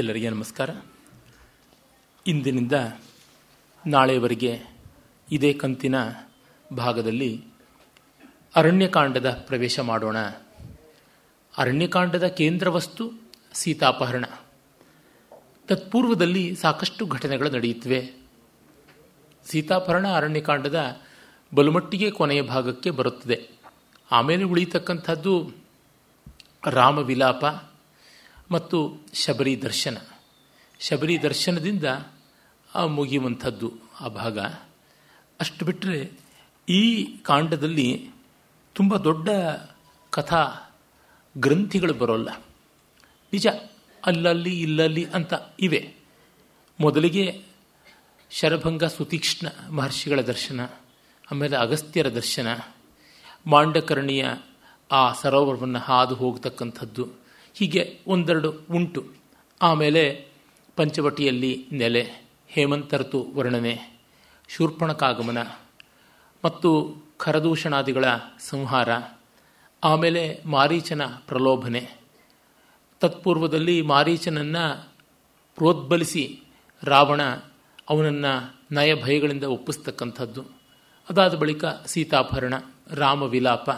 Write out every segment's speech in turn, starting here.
ಎಲ್ಲರಿಗೆ ನಮಸ್ಕಾರ ಇಂದಿನಿಂದ ನಾಳೆವರೆಗೆ ಇದೇ ಕಂತಿನ ಭಾಗದಲ್ಲಿ ಅರಣ್ಯಕಾಂಡದ ಪ್ರವೇಶ ಮಾಡೋಣ ಅರಣ್ಯಕಾಂಡದ ಕೇಂದ್ರ ವಸ್ತು ಸೀತಾಪಹರಣ ತತ್ಪೂರ್ವದಲ್ಲಿ ಸಾಕಷ್ಟು ಘಟನೆಗಳು ನಡೆಯುತ್ತವೆ ಸೀತಾಪಹರಣ ಅರಣ್ಯಕಾಂಡದ ಬಲುಮಟ್ಟಿಗೆ ಕೊನೆಯ ಭಾಗಕ್ಕೆ ಬರುತ್ತದೆ ಆಮೇಲೆ ಉಳಿಯತಕ್ಕಂಥದ್ದು ರಾಮವಿಲಾಪ ಮತ್ತು ಶಬರಿ ದರ್ಶನ ಶಬರಿ ದರ್ಶನದಿಂದ ಆ ಮುಗಿಯುವಂಥದ್ದು ಆ ಭಾಗ ಅಷ್ಟು ಬಿಟ್ಟರೆ ಈ ಕಾಂಡದಲ್ಲಿ ತುಂಬ ದೊಡ್ಡ ಕಥಾ ಗ್ರಂಥಿಗಳು ಬರೋಲ್ಲ ನಿಜ ಅಲ್ಲಲ್ಲಿ ಇಲ್ಲಲ್ಲಿ ಅಂತ ಇವೆ ಮೊದಲಿಗೆ ಶರಭಂಗ ಸುತೀಕ್ಷ್ಣ ಮಹರ್ಷಿಗಳ ದರ್ಶನ ಆಮೇಲೆ ಅಗಸ್ತ್ಯರ ದರ್ಶನ ಮಾಂಡಕರ್ಣಿಯ ಆ ಸರೋವರವನ್ನು ಹಾದು ಹೋಗತಕ್ಕಂಥದ್ದು ಹೀಗೆ ಒಂದೆರಡು ಉಂಟು ಆಮೇಲೆ ಪಂಚವಟಿಯಲ್ಲಿ ನೆಲೆ ಹೇಮಂತರ್ತು ವರ್ಣನೆ ಶೂರ್ಪಣಕಾಗಮನ ಮತ್ತು ಖರದೂಷಣಾದಿಗಳ ಸಂಹಾರ ಆಮೇಲೆ ಮಾರೀಚನ ಪ್ರಲೋಭನೆ ತತ್ಪೂರ್ವದಲ್ಲಿ ಮಾರೀಚನನ್ನು ಪ್ರೋದ್ಬಲಿಸಿ ರಾವಣ ಅವನನ್ನು ನಯ ಭಯಗಳಿಂದ ಒಪ್ಪಿಸ್ತಕ್ಕಂಥದ್ದು ಅದಾದ ಬಳಿಕ ಸೀತಾಭರಣ ರಾಮ ವಿಲಾಪ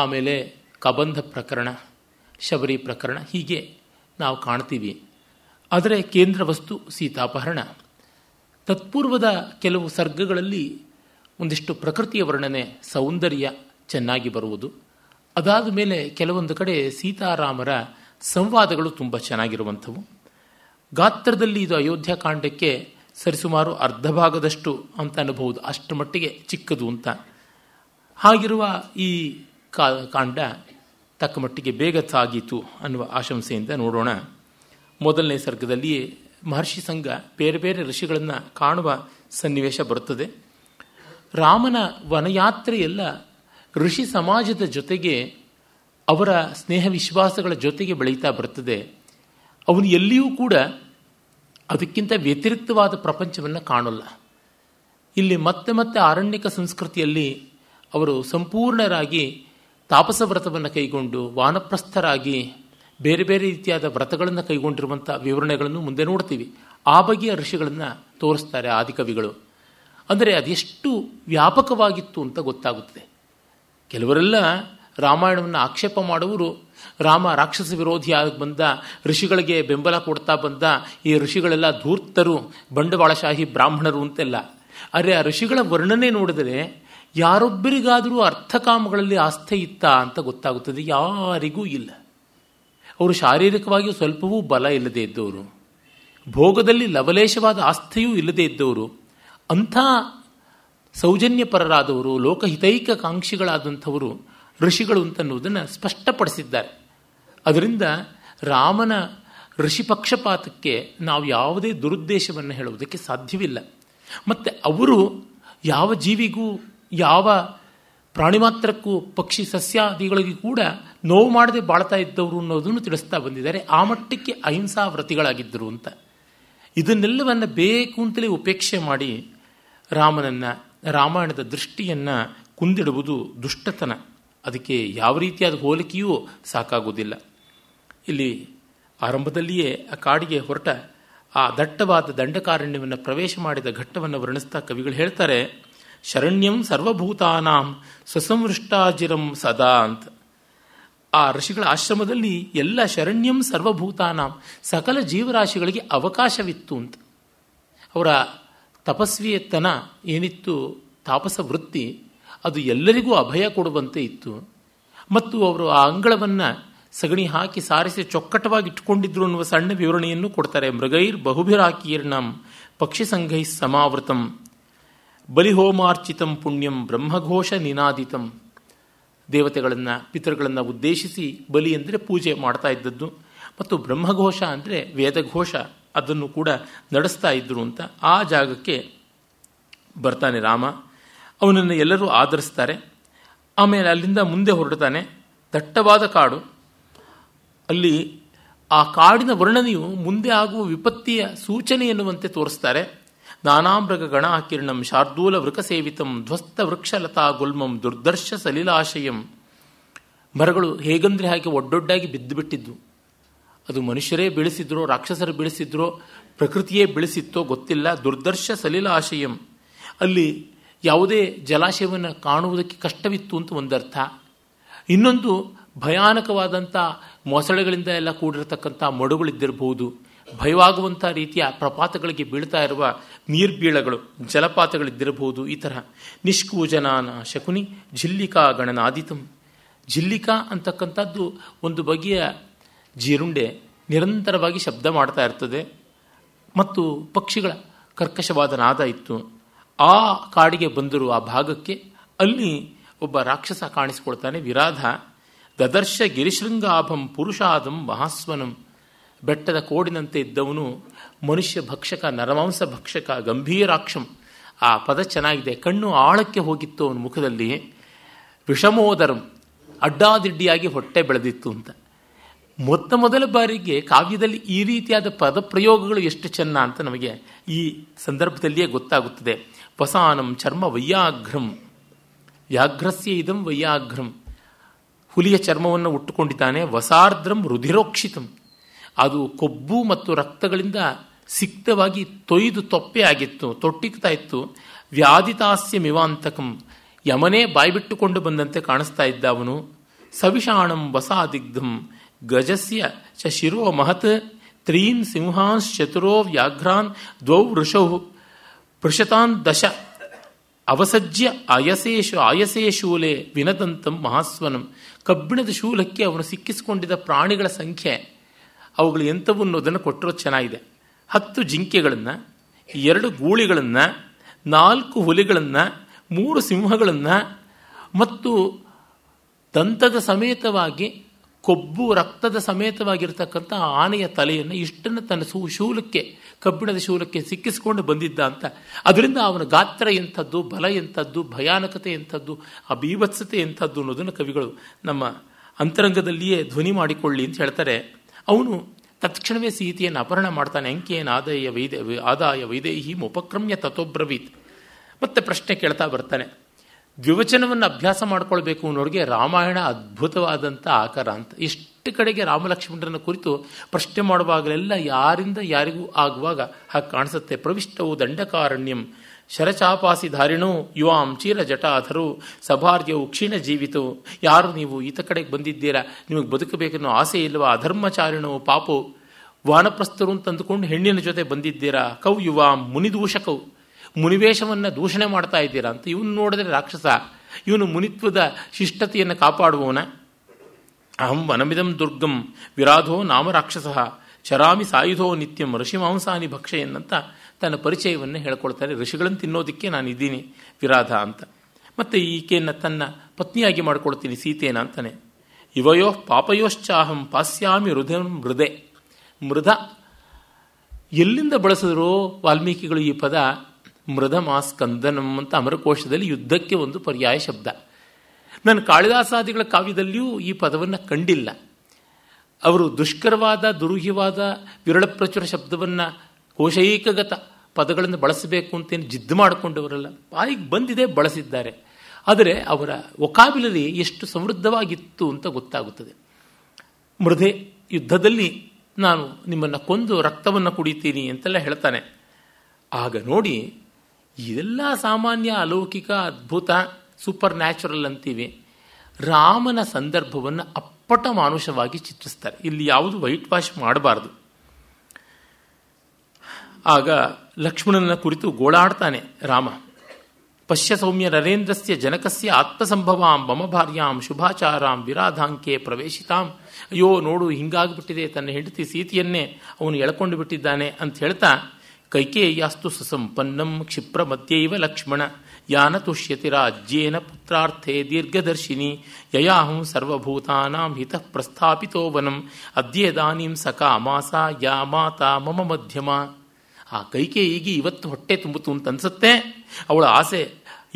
ಆಮೇಲೆ ಕಬಂಧ ಪ್ರಕರಣ ಶಬರಿ ಪ್ರಕರಣ ಹೀಗೆ ನಾವು ಕಾಣ್ತೀವಿ ಆದರೆ ಕೇಂದ್ರ ವಸ್ತು ಸೀತಾಪಹರಣ ತತ್ಪೂರ್ವದ ಕೆಲವು ಸರ್ಗಗಳಲ್ಲಿ ಒಂದಿಷ್ಟು ಪ್ರಕೃತಿಯ ವರ್ಣನೆ ಸೌಂದರ್ಯ ಚೆನ್ನಾಗಿ ಬರುವುದು ಅದಾದ ಮೇಲೆ ಕೆಲವೊಂದು ಕಡೆ ಸೀತಾರಾಮರ ಸಂವಾದಗಳು ತುಂಬ ಚೆನ್ನಾಗಿರುವಂಥವು ಗಾತ್ರದಲ್ಲಿ ಇದು ಕಾಂಡಕ್ಕೆ ಸರಿಸುಮಾರು ಅರ್ಧ ಭಾಗದಷ್ಟು ಅಂತ ಅನ್ಬಹುದು ಅಷ್ಟು ಮಟ್ಟಿಗೆ ಚಿಕ್ಕದು ಅಂತ ಹಾಗಿರುವ ಈ ಕಾಂಡ ತಕ್ಕ ಮಟ್ಟಿಗೆ ಬೇಗ ಸಾಗಿತು ಅನ್ನುವ ಆಶಂಸೆಯಿಂದ ನೋಡೋಣ ಮೊದಲನೇ ಸರ್ಗದಲ್ಲಿ ಮಹರ್ಷಿ ಸಂಘ ಬೇರೆ ಬೇರೆ ಋಷಿಗಳನ್ನು ಕಾಣುವ ಸನ್ನಿವೇಶ ಬರುತ್ತದೆ ರಾಮನ ವನಯಾತ್ರೆಯೆಲ್ಲ ಋಷಿ ಸಮಾಜದ ಜೊತೆಗೆ ಅವರ ಸ್ನೇಹ ವಿಶ್ವಾಸಗಳ ಜೊತೆಗೆ ಬೆಳೀತಾ ಬರ್ತದೆ ಅವನು ಎಲ್ಲಿಯೂ ಕೂಡ ಅದಕ್ಕಿಂತ ವ್ಯತಿರಿಕ್ತವಾದ ಪ್ರಪಂಚವನ್ನು ಕಾಣಲ್ಲ ಇಲ್ಲಿ ಮತ್ತೆ ಮತ್ತೆ ಆರಣ್ಯಕ ಸಂಸ್ಕೃತಿಯಲ್ಲಿ ಅವರು ಸಂಪೂರ್ಣರಾಗಿ ತಾಪಸ ವ್ರತವನ್ನು ಕೈಗೊಂಡು ವಾನಪ್ರಸ್ಥರಾಗಿ ಬೇರೆ ಬೇರೆ ರೀತಿಯಾದ ವ್ರತಗಳನ್ನು ಕೈಗೊಂಡಿರುವಂಥ ವಿವರಣೆಗಳನ್ನು ಮುಂದೆ ನೋಡ್ತೀವಿ ಆ ಬಗೆಯ ಋಷಿಗಳನ್ನು ತೋರಿಸ್ತಾರೆ ಆದಿಕವಿಗಳು ಅಂದರೆ ಅದೆಷ್ಟು ವ್ಯಾಪಕವಾಗಿತ್ತು ಅಂತ ಗೊತ್ತಾಗುತ್ತದೆ ಕೆಲವರೆಲ್ಲ ರಾಮಾಯಣವನ್ನು ಆಕ್ಷೇಪ ಮಾಡುವರು ರಾಮ ರಾಕ್ಷಸ ವಿರೋಧಿ ವಿರೋಧಿಯಾಗಿ ಬಂದ ಋಷಿಗಳಿಗೆ ಬೆಂಬಲ ಕೊಡ್ತಾ ಬಂದ ಈ ಋಷಿಗಳೆಲ್ಲ ಧೂರ್ತರು ಬಂಡವಾಳಶಾಹಿ ಬ್ರಾಹ್ಮಣರು ಅಂತೆಲ್ಲ ಆದರೆ ಆ ಋಷಿಗಳ ವರ್ಣನೆ ನೋಡಿದರೆ ಯಾರೊಬ್ಬರಿಗಾದರೂ ಅರ್ಥಕಾಮಗಳಲ್ಲಿ ಆಸ್ಥೆ ಇತ್ತಾ ಅಂತ ಗೊತ್ತಾಗುತ್ತದೆ ಯಾರಿಗೂ ಇಲ್ಲ ಅವರು ಶಾರೀರಿಕವಾಗಿ ಸ್ವಲ್ಪವೂ ಬಲ ಇಲ್ಲದೇ ಇದ್ದವರು ಭೋಗದಲ್ಲಿ ಲವಲೇಶವಾದ ಆಸ್ಥೆಯೂ ಇಲ್ಲದೇ ಇದ್ದವರು ಅಂಥ ಸೌಜನ್ಯಪರರಾದವರು ಲೋಕಹಿತೈಕ ಕಾಂಕ್ಷಿಗಳಾದಂಥವರು ಋಷಿಗಳು ಅಂತನ್ನುವುದನ್ನು ಸ್ಪಷ್ಟಪಡಿಸಿದ್ದಾರೆ ಅದರಿಂದ ರಾಮನ ಋಷಿ ಪಕ್ಷಪಾತಕ್ಕೆ ನಾವು ಯಾವುದೇ ದುರುದ್ದೇಶವನ್ನು ಹೇಳುವುದಕ್ಕೆ ಸಾಧ್ಯವಿಲ್ಲ ಮತ್ತು ಅವರು ಯಾವ ಜೀವಿಗೂ ಯಾವ ಪ್ರಾಣಿ ಮಾತ್ರಕ್ಕೂ ಪಕ್ಷಿ ಸಸ್ಯಾದಿಗಳಿಗೆ ಕೂಡ ನೋವು ಮಾಡದೆ ಬಾಳ್ತಾ ಇದ್ದವರು ಅನ್ನೋದನ್ನು ತಿಳಿಸ್ತಾ ಬಂದಿದ್ದಾರೆ ಆ ಮಟ್ಟಕ್ಕೆ ಅಹಿಂಸಾ ವ್ರತಿಗಳಾಗಿದ್ದರು ಅಂತ ಇದನ್ನೆಲ್ಲವನ್ನು ಬೇಕು ಅಂತಲೇ ಉಪೇಕ್ಷೆ ಮಾಡಿ ರಾಮನನ್ನ ರಾಮಾಯಣದ ದೃಷ್ಟಿಯನ್ನು ಕುಂದಿಡುವುದು ದುಷ್ಟತನ ಅದಕ್ಕೆ ಯಾವ ರೀತಿಯಾದ ಹೋಲಿಕೆಯೂ ಸಾಕಾಗುವುದಿಲ್ಲ ಇಲ್ಲಿ ಆರಂಭದಲ್ಲಿಯೇ ಆ ಕಾಡಿಗೆ ಹೊರಟ ಆ ದಟ್ಟವಾದ ದಂಡಕಾರಣ್ಯವನ್ನು ಪ್ರವೇಶ ಮಾಡಿದ ಘಟ್ಟವನ್ನು ವರ್ಣಿಸ್ತಾ ಕವಿಗಳು ಹೇಳ್ತಾರೆ ಶರಣ್ಯಂ ಸರ್ವಭೂತಾನಾಂ ಸುಸಂವೃಷ್ಟಾಜಿರಂ ಸದಾ ಅಂತ ಆ ಋಷಿಗಳ ಆಶ್ರಮದಲ್ಲಿ ಎಲ್ಲ ಶರಣ್ಯಂ ಸರ್ವಭೂತಾನಾಂ ಸಕಲ ಜೀವರಾಶಿಗಳಿಗೆ ಅವಕಾಶವಿತ್ತು ಅಂತ ಅವರ ತಪಸ್ವಿಯತನ ಏನಿತ್ತು ತಾಪಸ ವೃತ್ತಿ ಅದು ಎಲ್ಲರಿಗೂ ಅಭಯ ಕೊಡುವಂತೆ ಇತ್ತು ಮತ್ತು ಅವರು ಆ ಅಂಗಳವನ್ನು ಸಗಣಿ ಹಾಕಿ ಸಾರಿಸಿ ಚೊಕ್ಕಟವಾಗಿ ಇಟ್ಕೊಂಡಿದ್ರು ಅನ್ನುವ ಸಣ್ಣ ವಿವರಣೆಯನ್ನು ಕೊಡ್ತಾರೆ ಮೃಗೈರ್ ಬಹುಭಿರಾಕೀರ್ಣಂ ಪಕ್ಷಿ ಸಂಘೈ ಸಮಾವೃತಂ ಬಲಿಹೋಮಾರ್ಚಿತಂ ಪುಣ್ಯಂ ಬ್ರಹ್ಮಘೋಷ ನಿನಾದಿತಂ ದೇವತೆಗಳನ್ನು ಪಿತೃಗಳನ್ನು ಉದ್ದೇಶಿಸಿ ಬಲಿ ಅಂದರೆ ಪೂಜೆ ಮಾಡ್ತಾ ಇದ್ದದ್ದು ಮತ್ತು ಬ್ರಹ್ಮಘೋಷ ಅಂದರೆ ವೇದಘೋಷ ಅದನ್ನು ಕೂಡ ನಡೆಸ್ತಾ ಇದ್ದರು ಅಂತ ಆ ಜಾಗಕ್ಕೆ ಬರ್ತಾನೆ ರಾಮ ಅವನನ್ನು ಎಲ್ಲರೂ ಆಧರಿಸ್ತಾರೆ ಆಮೇಲೆ ಅಲ್ಲಿಂದ ಮುಂದೆ ಹೊರಡ್ತಾನೆ ದಟ್ಟವಾದ ಕಾಡು ಅಲ್ಲಿ ಆ ಕಾಡಿನ ವರ್ಣನೆಯು ಮುಂದೆ ಆಗುವ ವಿಪತ್ತಿಯ ಸೂಚನೆ ಎನ್ನುವಂತೆ ತೋರಿಸ್ತಾರೆ ಆಕಿರಣಂ ಶಾರ್ದೂಲ ವೃಕಸೇವಿತಂ ಧ್ವಸ್ತ ವೃಕ್ಷಲತಾ ಗುಲ್ಮಂ ದುರ್ದರ್ಶ ಸಲಿಲಾಶಯಂ ಮರಗಳು ಹೇಗಂದ್ರೆ ಹಾಗೆ ಒಡ್ಡೊಡ್ಡಾಗಿ ಬಿದ್ದು ಬಿಟ್ಟಿದ್ದು ಅದು ಮನುಷ್ಯರೇ ಬೆಳೆಸಿದ್ರೋ ರಾಕ್ಷಸರು ಬೆಳೆಸಿದ್ರೋ ಪ್ರಕೃತಿಯೇ ಬೆಳೆಸಿತ್ತೋ ಗೊತ್ತಿಲ್ಲ ದುರ್ದರ್ಶ ಆಶಯಂ ಅಲ್ಲಿ ಯಾವುದೇ ಜಲಾಶಯವನ್ನು ಕಾಣುವುದಕ್ಕೆ ಕಷ್ಟವಿತ್ತು ಅಂತ ಒಂದರ್ಥ ಇನ್ನೊಂದು ಭಯಾನಕವಾದಂಥ ಮೊಸಳೆಗಳಿಂದ ಎಲ್ಲ ಕೂಡಿರತಕ್ಕಂಥ ಮಡುಗಳಿದ್ದಿರಬಹುದು ಭಯವಾಗುವಂಥ ರೀತಿಯ ಪ್ರಪಾತಗಳಿಗೆ ಬೀಳ್ತಾ ಇರುವ ನೀರ್ಬೀಳಗಳು ಜಲಪಾತಗಳಿದ್ದಿರಬಹುದು ಈ ತರಹ ನಿಷ್ಕೂಜನಾನ ಶಕುನಿ ಝಿಲ್ಲಿಕಾ ಗಣನಾದಿತಂ ಝಿಲ್ಲಿಕಾ ಅಂತಕ್ಕಂಥದ್ದು ಒಂದು ಬಗೆಯ ಜೀರುಂಡೆ ನಿರಂತರವಾಗಿ ಶಬ್ದ ಮಾಡ್ತಾ ಇರ್ತದೆ ಮತ್ತು ಪಕ್ಷಿಗಳ ಕರ್ಕಶವಾದ ನಾದ ಇತ್ತು ಆ ಕಾಡಿಗೆ ಬಂದಿರುವ ಆ ಭಾಗಕ್ಕೆ ಅಲ್ಲಿ ಒಬ್ಬ ರಾಕ್ಷಸ ಕಾಣಿಸಿಕೊಳ್ತಾನೆ ವಿರಾಧ ದದರ್ಶ ಗಿರಿಶೃಂಗಾಭಂ ಪುರುಷಾದಂ ಮಹಾಸ್ವನಂ ಬೆಟ್ಟದ ಕೋಡಿನಂತೆ ಇದ್ದವನು ಮನುಷ್ಯ ಭಕ್ಷಕ ನರಮಾಂಸ ಭಕ್ಷಕ ಗಂಭೀರಾಕ್ಷಂ ಆ ಪದ ಚೆನ್ನಾಗಿದೆ ಕಣ್ಣು ಆಳಕ್ಕೆ ಹೋಗಿತ್ತು ಅವನ ಮುಖದಲ್ಲಿ ವಿಷಮೋದರಂ ಅಡ್ಡಾದಿಡ್ಡಿಯಾಗಿ ಹೊಟ್ಟೆ ಬೆಳೆದಿತ್ತು ಅಂತ ಮೊತ್ತ ಮೊದಲ ಬಾರಿಗೆ ಕಾವ್ಯದಲ್ಲಿ ಈ ರೀತಿಯಾದ ಪದ ಪ್ರಯೋಗಗಳು ಎಷ್ಟು ಚೆನ್ನ ಅಂತ ನಮಗೆ ಈ ಸಂದರ್ಭದಲ್ಲಿಯೇ ಗೊತ್ತಾಗುತ್ತದೆ ವಸಾನಂ ಚರ್ಮ ವೈಯಾಘ್ರಂ ವ್ಯಾಘ್ರಸ್ಯ ಇದಂ ವೈಯಾಘ್ರಂ ಹುಲಿಯ ಚರ್ಮವನ್ನು ಉಟ್ಟುಕೊಂಡಿದ್ದಾನೆ ವಸಾರ್ದ್ರಂ ರುಧಿರೋಕ್ಷಿತಂ ಅದು ಕೊಬ್ಬು ಮತ್ತು ರಕ್ತಗಳಿಂದ ಸಿಕ್ತವಾಗಿ ತೊಯ್ದು ತೊಪ್ಪೆ ಆಗಿತ್ತು ತೊಟ್ಟಿಕ್ತಾ ಇತ್ತು ವ್ಯಾಧಿತಾಸ್ಯ ಮಿವಾಂತಕಂ ಯಮನೇ ಬಾಯ್ಬಿಟ್ಟುಕೊಂಡು ಬಂದಂತೆ ಕಾಣಿಸ್ತಾ ಇದ್ದ ಅವನು ಸವಿಷಾಣಂ ವಸಾದಿಗ್ಧಂ ಗಜಸ್ಯ ಚ ಶಿರೋ ಮಹತ್ ತ್ರೀನ್ ಸಿಂಹಾನ್ ಚತುರೋ ವ್ಯಾಘ್ರಾನ್ ದ್ವೌ ವೃಷೌ ಪೃಷತಾನ್ ದಶ ಅವಸಜ್ಯ ಅಯಸೇಶು ಆಯಸೇ ಶೂಲೆ ವಿನದಂತಂ ಮಹಾಸ್ವನಂ ಕಬ್ಬಿಣದ ಶೂಲಕ್ಕೆ ಅವನು ಸಿಕ್ಕಿಸಿಕೊಂಡಿದ್ದ ಪ್ರಾಣಿಗಳ ಸಂಖ್ಯೆ ಅವುಗಳು ಎಂಥವು ಅನ್ನೋದನ್ನು ಕೊಟ್ಟರೂ ಚೆನ್ನಾಗಿದೆ ಹತ್ತು ಜಿಂಕೆಗಳನ್ನು ಎರಡು ಗೂಳಿಗಳನ್ನು ನಾಲ್ಕು ಹುಲಿಗಳನ್ನು ಮೂರು ಸಿಂಹಗಳನ್ನು ಮತ್ತು ದಂತದ ಸಮೇತವಾಗಿ ಕೊಬ್ಬು ರಕ್ತದ ಸಮೇತವಾಗಿರ್ತಕ್ಕಂಥ ಆನೆಯ ತಲೆಯನ್ನು ಇಷ್ಟನ್ನು ತನ್ನ ಸೂ ಶೂಲಕ್ಕೆ ಕಬ್ಬಿಣದ ಶೂಲಕ್ಕೆ ಸಿಕ್ಕಿಸಿಕೊಂಡು ಬಂದಿದ್ದ ಅಂತ ಅದರಿಂದ ಅವನ ಗಾತ್ರ ಎಂಥದ್ದು ಬಲ ಎಂಥದ್ದು ಭಯಾನಕತೆ ಎಂಥದ್ದು ಆ ಎಂಥದ್ದು ಅನ್ನೋದನ್ನು ಕವಿಗಳು ನಮ್ಮ ಅಂತರಂಗದಲ್ಲಿಯೇ ಧ್ವನಿ ಮಾಡಿಕೊಳ್ಳಿ ಅಂತ ಹೇಳ್ತಾರೆ ಅವನು ತತ್ಕ್ಷಣವೇ ಸೀತೆಯನ್ನು ಅಪಹರಣ ಮಾಡ್ತಾನೆ ಅಂಕಿಯೇನು ಆದಾಯ ವೈದೇ ಆದಾಯ ವೈದೇಹಿ ಉಪಕ್ರಮ್ಯ ತಥೋಬ್ರವೀತ್ ಮತ್ತೆ ಪ್ರಶ್ನೆ ಕೇಳ್ತಾ ಬರ್ತಾನೆ ದ್ವಿವಚನವನ್ನು ಅಭ್ಯಾಸ ಮಾಡ್ಕೊಳ್ಬೇಕು ಅನ್ನೋರಿಗೆ ರಾಮಾಯಣ ಅದ್ಭುತವಾದಂಥ ಆಕಾರ ಅಂತ ಎಷ್ಟು ಕಡೆಗೆ ರಾಮಲಕ್ಷ್ಮಣರನ್ನು ಕುರಿತು ಪ್ರಶ್ನೆ ಮಾಡುವಾಗಲೆಲ್ಲ ಯಾರಿಂದ ಯಾರಿಗೂ ಆಗುವಾಗ ಹಾಗೆ ಕಾಣಿಸುತ್ತೆ ಪ್ರವಿಷ್ಟವು ದಂಡಕಾರಣ್ಯಂ ಧಾರಿಣು ಯುವಾಂ ಚೀರ ಜಟಾಧರು ಸಭಾರ್ಯವು ಕ್ಷೀಣ ಜೀವಿತು ಯಾರು ನೀವು ಈತ ಕಡೆಗೆ ಬಂದಿದ್ದೀರಾ ನಿಮಗೆ ಬದುಕಬೇಕನ್ನೋ ಆಸೆ ಇಲ್ಲವಾ ಅಧರ್ಮಚಾರಿಣು ಪಾಪು ವಾನಪ್ರಸ್ಥರು ತಂದುಕೊಂಡು ಹೆಣ್ಣಿನ ಜೊತೆ ಬಂದಿದ್ದೀರಾ ಕೌ ಯುವಾಂ ಮುನಿದೂಷಕವು ಮುನಿವೇಶವನ್ನು ದೂಷಣೆ ಮಾಡ್ತಾ ಇದ್ದೀರಾ ಅಂತ ಇವನು ನೋಡಿದ್ರೆ ರಾಕ್ಷಸ ಇವನು ಮುನಿತ್ವದ ಶಿಷ್ಟತೆಯನ್ನು ಕಾಪಾಡುವವನ ಅಹಂ ವನಮಿದಂ ದುರ್ಗಂ ವಿರಾಧೋ ನಾಮ ರಾಕ್ಷಸ ಚರಾಮಿ ಸಾಯುಧೋ ನಿತ್ಯಂ ಋಷಿ ಮಾಂಸಾನಿ ಎನ್ನಂತ ತನ್ನ ಪರಿಚಯವನ್ನು ಹೇಳ್ಕೊಳ್ತಾರೆ ಋಷಿಗಳನ್ನು ತಿನ್ನೋದಕ್ಕೆ ನಾನು ಇದ್ದೀನಿ ವಿರಾಧ ಅಂತ ಮತ್ತು ಈಕೆಯನ್ನು ತನ್ನ ಪತ್ನಿಯಾಗಿ ಮಾಡಿಕೊಳ್ತೀನಿ ಸೀತೆಯನ್ನು ಅಂತಾನೆ ಇವಯೋ ಪಾಪಯೋಶ್ಚಾಹಂ ಪಾಸ್ಯಾಮಿ ಹೃದಯ ಮೃದೆ ಮೃದ ಎಲ್ಲಿಂದ ಬಳಸಿದ್ರು ವಾಲ್ಮೀಕಿಗಳು ಈ ಪದ ಮೃದ ಮಾಸ್ಕಂದನಂ ಅಂತ ಅಮರಕೋಶದಲ್ಲಿ ಯುದ್ಧಕ್ಕೆ ಒಂದು ಪರ್ಯಾಯ ಶಬ್ದ ನನ್ನ ಕಾಳಿದಾಸಾದಿಗಳ ಕಾವ್ಯದಲ್ಲಿಯೂ ಈ ಪದವನ್ನು ಕಂಡಿಲ್ಲ ಅವರು ದುಷ್ಕರವಾದ ವಿರಳ ಪ್ರಚುರ ಶಬ್ದವನ್ನು ಕೋಶೈಕಗತ ಪದಗಳನ್ನು ಬಳಸಬೇಕು ಅಂತೇನು ಜಿದ್ದು ಮಾಡಿಕೊಂಡವರಲ್ಲ ಬಾಯಿಗೆ ಬಂದಿದೆ ಬಳಸಿದ್ದಾರೆ ಆದರೆ ಅವರ ಒಕಾಬಿಲರಿ ಎಷ್ಟು ಸಮೃದ್ಧವಾಗಿತ್ತು ಅಂತ ಗೊತ್ತಾಗುತ್ತದೆ ಮೃದೆ ಯುದ್ಧದಲ್ಲಿ ನಾನು ನಿಮ್ಮನ್ನು ಕೊಂದು ರಕ್ತವನ್ನು ಕುಡಿತೀನಿ ಅಂತೆಲ್ಲ ಹೇಳ್ತಾನೆ ಆಗ ನೋಡಿ ಇದೆಲ್ಲ ಸಾಮಾನ್ಯ ಅಲೌಕಿಕ ಅದ್ಭುತ ಸೂಪರ್ ನ್ಯಾಚುರಲ್ ಅಂತೀವಿ ರಾಮನ ಸಂದರ್ಭವನ್ನು ಅಪ್ಪಟ ಮಾನುಷವಾಗಿ ಚಿತ್ರಿಸ್ತಾರೆ ಇಲ್ಲಿ ಯಾವುದು ವೈಟ್ ವಾಶ್ ಮಾಡಬಾರ್ದು ಆಗ ಲಕ್ಷ್ಮಣನ ಕುರಿತು ಗೋಳಾಡ್ತಾನೆ ರಾಮ ಪಶ್ಯ ಸೌಮ್ಯ ನರೇಂದ್ರಸ್ಯ ಜನಕಸ್ಯ ಆತ್ಮಸಂಭವಾಂ ಮಮ ಭಾರ್ಯಾಂ ಶುಭಾಚಾರಾಂ ವಿರಾಧಾಂಕೆ ಪ್ರವೇಶಿತಾಂ ಅಯ್ಯೋ ನೋಡು ಹಿಂಗಾಗ್ಬಿಟ್ಟಿದೆ ತನ್ನ ಹೆಂಡತಿ ಸೀತಿಯನ್ನೇ ಅವನು ಎಳ್ಕೊಂಡು ಬಿಟ್ಟಿದ್ದಾನೆ ಅಂತ ಹೇಳ್ತಾ ಕೈಕೇಯಾಸ್ತು ಸುಸಂಪನ್ನಂ ಕ್ಷಿಪ್ರ ಮಧ್ಯೈವ ಲಕ್ಷ್ಮಣ ಯಾನ ತುಷ್ಯತಿ ರಾಜ್ಯೇನ ಪುತ್ರಾರ್ಥೇ ದೀರ್ಘದರ್ಶಿನಿ ಯಯಾಹಂ ಸರ್ವಭೂತಾನಾಂ ಹಿತ ಪ್ರಸ್ಥಾಪಿತೋ ವನಂ ಸಕಾ ಮಾಸ ಯಾ ಮಾತಾ ಮಮ ಮಧ್ಯಮ ಆ ಈಗ ಇವತ್ತು ಹೊಟ್ಟೆ ತುಂಬಿತು ಅಂತ ಅನ್ಸುತ್ತೆ ಅವಳ ಆಸೆ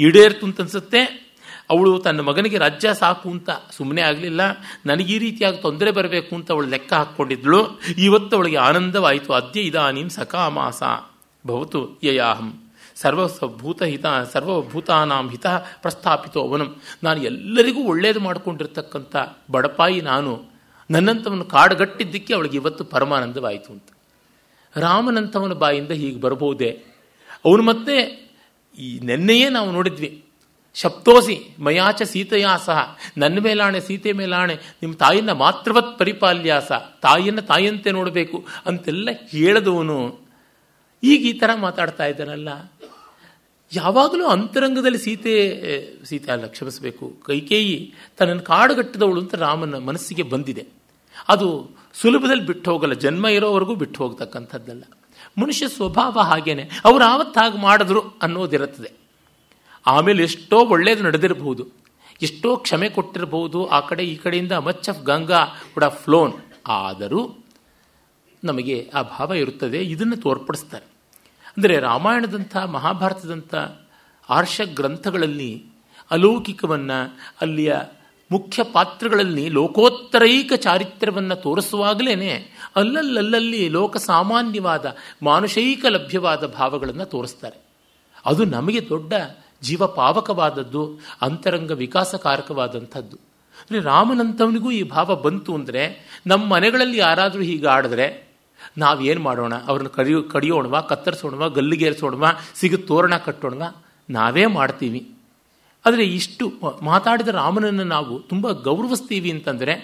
ಈಡೇರ್ತು ಅಂತ ಅನ್ಸುತ್ತೆ ಅವಳು ತನ್ನ ಮಗನಿಗೆ ರಾಜ್ಯ ಸಾಕು ಅಂತ ಸುಮ್ಮನೆ ಆಗಲಿಲ್ಲ ನನಗೆ ಈ ರೀತಿಯಾಗಿ ತೊಂದರೆ ಬರಬೇಕು ಅಂತ ಅವಳು ಲೆಕ್ಕ ಹಾಕ್ಕೊಂಡಿದ್ಳು ಇವತ್ತು ಅವಳಿಗೆ ಆನಂದವಾಯಿತು ಅದ್ಯ ಇದಾನೀಂ ಸಕಾಮಾಸ ಭವತು ಯಯಾಹಂ ಸ್ವಭೂತ ಹಿತ ಸರ್ವಭೂತಾನಾಂ ಹಿತ ಪ್ರಸ್ಥಾಪಿತು ಅವನಂ ನಾನು ಎಲ್ಲರಿಗೂ ಒಳ್ಳೆಯದು ಮಾಡಿಕೊಂಡಿರ್ತಕ್ಕಂಥ ಬಡಪಾಯಿ ನಾನು ನನ್ನಂಥವನ್ನು ಕಾಡುಗಟ್ಟಿದ್ದಕ್ಕೆ ಅವಳಿಗೆ ಇವತ್ತು ಪರಮಾನಂದವಾಯಿತು ಅಂತ ರಾಮನಂಥವನ ಬಾಯಿಂದ ಹೀಗೆ ಬರಬಹುದೇ ಅವನು ಮತ್ತೆ ಈ ನೆನ್ನೆಯೇ ನಾವು ನೋಡಿದ್ವಿ ಶಪ್ತೋಸಿ ಮಯಾಚ ಸೀತೆಯ ಸಹ ನನ್ನ ಮೇಲಾಣೆ ಸೀತೆ ಮೇಲಾಣೆ ನಿಮ್ಮ ತಾಯಿನ ಮಾತ್ರವತ್ ಪರಿಪಾಲ್ಯಾಸ ತಾಯಿಯನ್ನ ತಾಯಿಯಂತೆ ನೋಡಬೇಕು ಅಂತೆಲ್ಲ ಹೇಳದವನು ಈಗ ಈ ಥರ ಮಾತಾಡ್ತಾ ಇದ್ದಾನಲ್ಲ ಯಾವಾಗಲೂ ಅಂತರಂಗದಲ್ಲಿ ಸೀತೆ ಸೀತೆ ಅಲ್ಲ ಕ್ಷಮಿಸಬೇಕು ಕೈಕೇಯಿ ತನ್ನನ್ನು ಕಾಡುಗಟ್ಟಿದವಳು ಅಂತ ರಾಮನ ಮನಸ್ಸಿಗೆ ಬಂದಿದೆ ಅದು ಸುಲಭದಲ್ಲಿ ಬಿಟ್ಟು ಹೋಗಲ್ಲ ಜನ್ಮ ಇರೋವರೆಗೂ ಬಿಟ್ಟು ಹೋಗ್ತಕ್ಕಂಥದ್ದಲ್ಲ ಮನುಷ್ಯ ಸ್ವಭಾವ ಹಾಗೇನೆ ಅವ್ರು ಆವತ್ತಾಗಿ ಮಾಡಿದ್ರು ಅನ್ನೋದಿರುತ್ತದೆ ಆಮೇಲೆ ಎಷ್ಟೋ ಒಳ್ಳೆಯದು ನಡೆದಿರಬಹುದು ಎಷ್ಟೋ ಕ್ಷಮೆ ಕೊಟ್ಟಿರಬಹುದು ಆ ಕಡೆ ಈ ಕಡೆಯಿಂದ ಮಚ್ ಆಫ್ ಗಂಗಾ ಕೂಡ ಫ್ಲೋನ್ ಆದರೂ ನಮಗೆ ಆ ಭಾವ ಇರುತ್ತದೆ ಇದನ್ನು ತೋರ್ಪಡಿಸ್ತಾರೆ ಅಂದರೆ ರಾಮಾಯಣದಂಥ ಮಹಾಭಾರತದಂಥ ಆರ್ಷ ಗ್ರಂಥಗಳಲ್ಲಿ ಅಲೌಕಿಕವನ್ನು ಅಲ್ಲಿಯ ಮುಖ್ಯ ಪಾತ್ರಗಳಲ್ಲಿ ಲೋಕೋತ್ತರೈಕ ಚಾರಿತ್ರ್ಯವನ್ನು ತೋರಿಸುವಾಗಲೇ ಅಲ್ಲಲ್ಲಲ್ಲಿ ಲೋಕಸಾಮಾನ್ಯವಾದ ಮಾನುಷೈಕ ಲಭ್ಯವಾದ ಭಾವಗಳನ್ನು ತೋರಿಸ್ತಾರೆ ಅದು ನಮಗೆ ದೊಡ್ಡ ಜೀವಪಾವಕವಾದದ್ದು ಅಂತರಂಗ ವಿಕಾಸಕಾರಕವಾದಂಥದ್ದು ಅಂದರೆ ರಾಮನಂತವನಿಗೂ ಈ ಭಾವ ಬಂತು ಅಂದರೆ ನಮ್ಮ ಮನೆಗಳಲ್ಲಿ ಯಾರಾದರೂ ಹೀಗೆ ಆಡಿದ್ರೆ ನಾವೇನು ಮಾಡೋಣ ಅವ್ರನ್ನ ಕಡಿಯೋ ಕಡಿಯೋಣವಾ ಕತ್ತರಿಸೋಣವಾ ಗಲ್ಲಿಗೇರಿಸೋಣವಾ ಸಿಗ ತೋರಣ ಕಟ್ಟೋಣವಾ ನಾವೇ ಮಾಡ್ತೀವಿ ಆದರೆ ಇಷ್ಟು ಮಾತಾಡಿದ ರಾಮನನ್ನು ನಾವು ತುಂಬ ಗೌರವಿಸ್ತೀವಿ ಅಂತಂದರೆ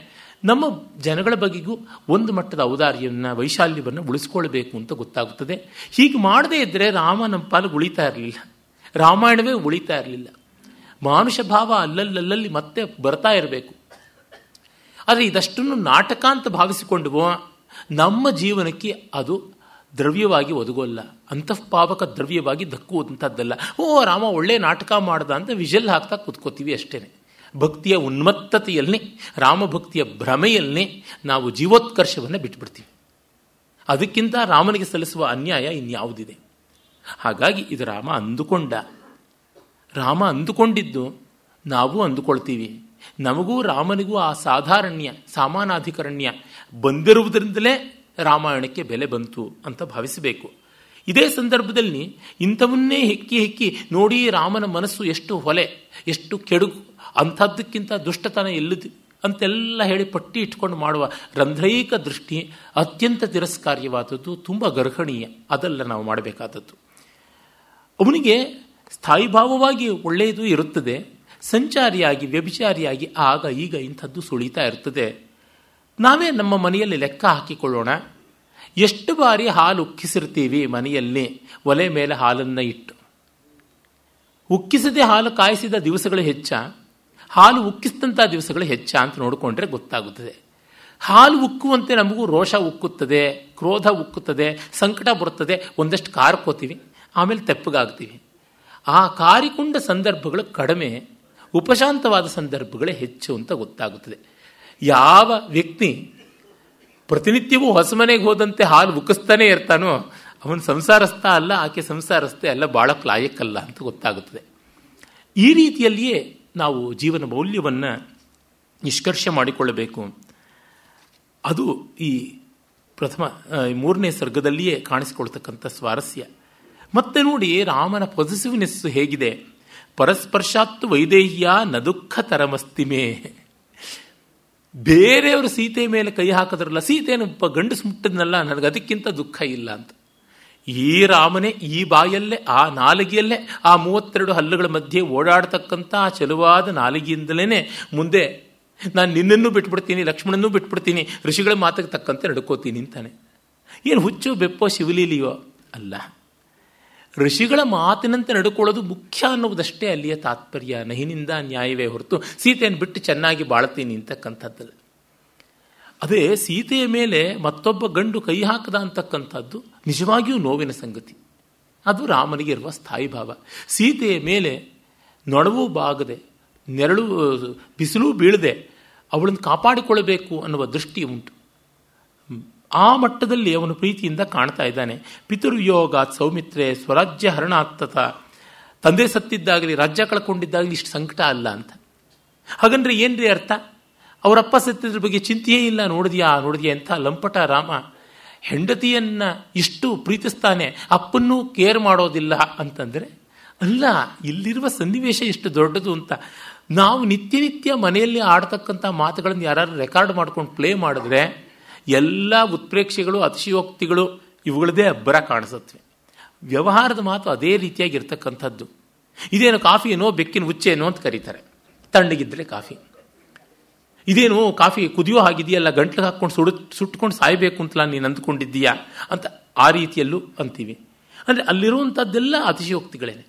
ನಮ್ಮ ಜನಗಳ ಬಗೆಗೂ ಒಂದು ಮಟ್ಟದ ಔದಾರ್ಯವನ್ನು ವೈಶಾಲ್ಯವನ್ನು ಉಳಿಸ್ಕೊಳ್ಬೇಕು ಅಂತ ಗೊತ್ತಾಗುತ್ತದೆ ಹೀಗೆ ಮಾಡದೇ ಇದ್ದರೆ ರಾಮ ನಮ್ಮ ಪಾಲು ಉಳಿತಾ ಇರಲಿಲ್ಲ ರಾಮಾಯಣವೇ ಉಳಿತಾ ಇರಲಿಲ್ಲ ಮಾನುಷ ಭಾವ ಅಲ್ಲಲ್ಲಲ್ಲಿ ಮತ್ತೆ ಬರ್ತಾ ಇರಬೇಕು ಆದರೆ ಇದಷ್ಟನ್ನು ನಾಟಕ ಅಂತ ಭಾವಿಸಿಕೊಂಡು ನಮ್ಮ ಜೀವನಕ್ಕೆ ಅದು ದ್ರವ್ಯವಾಗಿ ಒದಗೋಲ್ಲ ಅಂತಃಪಾವಕ ದ್ರವ್ಯವಾಗಿ ದಕ್ಕುವಂಥದ್ದಲ್ಲ ಓ ರಾಮ ಒಳ್ಳೆ ನಾಟಕ ಮಾಡ್ದ ಅಂತ ವಿಜಲ್ ಹಾಕ್ತಾ ಕೂತ್ಕೋತೀವಿ ಅಷ್ಟೇ ಭಕ್ತಿಯ ಉನ್ಮತ್ತತೆಯಲ್ಲೇ ರಾಮಭಕ್ತಿಯ ಭ್ರಮೆಯಲ್ಲೇ ನಾವು ಜೀವೋತ್ಕರ್ಷವನ್ನು ಬಿಟ್ಬಿಡ್ತೀವಿ ಅದಕ್ಕಿಂತ ರಾಮನಿಗೆ ಸಲ್ಲಿಸುವ ಅನ್ಯಾಯ ಇನ್ಯಾವುದಿದೆ ಹಾಗಾಗಿ ಇದು ರಾಮ ಅಂದುಕೊಂಡ ರಾಮ ಅಂದುಕೊಂಡಿದ್ದು ನಾವು ಅಂದುಕೊಳ್ತೀವಿ ನಮಗೂ ರಾಮನಿಗೂ ಆ ಸಾಧಾರಣ್ಯ ಸಾಮಾನಾಧಿಕರಣ್ಯ ಬಂದಿರುವುದರಿಂದಲೇ ರಾಮಾಯಣಕ್ಕೆ ಬೆಲೆ ಬಂತು ಅಂತ ಭಾವಿಸಬೇಕು ಇದೇ ಸಂದರ್ಭದಲ್ಲಿ ಇಂಥವನ್ನೇ ಹೆಕ್ಕಿ ಹೆಕ್ಕಿ ನೋಡಿ ರಾಮನ ಮನಸ್ಸು ಎಷ್ಟು ಹೊಲೆ ಎಷ್ಟು ಕೆಡುಗು ಅಂಥದ್ದಕ್ಕಿಂತ ದುಷ್ಟತನ ಎಲ್ಲದು ಅಂತೆಲ್ಲ ಹೇಳಿ ಪಟ್ಟಿ ಇಟ್ಕೊಂಡು ಮಾಡುವ ರಂಧ್ರೈಕ ದೃಷ್ಟಿ ಅತ್ಯಂತ ತಿರಸ್ಕಾರ್ಯವಾದದ್ದು ತುಂಬ ಗರ್ಹಣೀಯ ಅದೆಲ್ಲ ನಾವು ಮಾಡಬೇಕಾದದ್ದು ಅವನಿಗೆ ಸ್ಥಾಯಿಭಾವವಾಗಿ ಒಳ್ಳೆಯದು ಇರುತ್ತದೆ ಸಂಚಾರಿಯಾಗಿ ವ್ಯಭಿಚಾರಿಯಾಗಿ ಆಗ ಈಗ ಇಂಥದ್ದು ಸುಳಿತಾ ಇರ್ತದೆ ನಾವೇ ನಮ್ಮ ಮನೆಯಲ್ಲಿ ಲೆಕ್ಕ ಹಾಕಿಕೊಳ್ಳೋಣ ಎಷ್ಟು ಬಾರಿ ಹಾಲು ಉಕ್ಕಿಸಿರ್ತೀವಿ ಮನೆಯಲ್ಲಿ ಒಲೆ ಮೇಲೆ ಹಾಲನ್ನು ಇಟ್ಟು ಉಕ್ಕಿಸದೆ ಹಾಲು ಕಾಯಿಸಿದ ದಿವಸಗಳು ಹೆಚ್ಚ ಹಾಲು ಉಕ್ಕಿಸಿದಂಥ ದಿವಸಗಳು ಹೆಚ್ಚ ಅಂತ ನೋಡಿಕೊಂಡ್ರೆ ಗೊತ್ತಾಗುತ್ತದೆ ಹಾಲು ಉಕ್ಕುವಂತೆ ನಮಗೂ ರೋಷ ಉಕ್ಕುತ್ತದೆ ಕ್ರೋಧ ಉಕ್ಕುತ್ತದೆ ಸಂಕಟ ಬರುತ್ತದೆ ಒಂದಷ್ಟು ಕಾರ್ಕೋತೀವಿ ಆಮೇಲೆ ತೆಪ್ಪಗಾಗ್ತೀವಿ ಆ ಕಾರಿಕೊಂಡ ಸಂದರ್ಭಗಳು ಕಡಿಮೆ ಉಪಶಾಂತವಾದ ಸಂದರ್ಭಗಳೇ ಹೆಚ್ಚು ಅಂತ ಗೊತ್ತಾಗುತ್ತದೆ ಯಾವ ವ್ಯಕ್ತಿ ಪ್ರತಿನಿತ್ಯವೂ ಮನೆಗೆ ಹೋದಂತೆ ಹಾಲು ಉಕ್ಕಿಸ್ತಾನೆ ಇರ್ತಾನೋ ಅವನು ಸಂಸಾರಸ್ಥ ಅಲ್ಲ ಆಕೆ ಸಂಸಾರಸ್ಥೆ ಅಲ್ಲ ಬಹಳ ಕ್ಲಾಯಕ್ಕಲ್ಲ ಅಂತ ಗೊತ್ತಾಗುತ್ತದೆ ಈ ರೀತಿಯಲ್ಲಿಯೇ ನಾವು ಜೀವನ ಮೌಲ್ಯವನ್ನು ನಿಷ್ಕರ್ಷ ಮಾಡಿಕೊಳ್ಳಬೇಕು ಅದು ಈ ಪ್ರಥಮ ಮೂರನೇ ಸರ್ಗದಲ್ಲಿಯೇ ಕಾಣಿಸಿಕೊಳ್ತಕ್ಕಂಥ ಸ್ವಾರಸ್ಯ ಮತ್ತೆ ನೋಡಿ ರಾಮನ ಪಾಸಿಟಿವ್ನೆಸ್ ಹೇಗಿದೆ ಪರಸ್ಪರ್ಶಾತ್ ವೈದೇಹ್ಯ ನ ದುಃಖ ಬೇರೆಯವರು ಸೀತೆ ಮೇಲೆ ಕೈ ಹಾಕಿದ್ರಲ್ಲ ಸೀತೆಯನ್ನು ಗಂಡಸು ಮುಟ್ಟಿದ್ನಲ್ಲ ನನಗೆ ಅದಕ್ಕಿಂತ ದುಃಖ ಇಲ್ಲ ಅಂತ ಈ ರಾಮನೇ ಈ ಬಾಯಲ್ಲೇ ಆ ನಾಲಿಗೆಯಲ್ಲೇ ಆ ಮೂವತ್ತೆರಡು ಹಲ್ಲುಗಳ ಮಧ್ಯೆ ಓಡಾಡತಕ್ಕಂಥ ಆ ಚಲುವಾದ ನಾಲಿಗೆಯಿಂದಲೇ ಮುಂದೆ ನಾನು ನಿನ್ನನ್ನು ಬಿಟ್ಬಿಡ್ತೀನಿ ಲಕ್ಷ್ಮಣನೂ ಬಿಟ್ಬಿಡ್ತೀನಿ ಋಷಿಗಳ ಮಾತಕ್ಕೆ ತಕ್ಕಂತೆ ನಡ್ಕೋತೀನಿ ಅಂತಾನೆ ಏನು ಹುಚ್ಚು ಬೆಪ್ಪೋ ಶಿವಲೀಲಿಯೋ ಅಲ್ಲ ಋಷಿಗಳ ಮಾತಿನಂತೆ ನಡ್ಕೊಳ್ಳೋದು ಮುಖ್ಯ ಅನ್ನುವುದಷ್ಟೇ ಅಲ್ಲಿಯ ತಾತ್ಪರ್ಯ ನಹಿನಿಂದ ನ್ಯಾಯವೇ ಹೊರತು ಸೀತೆಯನ್ನು ಬಿಟ್ಟು ಚೆನ್ನಾಗಿ ಬಾಳ್ತೀನಿ ಅಂತಕ್ಕಂಥದ್ದಲ್ಲ ಅದೇ ಸೀತೆಯ ಮೇಲೆ ಮತ್ತೊಬ್ಬ ಗಂಡು ಕೈ ಹಾಕದ ಅಂತಕ್ಕಂಥದ್ದು ನಿಜವಾಗಿಯೂ ನೋವಿನ ಸಂಗತಿ ಅದು ರಾಮನಿಗೆ ಇರುವ ಸ್ಥಾಯಿ ಭಾವ ಸೀತೆಯ ಮೇಲೆ ನೊಡವು ಬಾಗದೆ ನೆರಳು ಬಿಸಿಲೂ ಬೀಳದೆ ಅವಳನ್ನು ಕಾಪಾಡಿಕೊಳ್ಳಬೇಕು ಅನ್ನುವ ದೃಷ್ಟಿ ಉಂಟು ಆ ಮಟ್ಟದಲ್ಲಿ ಅವನು ಪ್ರೀತಿಯಿಂದ ಕಾಣ್ತಾ ಇದ್ದಾನೆ ಪಿತೃಯೋಗ ಸೌಮಿತ್ರೆ ಸ್ವರಾಜ್ಯ ಹರಣಾತ್ತತ ತಂದೆ ಸತ್ತಿದ್ದಾಗಲಿ ರಾಜ್ಯ ಕಳ್ಕೊಂಡಿದ್ದಾಗಲಿ ಇಷ್ಟು ಸಂಕಟ ಅಲ್ಲ ಅಂತ ಹಾಗಂದ್ರೆ ಏನ್ರಿ ಅರ್ಥ ಅವರಪ್ಪ ಸತ್ತಿದ್ರ ಬಗ್ಗೆ ಚಿಂತೆಯೇ ಇಲ್ಲ ನೋಡಿದ್ಯಾ ನೋಡಿದ್ಯಾ ಅಂತ ಲಂಪಟ ರಾಮ ಹೆಂಡತಿಯನ್ನ ಇಷ್ಟು ಪ್ರೀತಿಸ್ತಾನೆ ಅಪ್ಪನ್ನೂ ಕೇರ್ ಮಾಡೋದಿಲ್ಲ ಅಂತಂದ್ರೆ ಅಲ್ಲ ಇಲ್ಲಿರುವ ಸನ್ನಿವೇಶ ಇಷ್ಟು ದೊಡ್ಡದು ಅಂತ ನಾವು ನಿತ್ಯ ನಿತ್ಯ ಮನೆಯಲ್ಲಿ ಆಡ್ತಕ್ಕಂಥ ಮಾತುಗಳನ್ನು ಯಾರು ರೆಕಾರ್ಡ್ ಮಾಡ್ಕೊಂಡು ಪ್ಲೇ ಮಾಡಿದ್ರೆ ಎಲ್ಲ ಉತ್ಪ್ರೇಕ್ಷೆಗಳು ಅತಿಶಯೋಕ್ತಿಗಳು ಇವುಗಳದೇ ಅಬ್ಬರ ಕಾಣಿಸುತ್ತವೆ ವ್ಯವಹಾರದ ಮಾತು ಅದೇ ರೀತಿಯಾಗಿರ್ತಕ್ಕಂಥದ್ದು ಇದೇನು ಕಾಫಿ ಏನೋ ಬೆಕ್ಕಿನ ಹುಚ್ಚೆ ಏನೋ ಅಂತ ಕರೀತಾರೆ ತಣ್ಣಗಿದ್ದರೆ ಕಾಫಿ ಇದೇನು ಕಾಫಿ ಕುದಿಯೋ ಹಾಗಿದೆಯಲ್ಲ ಗಂಟ್ಲು ಹಾಕ್ಕೊಂಡು ಸುಡು ಸುಟ್ಕೊಂಡು ಸಾಯಬೇಕು ಅಂತಲ ನೀನು ಅಂದ್ಕೊಂಡಿದ್ದೀಯಾ ಅಂತ ಆ ರೀತಿಯಲ್ಲೂ ಅಂತೀವಿ ಅಂದರೆ ಅಲ್ಲಿರುವಂಥದ್ದೆಲ್ಲ ಅತಿಶಯೋಕ್ತಿಗಳೇನೆ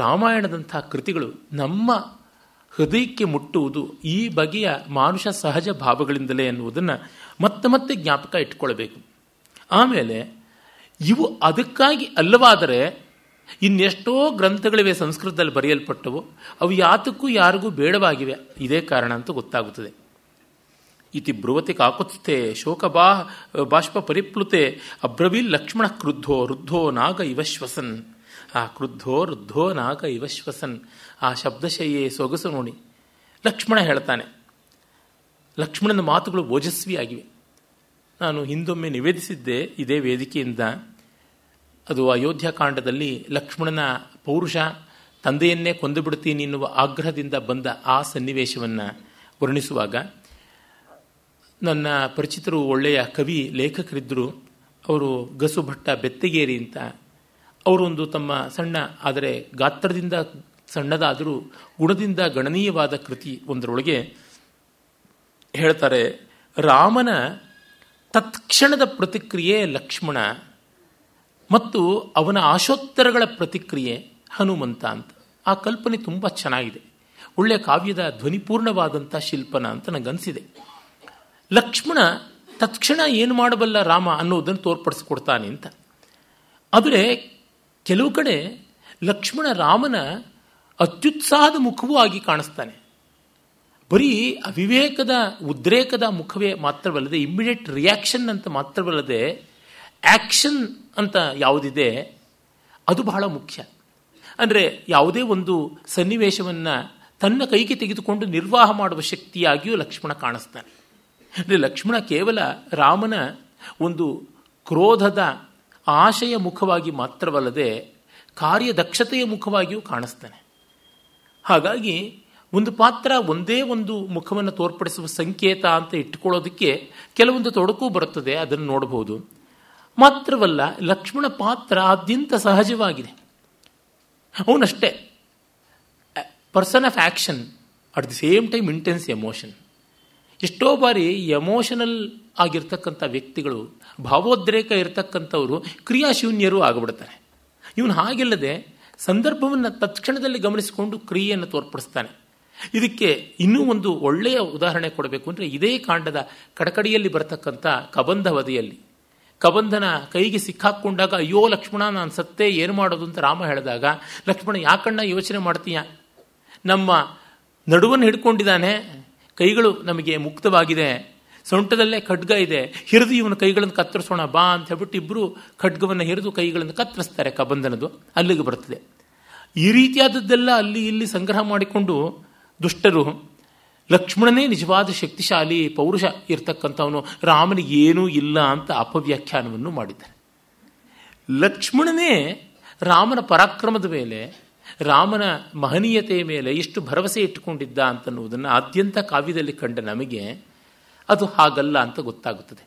ರಾಮಾಯಣದಂಥ ಕೃತಿಗಳು ನಮ್ಮ ಹೃದಯಕ್ಕೆ ಮುಟ್ಟುವುದು ಈ ಬಗೆಯ ಮಾನುಷ ಸಹಜ ಭಾವಗಳಿಂದಲೇ ಎನ್ನುವುದನ್ನು ಮತ್ತೆ ಮತ್ತೆ ಜ್ಞಾಪಕ ಇಟ್ಕೊಳ್ಬೇಕು ಆಮೇಲೆ ಇವು ಅದಕ್ಕಾಗಿ ಅಲ್ಲವಾದರೆ ಇನ್ನೆಷ್ಟೋ ಗ್ರಂಥಗಳಿವೆ ಸಂಸ್ಕೃತದಲ್ಲಿ ಬರೆಯಲ್ಪಟ್ಟವು ಅವು ಯಾತಕ್ಕೂ ಯಾರಿಗೂ ಬೇಡವಾಗಿವೆ ಇದೇ ಕಾರಣ ಅಂತ ಗೊತ್ತಾಗುತ್ತದೆ ಇತಿ ಬ್ರುವತಿ ಕಾಕುತ್ತೆ ಶೋಕ ಬಾ ಬಾಷ್ಪ ಪರಿಪ್ಲುತೆ ಅಬ್ರವಿ ಲಕ್ಷ್ಮಣ ಕ್ರುದ್ಧೋ ರುದ್ಧೋ ನಾಗ ಇವಶ್ವಸನ್ ಆ ಕ್ರುದ್ಧೋ ರುದ್ಧೋ ನಾಗ ಇವಶ್ವಸನ್ ಆ ಶಬ್ದಶಯೇ ಸೊಗಸು ನೋಡಿ ಲಕ್ಷ್ಮಣ ಹೇಳ್ತಾನೆ ಲಕ್ಷ್ಮಣನ ಮಾತುಗಳು ಓಜಸ್ವಿಯಾಗಿವೆ ನಾನು ಹಿಂದೊಮ್ಮೆ ನಿವೇದಿಸಿದ್ದೆ ಇದೇ ವೇದಿಕೆಯಿಂದ ಅದು ಕಾಂಡದಲ್ಲಿ ಲಕ್ಷ್ಮಣನ ಪೌರುಷ ತಂದೆಯನ್ನೇ ಕೊಂದು ಬಿಡ್ತೀನಿ ಎನ್ನುವ ಆಗ್ರಹದಿಂದ ಬಂದ ಆ ಸನ್ನಿವೇಶವನ್ನು ವರ್ಣಿಸುವಾಗ ನನ್ನ ಪರಿಚಿತರು ಒಳ್ಳೆಯ ಕವಿ ಲೇಖಕರಿದ್ದರು ಅವರು ಗಸುಭಟ್ಟ ಬೆತ್ತಗೇರಿ ಅಂತ ಅವರೊಂದು ತಮ್ಮ ಸಣ್ಣ ಆದರೆ ಗಾತ್ರದಿಂದ ಸಣ್ಣದಾದರೂ ಗುಣದಿಂದ ಗಣನೀಯವಾದ ಕೃತಿ ಒಂದರೊಳಗೆ ಹೇಳ್ತಾರೆ ರಾಮನ ತತ್ಕ್ಷಣದ ಪ್ರತಿಕ್ರಿಯೆ ಲಕ್ಷ್ಮಣ ಮತ್ತು ಅವನ ಆಶೋತ್ತರಗಳ ಪ್ರತಿಕ್ರಿಯೆ ಹನುಮಂತ ಅಂತ ಆ ಕಲ್ಪನೆ ತುಂಬ ಚೆನ್ನಾಗಿದೆ ಒಳ್ಳೆಯ ಕಾವ್ಯದ ಧ್ವನಿಪೂರ್ಣವಾದಂಥ ಶಿಲ್ಪನ ಅಂತ ನನಗನ್ಸಿದೆ ಲಕ್ಷ್ಮಣ ತತ್ಕ್ಷಣ ಏನು ಮಾಡಬಲ್ಲ ರಾಮ ಅನ್ನೋದನ್ನು ತೋರ್ಪಡಿಸ್ಕೊಡ್ತಾನೆ ಅಂತ ಆದರೆ ಕೆಲವು ಕಡೆ ಲಕ್ಷ್ಮಣ ರಾಮನ ಅತ್ಯುತ್ಸಾಹದ ಮುಖವೂ ಆಗಿ ಕಾಣಿಸ್ತಾನೆ ಬರೀ ಅವಿವೇಕದ ಉದ್ರೇಕದ ಮುಖವೇ ಮಾತ್ರವಲ್ಲದೆ ಇಮ್ಮಿಡಿಯೇಟ್ ರಿಯಾಕ್ಷನ್ ಅಂತ ಮಾತ್ರವಲ್ಲದೆ ಆ್ಯಕ್ಷನ್ ಅಂತ ಯಾವುದಿದೆ ಅದು ಬಹಳ ಮುಖ್ಯ ಅಂದರೆ ಯಾವುದೇ ಒಂದು ಸನ್ನಿವೇಶವನ್ನು ತನ್ನ ಕೈಗೆ ತೆಗೆದುಕೊಂಡು ನಿರ್ವಾಹ ಮಾಡುವ ಶಕ್ತಿಯಾಗಿಯೂ ಲಕ್ಷ್ಮಣ ಕಾಣಿಸ್ತಾನೆ ಅಂದರೆ ಲಕ್ಷ್ಮಣ ಕೇವಲ ರಾಮನ ಒಂದು ಕ್ರೋಧದ ಆಶಯ ಮುಖವಾಗಿ ಮಾತ್ರವಲ್ಲದೆ ಕಾರ್ಯದಕ್ಷತೆಯ ಮುಖವಾಗಿಯೂ ಕಾಣಿಸ್ತಾನೆ ಹಾಗಾಗಿ ಒಂದು ಪಾತ್ರ ಒಂದೇ ಒಂದು ಮುಖವನ್ನು ತೋರ್ಪಡಿಸುವ ಸಂಕೇತ ಅಂತ ಇಟ್ಟುಕೊಳ್ಳೋದಕ್ಕೆ ಕೆಲವೊಂದು ತೊಡಕು ಬರುತ್ತದೆ ಅದನ್ನು ನೋಡಬಹುದು ಮಾತ್ರವಲ್ಲ ಲಕ್ಷ್ಮಣ ಪಾತ್ರ ಅತ್ಯಂತ ಸಹಜವಾಗಿದೆ ಅವನಷ್ಟೇ person of action at the same time intense emotion ಎಷ್ಟೋ ಬಾರಿ ಎಮೋಷನಲ್ ಆಗಿರ್ತಕ್ಕಂಥ ವ್ಯಕ್ತಿಗಳು ಭಾವೋದ್ರೇಕ ಇರತಕ್ಕಂಥವರು ಕ್ರಿಯಾಶೂನ್ಯರು ಆಗಿಬಿಡ್ತಾರೆ ಇವನು ಹಾಗಿಲ್ಲದೆ ಸಂದರ್ಭವನ್ನು ತತ್ಕ್ಷಣದಲ್ಲಿ ಗಮನಿಸಿಕೊಂಡು ಕ್ರಿಯೆಯನ್ನು ತೋರ್ಪಡಿಸ್ತಾನೆ ಇದಕ್ಕೆ ಇನ್ನೂ ಒಂದು ಒಳ್ಳೆಯ ಉದಾಹರಣೆ ಕೊಡಬೇಕು ಅಂದರೆ ಇದೇ ಕಾಂಡದ ಕಡಕಡಿಯಲ್ಲಿ ಬರತಕ್ಕಂಥ ಕಬಂಧವಧಿಯಲ್ಲಿ ಕಬಂಧನ ಕೈಗೆ ಸಿಕ್ಕಾಕ್ಕೊಂಡಾಗ ಅಯ್ಯೋ ಲಕ್ಷ್ಮಣ ನಾನು ಸತ್ತೇ ಏನು ಮಾಡೋದು ಅಂತ ರಾಮ ಹೇಳಿದಾಗ ಲಕ್ಷ್ಮಣ ಯಾಕಣ್ಣ ಯೋಚನೆ ಮಾಡ್ತೀಯ ನಮ್ಮ ನಡುವನ್ನು ಹಿಡ್ಕೊಂಡಿದ್ದಾನೆ ಕೈಗಳು ನಮಗೆ ಮುಕ್ತವಾಗಿದೆ ಸೊಂಟದಲ್ಲೇ ಖಡ್ಗ ಇದೆ ಹಿರಿದು ಇವನ ಕೈಗಳನ್ನು ಕತ್ತರಿಸೋಣ ಬಾ ಅಂತ ಹೇಳ್ಬಿಟ್ಟು ಇಬ್ಬರು ಖಡ್ಗವನ್ನು ಹಿರಿದು ಕೈಗಳನ್ನು ಕತ್ತರಿಸ್ತಾರೆ ಕಬಂಧನದು ಅಲ್ಲಿಗೆ ಬರ್ತದೆ ಈ ರೀತಿಯಾದದ್ದೆಲ್ಲ ಅಲ್ಲಿ ಇಲ್ಲಿ ಸಂಗ್ರಹ ಮಾಡಿಕೊಂಡು ದುಷ್ಟರು ಲಕ್ಷ್ಮಣನೇ ನಿಜವಾದ ಶಕ್ತಿಶಾಲಿ ಪೌರುಷ ಇರ್ತಕ್ಕಂಥವನು ರಾಮನಿಗೆ ಏನೂ ಇಲ್ಲ ಅಂತ ಅಪವ್ಯಾಖ್ಯಾನವನ್ನು ಮಾಡಿದ್ದಾರೆ ಲಕ್ಷ್ಮಣನೇ ರಾಮನ ಪರಾಕ್ರಮದ ಮೇಲೆ ರಾಮನ ಮಹನೀಯತೆಯ ಮೇಲೆ ಎಷ್ಟು ಭರವಸೆ ಇಟ್ಟುಕೊಂಡಿದ್ದ ಅಂತನ್ನುವುದನ್ನು ಆದ್ಯಂತ ಕಾವ್ಯದಲ್ಲಿ ಕಂಡ ನಮಗೆ ಅದು ಹಾಗಲ್ಲ ಅಂತ ಗೊತ್ತಾಗುತ್ತದೆ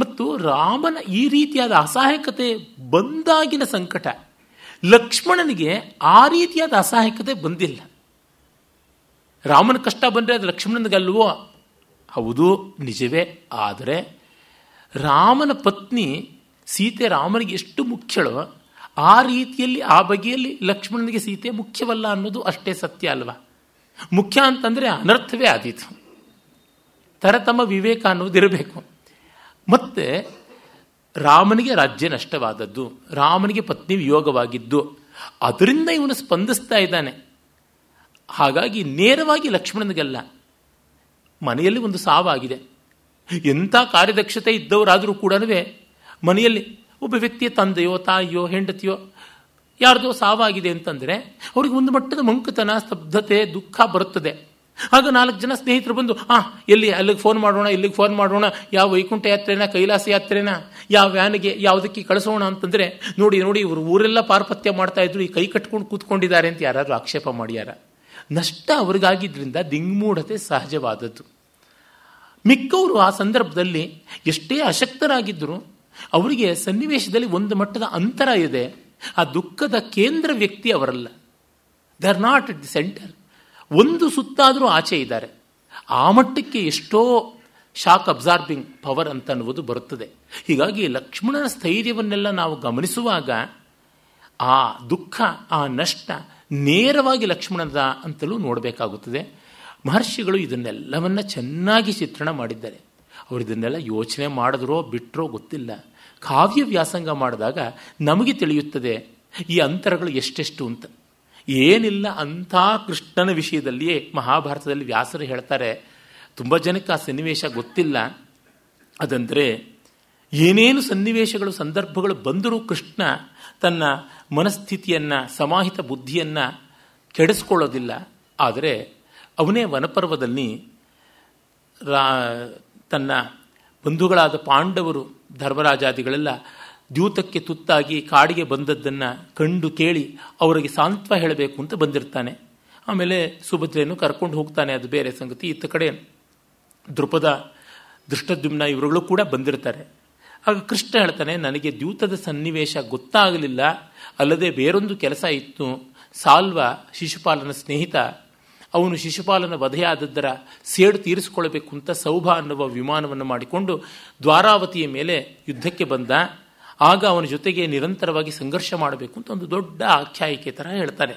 ಮತ್ತು ರಾಮನ ಈ ರೀತಿಯಾದ ಅಸಹಾಯಕತೆ ಬಂದಾಗಿನ ಸಂಕಟ ಲಕ್ಷ್ಮಣನಿಗೆ ಆ ರೀತಿಯಾದ ಅಸಹಾಯಕತೆ ಬಂದಿಲ್ಲ ರಾಮನ ಕಷ್ಟ ಬಂದರೆ ಅದು ಅಲ್ವೋ ಹೌದು ನಿಜವೇ ಆದರೆ ರಾಮನ ಪತ್ನಿ ಸೀತೆ ರಾಮನಿಗೆ ಎಷ್ಟು ಮುಖ್ಯಳೋ ಆ ರೀತಿಯಲ್ಲಿ ಆ ಬಗೆಯಲ್ಲಿ ಲಕ್ಷ್ಮಣನಿಗೆ ಸೀತೆ ಮುಖ್ಯವಲ್ಲ ಅನ್ನೋದು ಅಷ್ಟೇ ಸತ್ಯ ಅಲ್ವಾ ಮುಖ್ಯ ಅಂತಂದರೆ ಅನರ್ಥವೇ ಆದೀತು ತರತಮ ವಿವೇಕ ಅನ್ನೋದಿರಬೇಕು ಮತ್ತು ರಾಮನಿಗೆ ರಾಜ್ಯ ನಷ್ಟವಾದದ್ದು ರಾಮನಿಗೆ ಪತ್ನಿ ವಿಯೋಗವಾಗಿದ್ದು ಅದರಿಂದ ಇವನು ಸ್ಪಂದಿಸ್ತಾ ಇದ್ದಾನೆ ಹಾಗಾಗಿ ನೇರವಾಗಿ ಲಕ್ಷ್ಮಣನಿಗೆಲ್ಲ ಮನೆಯಲ್ಲಿ ಒಂದು ಸಾವಾಗಿದೆ ಎಂಥ ಕಾರ್ಯದಕ್ಷತೆ ಇದ್ದವರಾದರೂ ಕೂಡ ಮನೆಯಲ್ಲಿ ಒಬ್ಬ ವ್ಯಕ್ತಿಯ ತಂದೆಯೋ ತಾಯಿಯೋ ಹೆಂಡತಿಯೋ ಯಾರ್ದೋ ಸಾವಾಗಿದೆ ಅಂತಂದರೆ ಅವ್ರಿಗೆ ಒಂದು ಮಟ್ಟದ ಮಂಕುತನ ಸ್ತಬ್ಧತೆ ದುಃಖ ಬರುತ್ತದೆ ಆಗ ನಾಲ್ಕು ಜನ ಸ್ನೇಹಿತರು ಬಂದು ಆ ಎಲ್ಲಿ ಅಲ್ಲಿಗೆ ಫೋನ್ ಮಾಡೋಣ ಇಲ್ಲಿಗೆ ಫೋನ್ ಮಾಡೋಣ ಯಾವ ವೈಕುಂಠ ಯಾತ್ರೆನ ಕೈಲಾಸ ಯಾತ್ರೆನ ಯಾವ ವ್ಯಾನಿಗೆ ಯಾವುದಕ್ಕೆ ಕಳಿಸೋಣ ಅಂತಂದ್ರೆ ನೋಡಿ ನೋಡಿ ಇವರು ಊರೆಲ್ಲ ಪಾರ್ಪತ್ಯ ಮಾಡ್ತಾ ಇದ್ರು ಈ ಕೈ ಕಟ್ಕೊಂಡು ಕೂತ್ಕೊಂಡಿದ್ದಾರೆ ಅಂತ ಯಾರಾದರೂ ಆಕ್ಷೇಪ ಮಾಡ್ಯಾರ ನಷ್ಟ ಅವ್ರಿಗಾಗಿದ್ದರಿಂದ ದಿಂಗ್ಮೂಢತೆ ಸಹಜವಾದದ್ದು ಮಿಕ್ಕವರು ಆ ಸಂದರ್ಭದಲ್ಲಿ ಎಷ್ಟೇ ಅಶಕ್ತರಾಗಿದ್ದರೂ ಅವರಿಗೆ ಸನ್ನಿವೇಶದಲ್ಲಿ ಒಂದು ಮಟ್ಟದ ಅಂತರ ಇದೆ ಆ ದುಃಖದ ಕೇಂದ್ರ ವ್ಯಕ್ತಿ ಅವರಲ್ಲ they are not at the center ಒಂದು ಸುತ್ತಾದರೂ ಆಚೆ ಇದ್ದಾರೆ ಆ ಮಟ್ಟಕ್ಕೆ ಎಷ್ಟೋ ಶಾಕ್ ಅಬ್ಸಾರ್ಬಿಂಗ್ ಪವರ್ ಅಂತ ಅನ್ನುವುದು ಬರುತ್ತದೆ ಹೀಗಾಗಿ ಲಕ್ಷ್ಮಣನ ಸ್ಥೈರ್ಯವನ್ನೆಲ್ಲ ನಾವು ಗಮನಿಸುವಾಗ ಆ ದುಃಖ ಆ ನಷ್ಟ ನೇರವಾಗಿ ಲಕ್ಷ್ಮಣದ ಅಂತಲೂ ನೋಡಬೇಕಾಗುತ್ತದೆ ಮಹರ್ಷಿಗಳು ಇದನ್ನೆಲ್ಲವನ್ನ ಚೆನ್ನಾಗಿ ಚಿತ್ರಣ ಮಾಡಿದ್ದಾರೆ ಅವರು ಇದನ್ನೆಲ್ಲ ಯೋಚನೆ ಮಾಡಿದ್ರೋ ಬಿಟ್ಟರೋ ಗೊತ್ತಿಲ್ಲ ಕಾವ್ಯ ವ್ಯಾಸಂಗ ಮಾಡಿದಾಗ ನಮಗೆ ತಿಳಿಯುತ್ತದೆ ಈ ಅಂತರಗಳು ಎಷ್ಟೆಷ್ಟು ಅಂತ ಏನಿಲ್ಲ ಅಂಥ ಕೃಷ್ಣನ ವಿಷಯದಲ್ಲಿಯೇ ಮಹಾಭಾರತದಲ್ಲಿ ವ್ಯಾಸರು ಹೇಳ್ತಾರೆ ತುಂಬ ಜನಕ್ಕೆ ಆ ಸನ್ನಿವೇಶ ಗೊತ್ತಿಲ್ಲ ಅದಂದರೆ ಏನೇನು ಸನ್ನಿವೇಶಗಳು ಸಂದರ್ಭಗಳು ಬಂದರೂ ಕೃಷ್ಣ ತನ್ನ ಮನಸ್ಥಿತಿಯನ್ನು ಸಮಾಹಿತ ಬುದ್ಧಿಯನ್ನು ಕೆಡಿಸ್ಕೊಳ್ಳೋದಿಲ್ಲ ಆದರೆ ಅವನೇ ವನಪರ್ವದಲ್ಲಿ ರಾ ತನ್ನ ಬಂಧುಗಳಾದ ಪಾಂಡವರು ಧರ್ಮರಾಜಾದಿಗಳೆಲ್ಲ ದ್ಯೂತಕ್ಕೆ ತುತ್ತಾಗಿ ಕಾಡಿಗೆ ಬಂದದ್ದನ್ನು ಕಂಡು ಕೇಳಿ ಅವರಿಗೆ ಸಾಂತ್ವ ಹೇಳಬೇಕು ಅಂತ ಬಂದಿರ್ತಾನೆ ಆಮೇಲೆ ಸುಭದ್ರೆಯನ್ನು ಕರ್ಕೊಂಡು ಹೋಗ್ತಾನೆ ಅದು ಬೇರೆ ಸಂಗತಿ ಇತ್ತ ಕಡೆ ದೃಪದ ದೃಷ್ಟದ್ಯುಮ್ನ ಇವರುಗಳು ಕೂಡ ಬಂದಿರ್ತಾರೆ ಆಗ ಕೃಷ್ಣ ಹೇಳ್ತಾನೆ ನನಗೆ ದ್ಯೂತದ ಸನ್ನಿವೇಶ ಗೊತ್ತಾಗಲಿಲ್ಲ ಅಲ್ಲದೆ ಬೇರೊಂದು ಕೆಲಸ ಇತ್ತು ಸಾಲ್ವ ಶಿಶುಪಾಲನ ಸ್ನೇಹಿತ ಅವನು ಶಿಶುಪಾಲನ ವಧೆಯಾದದ್ದರ ಸೇಡು ತೀರಿಸಿಕೊಳ್ಳಬೇಕು ಅಂತ ಸೌಭ ಅನ್ನುವ ವಿಮಾನವನ್ನು ಮಾಡಿಕೊಂಡು ದ್ವಾರಾವತಿಯ ಮೇಲೆ ಯುದ್ಧಕ್ಕೆ ಬಂದ ಆಗ ಅವನ ಜೊತೆಗೆ ನಿರಂತರವಾಗಿ ಸಂಘರ್ಷ ಮಾಡಬೇಕು ಅಂತ ಒಂದು ದೊಡ್ಡ ಆಖ್ಯಾಯಿಕೆ ಥರ ಹೇಳ್ತಾನೆ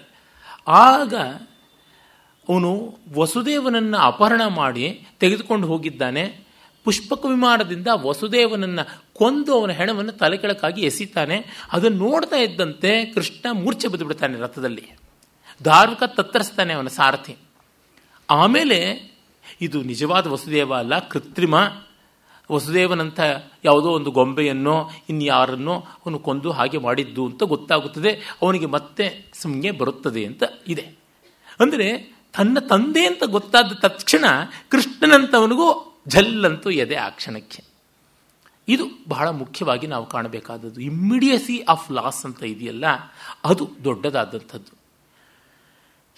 ಆಗ ಅವನು ವಸುದೇವನನ್ನು ಅಪಹರಣ ಮಾಡಿ ತೆಗೆದುಕೊಂಡು ಹೋಗಿದ್ದಾನೆ ಪುಷ್ಪಕ ವಿಮಾನದಿಂದ ವಸುದೇವನನ್ನು ಕೊಂದು ಅವನ ಹೆಣವನ್ನು ತಲೆಕೆಳಕಾಗಿ ಎಸಿತಾನೆ ಅದನ್ನು ನೋಡ್ತಾ ಇದ್ದಂತೆ ಕೃಷ್ಣ ಮೂರ್ಛೆ ಬಿದ್ದುಬಿಡ್ತಾನೆ ರಥದಲ್ಲಿ ಧಾರ್ಮಿಕ ತತ್ತರಿಸ್ತಾನೆ ಅವನ ಸಾರಥಿ ಆಮೇಲೆ ಇದು ನಿಜವಾದ ವಸುದೇವ ಅಲ್ಲ ಕೃತ್ರಿಮ ವಸುದೇವನಂಥ ಯಾವುದೋ ಒಂದು ಗೊಂಬೆಯನ್ನೋ ಇನ್ಯಾರನ್ನೋ ಅವನು ಕೊಂದು ಹಾಗೆ ಮಾಡಿದ್ದು ಅಂತ ಗೊತ್ತಾಗುತ್ತದೆ ಅವನಿಗೆ ಮತ್ತೆ ಸುಮ್ಮನೆ ಬರುತ್ತದೆ ಅಂತ ಇದೆ ಅಂದರೆ ತನ್ನ ತಂದೆ ಅಂತ ಗೊತ್ತಾದ ತಕ್ಷಣ ಕೃಷ್ಣನಂಥವನಿಗೂ ಝಲ್ಲಂತೂ ಎದೆ ಆ ಕ್ಷಣಕ್ಕೆ ಇದು ಬಹಳ ಮುಖ್ಯವಾಗಿ ನಾವು ಕಾಣಬೇಕಾದದ್ದು ಇಮ್ಮಿಡಿಯಸಿ ಆಫ್ ಲಾಸ್ ಅಂತ ಇದೆಯಲ್ಲ ಅದು ದೊಡ್ಡದಾದಂಥದ್ದು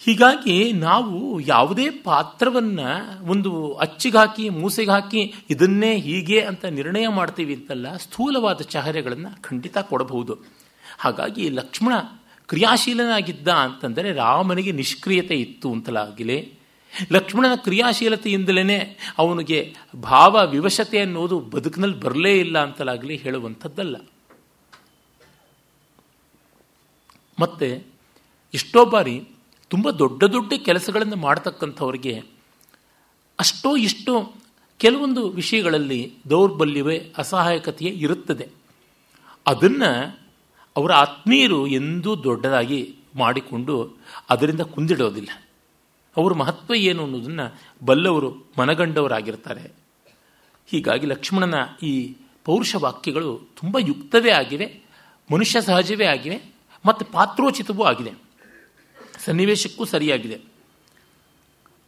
ಹೀಗಾಗಿ ನಾವು ಯಾವುದೇ ಪಾತ್ರವನ್ನು ಒಂದು ಅಚ್ಚಿಗಾಕಿ ಹಾಕಿ ಇದನ್ನೇ ಹೀಗೆ ಅಂತ ನಿರ್ಣಯ ಮಾಡ್ತೀವಿ ಅಂತಲ್ಲ ಸ್ಥೂಲವಾದ ಚಹರೆಗಳನ್ನು ಖಂಡಿತ ಕೊಡಬಹುದು ಹಾಗಾಗಿ ಲಕ್ಷ್ಮಣ ಕ್ರಿಯಾಶೀಲನಾಗಿದ್ದ ಅಂತಂದರೆ ರಾಮನಿಗೆ ನಿಷ್ಕ್ರಿಯತೆ ಇತ್ತು ಅಂತಲಾಗಿಲೇ ಲಕ್ಷ್ಮಣನ ಕ್ರಿಯಾಶೀಲತೆಯಿಂದಲೇ ಅವನಿಗೆ ಭಾವ ವಿವಶತೆ ಅನ್ನೋದು ಬದುಕಿನಲ್ಲಿ ಬರಲೇ ಇಲ್ಲ ಅಂತಲಾಗಲಿ ಹೇಳುವಂಥದ್ದಲ್ಲ ಮತ್ತೆ ಎಷ್ಟೋ ಬಾರಿ ತುಂಬ ದೊಡ್ಡ ದೊಡ್ಡ ಕೆಲಸಗಳನ್ನು ಮಾಡ್ತಕ್ಕಂಥವ್ರಿಗೆ ಅಷ್ಟೋ ಇಷ್ಟೋ ಕೆಲವೊಂದು ವಿಷಯಗಳಲ್ಲಿ ದೌರ್ಬಲ್ಯವೇ ಅಸಹಾಯಕತೆಯೇ ಇರುತ್ತದೆ ಅದನ್ನು ಅವರ ಆತ್ಮೀಯರು ಎಂದೂ ದೊಡ್ಡದಾಗಿ ಮಾಡಿಕೊಂಡು ಅದರಿಂದ ಕುಂದಿಡೋದಿಲ್ಲ ಅವರ ಮಹತ್ವ ಏನು ಅನ್ನೋದನ್ನು ಬಲ್ಲವರು ಮನಗಂಡವರಾಗಿರ್ತಾರೆ ಹೀಗಾಗಿ ಲಕ್ಷ್ಮಣನ ಈ ಪೌರುಷ ವಾಕ್ಯಗಳು ತುಂಬ ಯುಕ್ತವೇ ಆಗಿವೆ ಮನುಷ್ಯ ಸಹಜವೇ ಆಗಿವೆ ಮತ್ತು ಪಾತ್ರೋಚಿತವೂ ಆಗಿದೆ ಸನ್ನಿವೇಶಕ್ಕೂ ಸರಿಯಾಗಿದೆ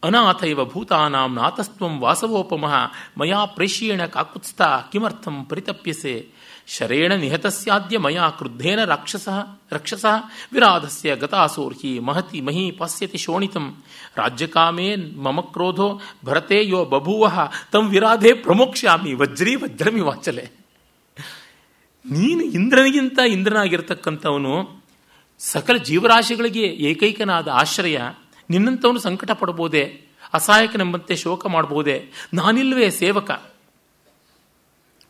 ಅನಾಥೈವ ಭೂತಾನಾಂ ನಾಥಸ್ತ್ವಂ ವಾಸವೋಪಮ ಮಯಾ ಪ್ರೇಷ್ಯೇಣ ಕಾಕುತ್ಸ್ಥ ಕಿಮರ್ಥಂ ಪರಿತಪ್ಯಸೆ ಶರೇಣ ನಿಹತಸ್ಯಾದ್ಯ ಮಯಾ ಕ್ರುದ್ಧೇನ ರಾಕ್ಷಸ ರಕ್ಷಸ ವಿರಾಧಸ್ಯ ಗತಾಸೋರ್ಹಿ ಮಹತಿ ಮಹಿ ಪಶ್ಯತಿ ಶೋಣಿತಂ ರಾಜ್ಯಕಾಮೇ ಮಮ ಕ್ರೋಧೋ ಭರತೆ ಯೋ ಬಭೂವ ತಂ ವಿರಾಧೆ ಪ್ರಮೋಕ್ಷ್ಯಾಮಿ ವಜ್ರೀ ವಜ್ರಮಿ ವಾಚಲೆ ನೀನು ಇಂದ್ರನಿಗಿಂತ ಇಂದ್ರನಾಗಿರ್ತಕ್ಕಂಥವನು ಸಕಲ ಜೀವರಾಶಿಗಳಿಗೆ ಏಕೈಕನಾದ ಆಶ್ರಯ ನಿನ್ನಂಥವನು ಸಂಕಟ ಪಡಬಹುದೇ ಅಸಹಾಯಕನೆಂಬಂತೆ ಶೋಕ ಮಾಡಬಹುದೇ ನಾನಿಲ್ವೇ ಸೇವಕ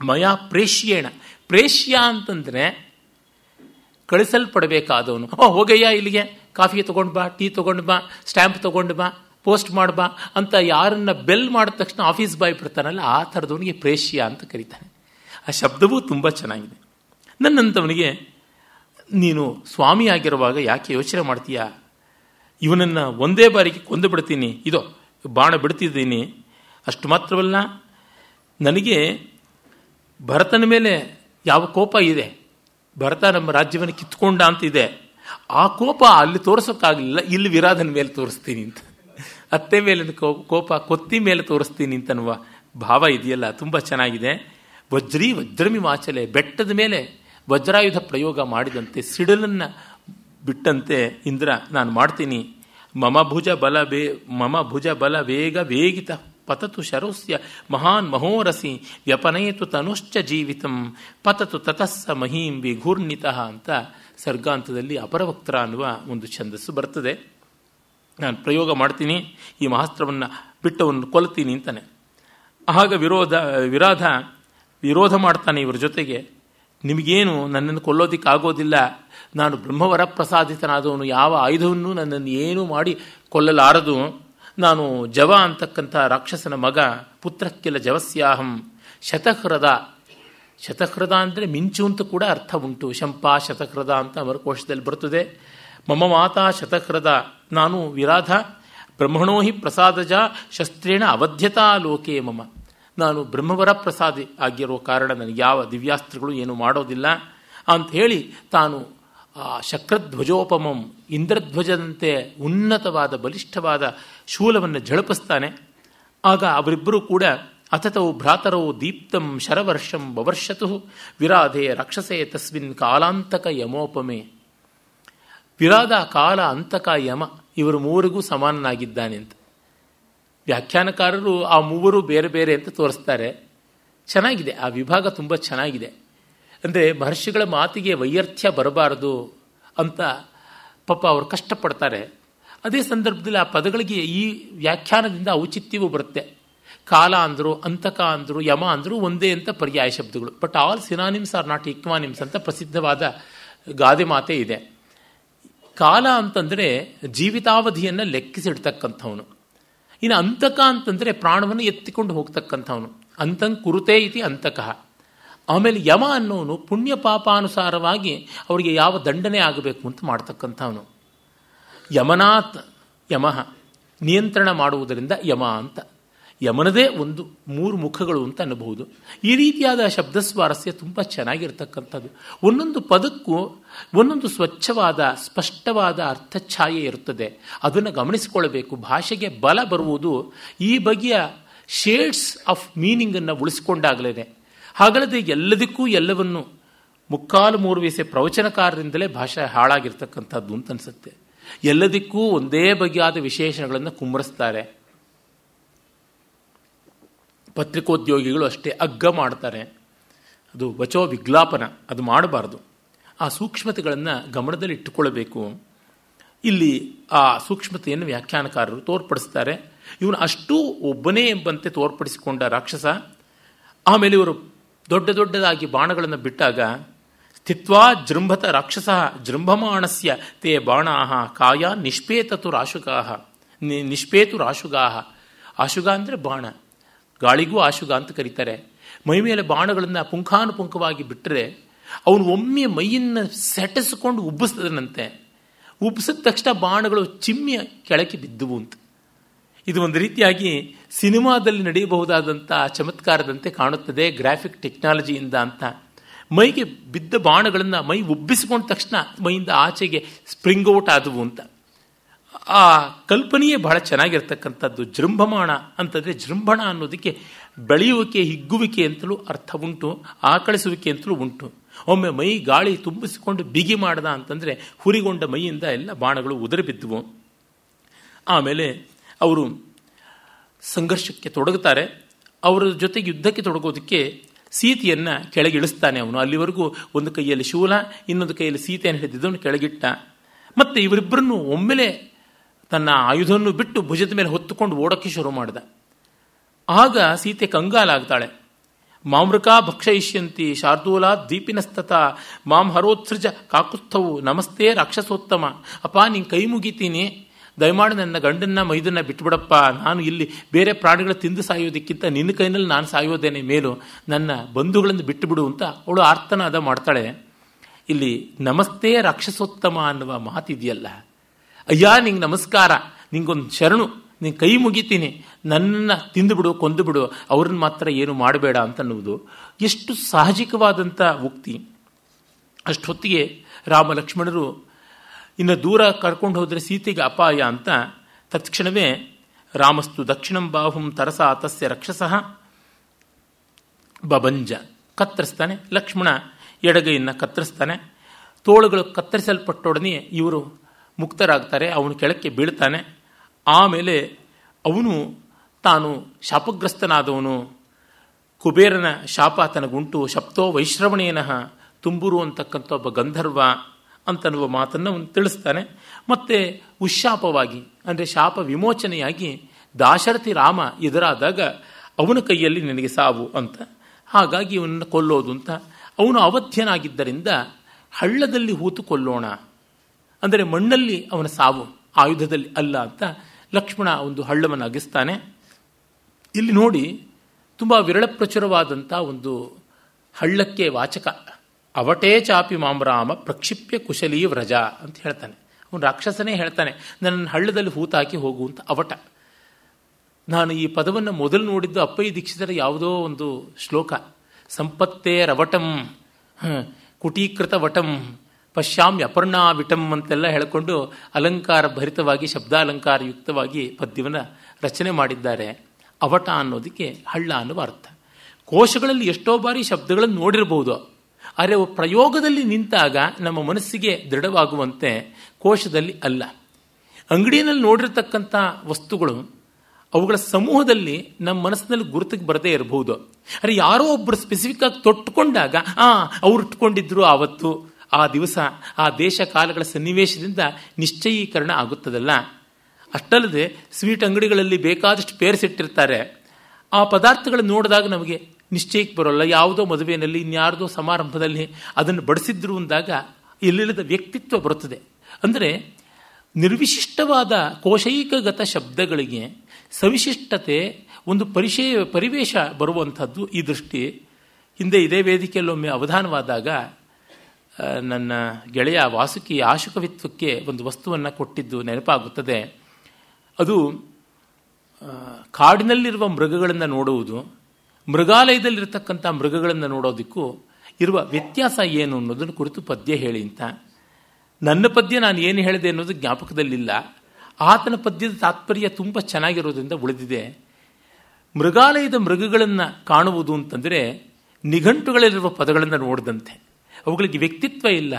ಮಯಾ ಪ್ರೇಷ್ಯೇಣ ಪ್ರೇಷ್ಯ ಅಂತಂದ್ರೆ ಕಳಿಸಲ್ಪಡಬೇಕಾದವನು ಓ ಹೋಗಯ್ಯ ಇಲ್ಲಿಗೆ ಕಾಫಿ ತಗೊಂಡು ಬಾ ಟೀ ತೊಗೊಂಡು ಬಾ ಸ್ಟ್ಯಾಂಪ್ ತಗೊಂಡು ಬಾ ಪೋಸ್ಟ್ ಮಾಡ್ಬಾ ಅಂತ ಯಾರನ್ನ ಬೆಲ್ ಮಾಡಿದ ತಕ್ಷಣ ಆಫೀಸ್ ಬಾಯ್ ಬಿಡ್ತಾನಲ್ಲ ಆ ಥರದವನಿಗೆ ಪ್ರೇಷ್ಯ ಅಂತ ಕರೀತಾನೆ ಆ ಶಬ್ದವೂ ತುಂಬ ಚೆನ್ನಾಗಿದೆ ನನ್ನಂಥವನಿಗೆ ನೀನು ಸ್ವಾಮಿಯಾಗಿರುವಾಗ ಯಾಕೆ ಯೋಚನೆ ಮಾಡ್ತೀಯಾ ಇವನನ್ನು ಒಂದೇ ಬಾರಿಗೆ ಕೊಂದು ಬಿಡ್ತೀನಿ ಇದು ಬಾಣ ಬಿಡ್ತಿದ್ದೀನಿ ಅಷ್ಟು ಮಾತ್ರವಲ್ಲ ನನಗೆ ಭರತನ ಮೇಲೆ ಯಾವ ಕೋಪ ಇದೆ ಭರತ ನಮ್ಮ ರಾಜ್ಯವನ್ನು ಕಿತ್ಕೊಂಡ ಅಂತ ಇದೆ ಆ ಕೋಪ ಅಲ್ಲಿ ತೋರಿಸೋಕ್ಕಾಗಲಿಲ್ಲ ಇಲ್ಲಿ ವಿರಾಧನ ಮೇಲೆ ತೋರಿಸ್ತೀನಿ ಅಂತ ಅತ್ತೆ ಮೇಲಿನ ಕೋಪ ಕೊತ್ತಿ ಮೇಲೆ ತೋರಿಸ್ತೀನಿ ಅಂತನ್ನುವ ಭಾವ ಇದೆಯಲ್ಲ ತುಂಬ ಚೆನ್ನಾಗಿದೆ ವಜ್ರಿ ವಜ್ರಮಿ ವಾಚಲೆ ಬೆಟ್ಟದ ಮೇಲೆ ವಜ್ರಾಯುಧ ಪ್ರಯೋಗ ಮಾಡಿದಂತೆ ಸಿಡಲನ್ನು ಬಿಟ್ಟಂತೆ ಇಂದ್ರ ನಾನು ಮಾಡ್ತೀನಿ ಮಮ ಭುಜ ಬಲ ಬೇ ಮಮ ಭುಜ ಬಲ ವೇಗ ವೇಗಿತ ಪತತು ಶರೋಸ್ಯ ಮಹಾನ್ ಮಹೋರಸಿ ವ್ಯಪನಯಿತು ತನುಶ್ಚ ಜೀವಿತಂ ಪತತು ತತಸ್ಸ ಮಹೀಂ ವಿಘೂರ್ಣಿತ ಅಂತ ಸರ್ಗಾಂತದಲ್ಲಿ ಅಪರವಕ್ತರ ಅನ್ನುವ ಒಂದು ಛಂದಸ್ಸು ಬರ್ತದೆ ನಾನು ಪ್ರಯೋಗ ಮಾಡ್ತೀನಿ ಈ ಮಹಾಸ್ತ್ರವನ್ನು ಬಿಟ್ಟವನ್ನು ಕೊಲ್ತೀನಿ ಅಂತಾನೆ ಆಗ ವಿರೋಧ ವಿರಾಧ ವಿರೋಧ ಮಾಡ್ತಾನೆ ಇವರ ಜೊತೆಗೆ ನಿಮಗೇನು ನನ್ನನ್ನು ಆಗೋದಿಲ್ಲ ನಾನು ಬ್ರಹ್ಮವರ ಪ್ರಸಾದಿತನಾದವನು ಯಾವ ಆಯುಧವನ್ನು ನನ್ನನ್ನು ಏನೂ ಮಾಡಿ ಕೊಲ್ಲಲಾರದು ನಾನು ಜವ ಅಂತಕ್ಕಂಥ ರಾಕ್ಷಸನ ಮಗ ಪುತ್ರಕ್ಕೆಲ್ಲ ಜವಸ್ಯಾಹಂ ಶತಹೃದ ಶತಹೃದ ಅಂದರೆ ಮಿಂಚು ಅಂತ ಕೂಡ ಅರ್ಥ ಉಂಟು ಶಂಪ ಶತಹೃದ ಅಂತ ಕೋಶದಲ್ಲಿ ಬರುತ್ತದೆ ಮಮ ಮಾತಾ ಶತಹೃದ ನಾನು ವಿರಾಧ ಬ್ರಹ್ಮಣೋ ಹಿ ಪ್ರಸಾದಜ ಶಸ್ತ್ರೇಣ ಅವಧ್ಯತಾ ಲೋಕೆ ಮಮ ನಾನು ಬ್ರಹ್ಮವರ ಪ್ರಸಾದಿ ಆಗಿರುವ ಕಾರಣ ನನಗೆ ಯಾವ ದಿವ್ಯಾಸ್ತ್ರಗಳು ಏನು ಮಾಡೋದಿಲ್ಲ ಅಂತ ಹೇಳಿ ತಾನು ಆ ಶಕ್ರಧ್ವಜೋಪಮಂ ಇಂದ್ರಧ್ವಜದಂತೆ ಉನ್ನತವಾದ ಬಲಿಷ್ಠವಾದ ಶೂಲವನ್ನು ಝಳಪಿಸ್ತಾನೆ ಆಗ ಅವರಿಬ್ಬರೂ ಕೂಡ ಅಥತೌ ಭ್ರಾತರೌ ದೀಪ್ತಂ ಶರವರ್ಷಂ ಬವರ್ಷತು ವಿರಾಧೆ ರಕ್ಷಸೆ ತಸ್ವಿನ್ ಕಾಲಾಂತಕ ಯಮೋಪಮೆ ವಿರಾಧ ಕಾಲ ಅಂತಕ ಯಮ ಇವರು ಮೂವರಿಗೂ ಸಮಾನನಾಗಿದ್ದಾನೆ ಅಂತ ವ್ಯಾಖ್ಯಾನಕಾರರು ಆ ಮೂವರು ಬೇರೆ ಬೇರೆ ಅಂತ ತೋರಿಸ್ತಾರೆ ಚೆನ್ನಾಗಿದೆ ಆ ವಿಭಾಗ ತುಂಬ ಚೆನ್ನಾಗಿದೆ ಅಂದರೆ ಮಹರ್ಷಿಗಳ ಮಾತಿಗೆ ವೈಯರ್ಥ್ಯ ಬರಬಾರದು ಅಂತ ಪಾಪ ಅವರು ಕಷ್ಟಪಡ್ತಾರೆ ಅದೇ ಸಂದರ್ಭದಲ್ಲಿ ಆ ಪದಗಳಿಗೆ ಈ ವ್ಯಾಖ್ಯಾನದಿಂದ ಔಚಿತ್ಯವೂ ಬರುತ್ತೆ ಕಾಲ ಅಂದರು ಅಂತಕ ಅಂದರು ಯಮ ಅಂದರು ಒಂದೇ ಅಂತ ಪರ್ಯಾಯ ಶಬ್ದಗಳು but all synonyms are not equonyms ಅಂತ ಪ್ರಸಿದ್ಧವಾದ ಗಾದೆ ಮಾತೆ ಇದೆ ಕಾಲ ಅಂತಂದರೆ ಜೀವಿತಾವಧಿಯನ್ನು ಲೆಕ್ಕಿಸಿಡ್ತಕ್ಕಂಥವನು ಇನ್ನು ಅಂತಕ ಅಂತಂದರೆ ಪ್ರಾಣವನ್ನು ಎತ್ತಿಕೊಂಡು ಹೋಗ್ತಕ್ಕಂಥವನು ಅಂತಂ ಕುರುತೆ ಇತಿ ಅಂತಕಃ ಆಮೇಲೆ ಯಮ ಅನ್ನೋನು ಪುಣ್ಯ ಪಾಪಾನುಸಾರವಾಗಿ ಅವರಿಗೆ ಯಾವ ದಂಡನೆ ಆಗಬೇಕು ಅಂತ ಮಾಡ್ತಕ್ಕಂಥವನು ಯಮನಾತ್ ಯಮಃ ನಿಯಂತ್ರಣ ಮಾಡುವುದರಿಂದ ಯಮ ಅಂತ ಯಮನದೇ ಒಂದು ಮೂರು ಮುಖಗಳು ಅಂತ ಅನ್ನಬಹುದು ಈ ರೀತಿಯಾದ ಶಬ್ದ ಸ್ವಾರಸ್ಯ ತುಂಬ ಚೆನ್ನಾಗಿರ್ತಕ್ಕಂಥದ್ದು ಒಂದೊಂದು ಪದಕ್ಕೂ ಒಂದೊಂದು ಸ್ವಚ್ಛವಾದ ಸ್ಪಷ್ಟವಾದ ಅರ್ಥ ಛಾಯೆ ಇರುತ್ತದೆ ಅದನ್ನು ಗಮನಿಸಿಕೊಳ್ಳಬೇಕು ಭಾಷೆಗೆ ಬಲ ಬರುವುದು ಈ ಬಗೆಯ ಶೇಡ್ಸ್ ಆಫ್ ಮೀನಿಂಗನ್ನು ಉಳಿಸಿಕೊಂಡಾಗಲೇ ಹಾಗಲ್ಲದೆ ಎಲ್ಲದಕ್ಕೂ ಎಲ್ಲವನ್ನು ಮುಕ್ಕಾಲು ಮೂರು ಪ್ರವಚನಕಾರರಿಂದಲೇ ಭಾಷೆ ಹಾಳಾಗಿರ್ತಕ್ಕಂಥದ್ದು ಅಂತ ಅನಿಸುತ್ತೆ ಎಲ್ಲದಕ್ಕೂ ಒಂದೇ ಬಗೆಯಾದ ವಿಶೇಷಣಗಳನ್ನು ಕುಮ್ಮರಿಸ್ತಾರೆ ಪತ್ರಿಕೋದ್ಯೋಗಿಗಳು ಅಷ್ಟೇ ಅಗ್ಗ ಮಾಡ್ತಾರೆ ಅದು ವಚೋ ವಿಗ್ಲಾಪನ ಅದು ಮಾಡಬಾರ್ದು ಆ ಸೂಕ್ಷ್ಮತೆಗಳನ್ನು ಗಮನದಲ್ಲಿ ಇಟ್ಟುಕೊಳ್ಳಬೇಕು ಇಲ್ಲಿ ಆ ಸೂಕ್ಷ್ಮತೆಯನ್ನು ವ್ಯಾಖ್ಯಾನಕಾರರು ತೋರ್ಪಡಿಸ್ತಾರೆ ಇವನು ಅಷ್ಟು ಒಬ್ಬನೇ ಎಂಬಂತೆ ತೋರ್ಪಡಿಸಿಕೊಂಡ ರಾಕ್ಷಸ ಆಮೇಲೆ ಇವರು ದೊಡ್ಡ ದೊಡ್ಡದಾಗಿ ಬಾಣಗಳನ್ನು ಬಿಟ್ಟಾಗ ಸ್ಥಿತ್ವಾ ಜೃಂಭತ ರಾಕ್ಷಸ ಜೃಂಭಮಾಣಸ್ಯ ತೇ ಬಾಣಾಹ ಕಾಯ ನಿಷ್ಪೇತತು ರಾಶುಗಾಹ ನಿಷ್ಪೇತು ರಾಶುಗಾಹ ಆಶುಗ ಅಂದರೆ ಬಾಣ ಗಾಳಿಗೂ ಆಶುಗ ಅಂತ ಕರೀತಾರೆ ಮೈ ಮೇಲೆ ಬಾಣಗಳನ್ನು ಪುಂಖಾನುಪುಂಖವಾಗಿ ಬಿಟ್ಟರೆ ಅವನು ಒಮ್ಮೆ ಮೈಯನ್ನು ಸೆಟಸ್ಕೊಂಡು ಉಬ್ಬಿಸ್ತದನಂತೆ ಉಬ್ಬಿಸಿದ ತಕ್ಷಣ ಬಾಣಗಳು ಚಿಮ್ಮಿಯ ಕೆಳಕ್ಕೆ ಬಿದ್ದುವು ಅಂತ ಇದು ಒಂದು ರೀತಿಯಾಗಿ ಸಿನಿಮಾದಲ್ಲಿ ನಡೆಯಬಹುದಾದಂಥ ಚಮತ್ಕಾರದಂತೆ ಕಾಣುತ್ತದೆ ಗ್ರಾಫಿಕ್ ಟೆಕ್ನಾಲಜಿಯಿಂದ ಅಂತ ಮೈಗೆ ಬಿದ್ದ ಬಾಣಗಳನ್ನು ಮೈ ಉಬ್ಬಿಸಿಕೊಂಡ ತಕ್ಷಣ ಮೈಯಿಂದ ಆಚೆಗೆ ಸ್ಪ್ರಿಂಗ್ ಔಟ್ ಆದವು ಅಂತ ಆ ಕಲ್ಪನೆಯೇ ಬಹಳ ಚೆನ್ನಾಗಿರ್ತಕ್ಕಂಥದ್ದು ಜೃಂಭಮಾಣ ಅಂತಂದರೆ ಜೃಂಭಣ ಅನ್ನೋದಕ್ಕೆ ಬೆಳೆಯುವಿಕೆ ಹಿಗ್ಗುವಿಕೆ ಅಂತಲೂ ಅರ್ಥ ಉಂಟು ಆಕಳಿಸುವಿಕೆ ಅಂತಲೂ ಉಂಟು ಒಮ್ಮೆ ಮೈ ಗಾಳಿ ತುಂಬಿಸಿಕೊಂಡು ಬಿಗಿ ಮಾಡ್ದ ಅಂತಂದರೆ ಹುರಿಗೊಂಡ ಮೈಯಿಂದ ಎಲ್ಲ ಬಾಣಗಳು ಉದುರಿ ಆಮೇಲೆ ಅವರು ಸಂಘರ್ಷಕ್ಕೆ ತೊಡಗುತ್ತಾರೆ ಅವರ ಜೊತೆಗೆ ಯುದ್ಧಕ್ಕೆ ತೊಡಗೋದಕ್ಕೆ ಸೀತೆಯನ್ನು ಕೆಳಗಿಳಿಸ್ತಾನೆ ಅವನು ಅಲ್ಲಿವರೆಗೂ ಒಂದು ಕೈಯಲ್ಲಿ ಶೂಲ ಇನ್ನೊಂದು ಕೈಯಲ್ಲಿ ಸೀತೆಯನ್ನು ಹಿಡಿದಿದ್ದವನು ಕೆಳಗಿಟ್ಟ ಮತ್ತು ಇವರಿಬ್ಬರನ್ನು ಒಮ್ಮೆಲೆ ತನ್ನ ಆಯುಧವನ್ನು ಬಿಟ್ಟು ಭುಜದ ಮೇಲೆ ಹೊತ್ತುಕೊಂಡು ಓಡಕ್ಕೆ ಶುರು ಮಾಡಿದ ಆಗ ಸೀತೆ ಕಂಗಾಲಾಗ್ತಾಳೆ ಮಾಮೃಕಾ ಭಕ್ಷಯಿಷ್ಯಂತಿ ಶಾರ್ದೂಲಾ ದೀಪಿನಸ್ತತ ಮಾಂ ಹರೋತ್ಸೃಜ ಕಾಕುಸ್ಥವು ನಮಸ್ತೆ ರಾಕ್ಷಸೋತ್ತಮ ಅಪ್ಪ ನೀನು ಕೈ ಮುಗಿತೀನಿ ದಯಮಾಡಿ ನನ್ನ ಗಂಡನ್ನ ಮೈದನ್ನ ಬಿಟ್ಬಿಡಪ್ಪ ನಾನು ಇಲ್ಲಿ ಬೇರೆ ಪ್ರಾಣಿಗಳ ತಿಂದು ಸಾಯೋದಕ್ಕಿಂತ ನಿನ್ನ ಕೈನಲ್ಲಿ ನಾನು ಸಾಯೋದೇನೆ ಮೇಲೂ ನನ್ನ ಬಂಧುಗಳನ್ನು ಬಿಟ್ಟುಬಿಡು ಅಂತ ಅವಳು ಆರ್ತನಾದ ಮಾಡ್ತಾಳೆ ಇಲ್ಲಿ ನಮಸ್ತೆ ರಾಕ್ಷಸೋತ್ತಮ ಅನ್ನುವ ಮಾತಿದೆಯಲ್ಲ ಅಯ್ಯ ನಿಂಗೆ ನಮಸ್ಕಾರ ನಿಂಗೊಂದು ಶರಣು ನೀನು ಕೈ ಮುಗಿತೀನಿ ನನ್ನ ತಿಂದುಬಿಡು ಕೊಂದುಬಿಡು ಅವ್ರನ್ನ ಮಾತ್ರ ಏನು ಮಾಡಬೇಡ ಅಂತ ಅನ್ನುವುದು ಎಷ್ಟು ಸಹಜಿಕವಾದಂಥ ಉಕ್ತಿ ಅಷ್ಟೊತ್ತಿಗೆ ರಾಮ ಲಕ್ಷ್ಮಣರು ಇನ್ನು ದೂರ ಕರ್ಕೊಂಡು ಹೋದರೆ ಸೀತೆಗೆ ಅಪಾಯ ಅಂತ ತತ್ಕ್ಷಣವೇ ರಾಮಸ್ತು ದಕ್ಷಿಣಂ ಬಾಹುಂ ತರಸ ತಸ್ಯ ರಕ್ಷಸಃ ಬಬಂಜ ಕತ್ತರಿಸ್ತಾನೆ ಲಕ್ಷ್ಮಣ ಎಡಗೈಯನ್ನು ಕತ್ತರಿಸ್ತಾನೆ ತೋಳುಗಳು ಕತ್ತರಿಸಲ್ಪಟ್ಟೊಡನೆ ಇವರು ಮುಕ್ತರಾಗ್ತಾರೆ ಅವನು ಕೆಳಕ್ಕೆ ಬೀಳ್ತಾನೆ ಆಮೇಲೆ ಅವನು ತಾನು ಶಾಪಗ್ರಸ್ತನಾದವನು ಕುಬೇರನ ಶಾಪ ತನಗುಂಟು ಶಬ್ದೋ ವೈಶ್ರವಣೇನಃ ತುಂಬುರು ಅಂತಕ್ಕಂಥ ಒಬ್ಬ ಗಂಧರ್ವ ಅಂತನ್ನುವ ಮಾತನ್ನು ಅವನು ತಿಳಿಸ್ತಾನೆ ಮತ್ತೆ ಉಶಾಪವಾಗಿ ಅಂದರೆ ಶಾಪ ವಿಮೋಚನೆಯಾಗಿ ದಾಶರಥಿ ರಾಮ ಎದುರಾದಾಗ ಅವನ ಕೈಯಲ್ಲಿ ನಿನಗೆ ಸಾವು ಅಂತ ಹಾಗಾಗಿ ಇವನನ್ನು ಕೊಲ್ಲೋದು ಅಂತ ಅವನು ಅವಧ್ಯನಾಗಿದ್ದರಿಂದ ಹಳ್ಳದಲ್ಲಿ ಹೂತು ಕೊಲ್ಲೋಣ ಅಂದರೆ ಮಣ್ಣಲ್ಲಿ ಅವನ ಸಾವು ಆಯುಧದಲ್ಲಿ ಅಲ್ಲ ಅಂತ ಲಕ್ಷ್ಮಣ ಒಂದು ಹಳ್ಳವನ್ನು ಅಗಿಸ್ತಾನೆ ಇಲ್ಲಿ ನೋಡಿ ತುಂಬ ವಿರಳ ಪ್ರಚುರವಾದಂಥ ಒಂದು ಹಳ್ಳಕ್ಕೆ ವಾಚಕ ಅವಟೇ ಚಾಪಿ ಮಾಮರಾಮ ಪ್ರಕ್ಷಿಪ್ಯ ಕುಶಲೀ ವ್ರಜ ಅಂತ ಹೇಳ್ತಾನೆ ಅವನು ರಾಕ್ಷಸನೇ ಹೇಳ್ತಾನೆ ನನ್ನ ಹಳ್ಳದಲ್ಲಿ ಹೂತಾಕಿ ಹೋಗುವಂಥ ಅವಟ ನಾನು ಈ ಪದವನ್ನು ಮೊದಲು ನೋಡಿದ್ದು ಅಪ್ಪಯ್ಯ ದೀಕ್ಷಿತರ ಯಾವುದೋ ಒಂದು ಶ್ಲೋಕ ಸಂಪತ್ತೇ ರವಟಂ ಕುಟೀಕೃತ ವಟಂ ಪಶ್ಯಾಮ್ಯ ಅಪರ್ಣಾ ವಿಟಂ ಅಂತೆಲ್ಲ ಹೇಳಿಕೊಂಡು ಅಲಂಕಾರ ಭರಿತವಾಗಿ ಯುಕ್ತವಾಗಿ ಪದ್ಯವನ್ನು ರಚನೆ ಮಾಡಿದ್ದಾರೆ ಅವಟ ಅನ್ನೋದಕ್ಕೆ ಹಳ್ಳ ಅನ್ನುವ ಅರ್ಥ ಕೋಶಗಳಲ್ಲಿ ಎಷ್ಟೋ ಬಾರಿ ಶಬ್ದಗಳನ್ನು ನೋಡಿರಬಹುದು ಆದರೆ ಪ್ರಯೋಗದಲ್ಲಿ ನಿಂತಾಗ ನಮ್ಮ ಮನಸ್ಸಿಗೆ ದೃಢವಾಗುವಂತೆ ಕೋಶದಲ್ಲಿ ಅಲ್ಲ ಅಂಗಡಿಯಲ್ಲಿ ನೋಡಿರತಕ್ಕಂಥ ವಸ್ತುಗಳು ಅವುಗಳ ಸಮೂಹದಲ್ಲಿ ನಮ್ಮ ಮನಸ್ಸಿನಲ್ಲಿ ಗುರುತಿಗೆ ಬರದೇ ಇರಬಹುದು ಅರೆ ಯಾರೋ ಒಬ್ಬರು ಸ್ಪೆಸಿಫಿಕ್ ಆಗಿ ತೊಟ್ಟುಕೊಂಡಾಗ ಆ ಅವ್ರು ಇಟ್ಕೊಂಡಿದ್ರು ಆವತ್ತು ಆ ದಿವಸ ಆ ದೇಶ ಕಾಲಗಳ ಸನ್ನಿವೇಶದಿಂದ ನಿಶ್ಚಯೀಕರಣ ಆಗುತ್ತದಲ್ಲ ಅಷ್ಟಲ್ಲದೆ ಸ್ವೀಟ್ ಅಂಗಡಿಗಳಲ್ಲಿ ಬೇಕಾದಷ್ಟು ಪೇರಿಸಿಟ್ಟಿರ್ತಾರೆ ಆ ಪದಾರ್ಥಗಳನ್ನು ನೋಡಿದಾಗ ನಮಗೆ ನಿಶ್ಚಯಕ್ಕೆ ಬರೋಲ್ಲ ಯಾವುದೋ ಮದುವೆಯಲ್ಲಿ ಇನ್ಯಾರ್ದೋ ಸಮಾರಂಭದಲ್ಲಿ ಅದನ್ನು ಬಡಿಸಿದ್ರು ಅಂದಾಗ ಎಲ್ಲಿಲ್ಲದ ವ್ಯಕ್ತಿತ್ವ ಬರುತ್ತದೆ ಅಂದರೆ ನಿರ್ವಿಶಿಷ್ಟವಾದ ಕೋಶೈಕಗತ ಶಬ್ದಗಳಿಗೆ ಸವಿಶಿಷ್ಟತೆ ಒಂದು ಪರಿಶಯ ಪರಿವೇಶ ಬರುವಂಥದ್ದು ಈ ದೃಷ್ಟಿ ಹಿಂದೆ ಇದೇ ವೇದಿಕೆಯಲ್ಲೊಮ್ಮೆ ಅವಧಾನವಾದಾಗ ನನ್ನ ಗೆಳೆಯ ವಾಸುಕಿ ಆಶುಕವಿತ್ವಕ್ಕೆ ಒಂದು ವಸ್ತುವನ್ನು ಕೊಟ್ಟಿದ್ದು ನೆನಪಾಗುತ್ತದೆ ಅದು ಕಾಡಿನಲ್ಲಿರುವ ಮೃಗಗಳನ್ನು ನೋಡುವುದು ಮೃಗಾಲಯದಲ್ಲಿರತಕ್ಕಂಥ ಮೃಗಗಳನ್ನು ನೋಡೋದಕ್ಕೂ ಇರುವ ವ್ಯತ್ಯಾಸ ಏನು ಅನ್ನೋದನ್ನು ಕುರಿತು ಪದ್ಯ ಹೇಳಿ ಅಂತ ನನ್ನ ಪದ್ಯ ನಾನು ಏನು ಹೇಳಿದೆ ಅನ್ನೋದು ಜ್ಞಾಪಕದಲ್ಲಿಲ್ಲ ಆತನ ಪದ್ಯದ ತಾತ್ಪರ್ಯ ತುಂಬ ಚೆನ್ನಾಗಿರೋದ್ರಿಂದ ಉಳಿದಿದೆ ಮೃಗಾಲಯದ ಮೃಗಗಳನ್ನು ಕಾಣುವುದು ಅಂತಂದರೆ ನಿಘಂಟುಗಳಲ್ಲಿರುವ ಪದಗಳನ್ನು ನೋಡಿದಂತೆ ಅವುಗಳಿಗೆ ವ್ಯಕ್ತಿತ್ವ ಇಲ್ಲ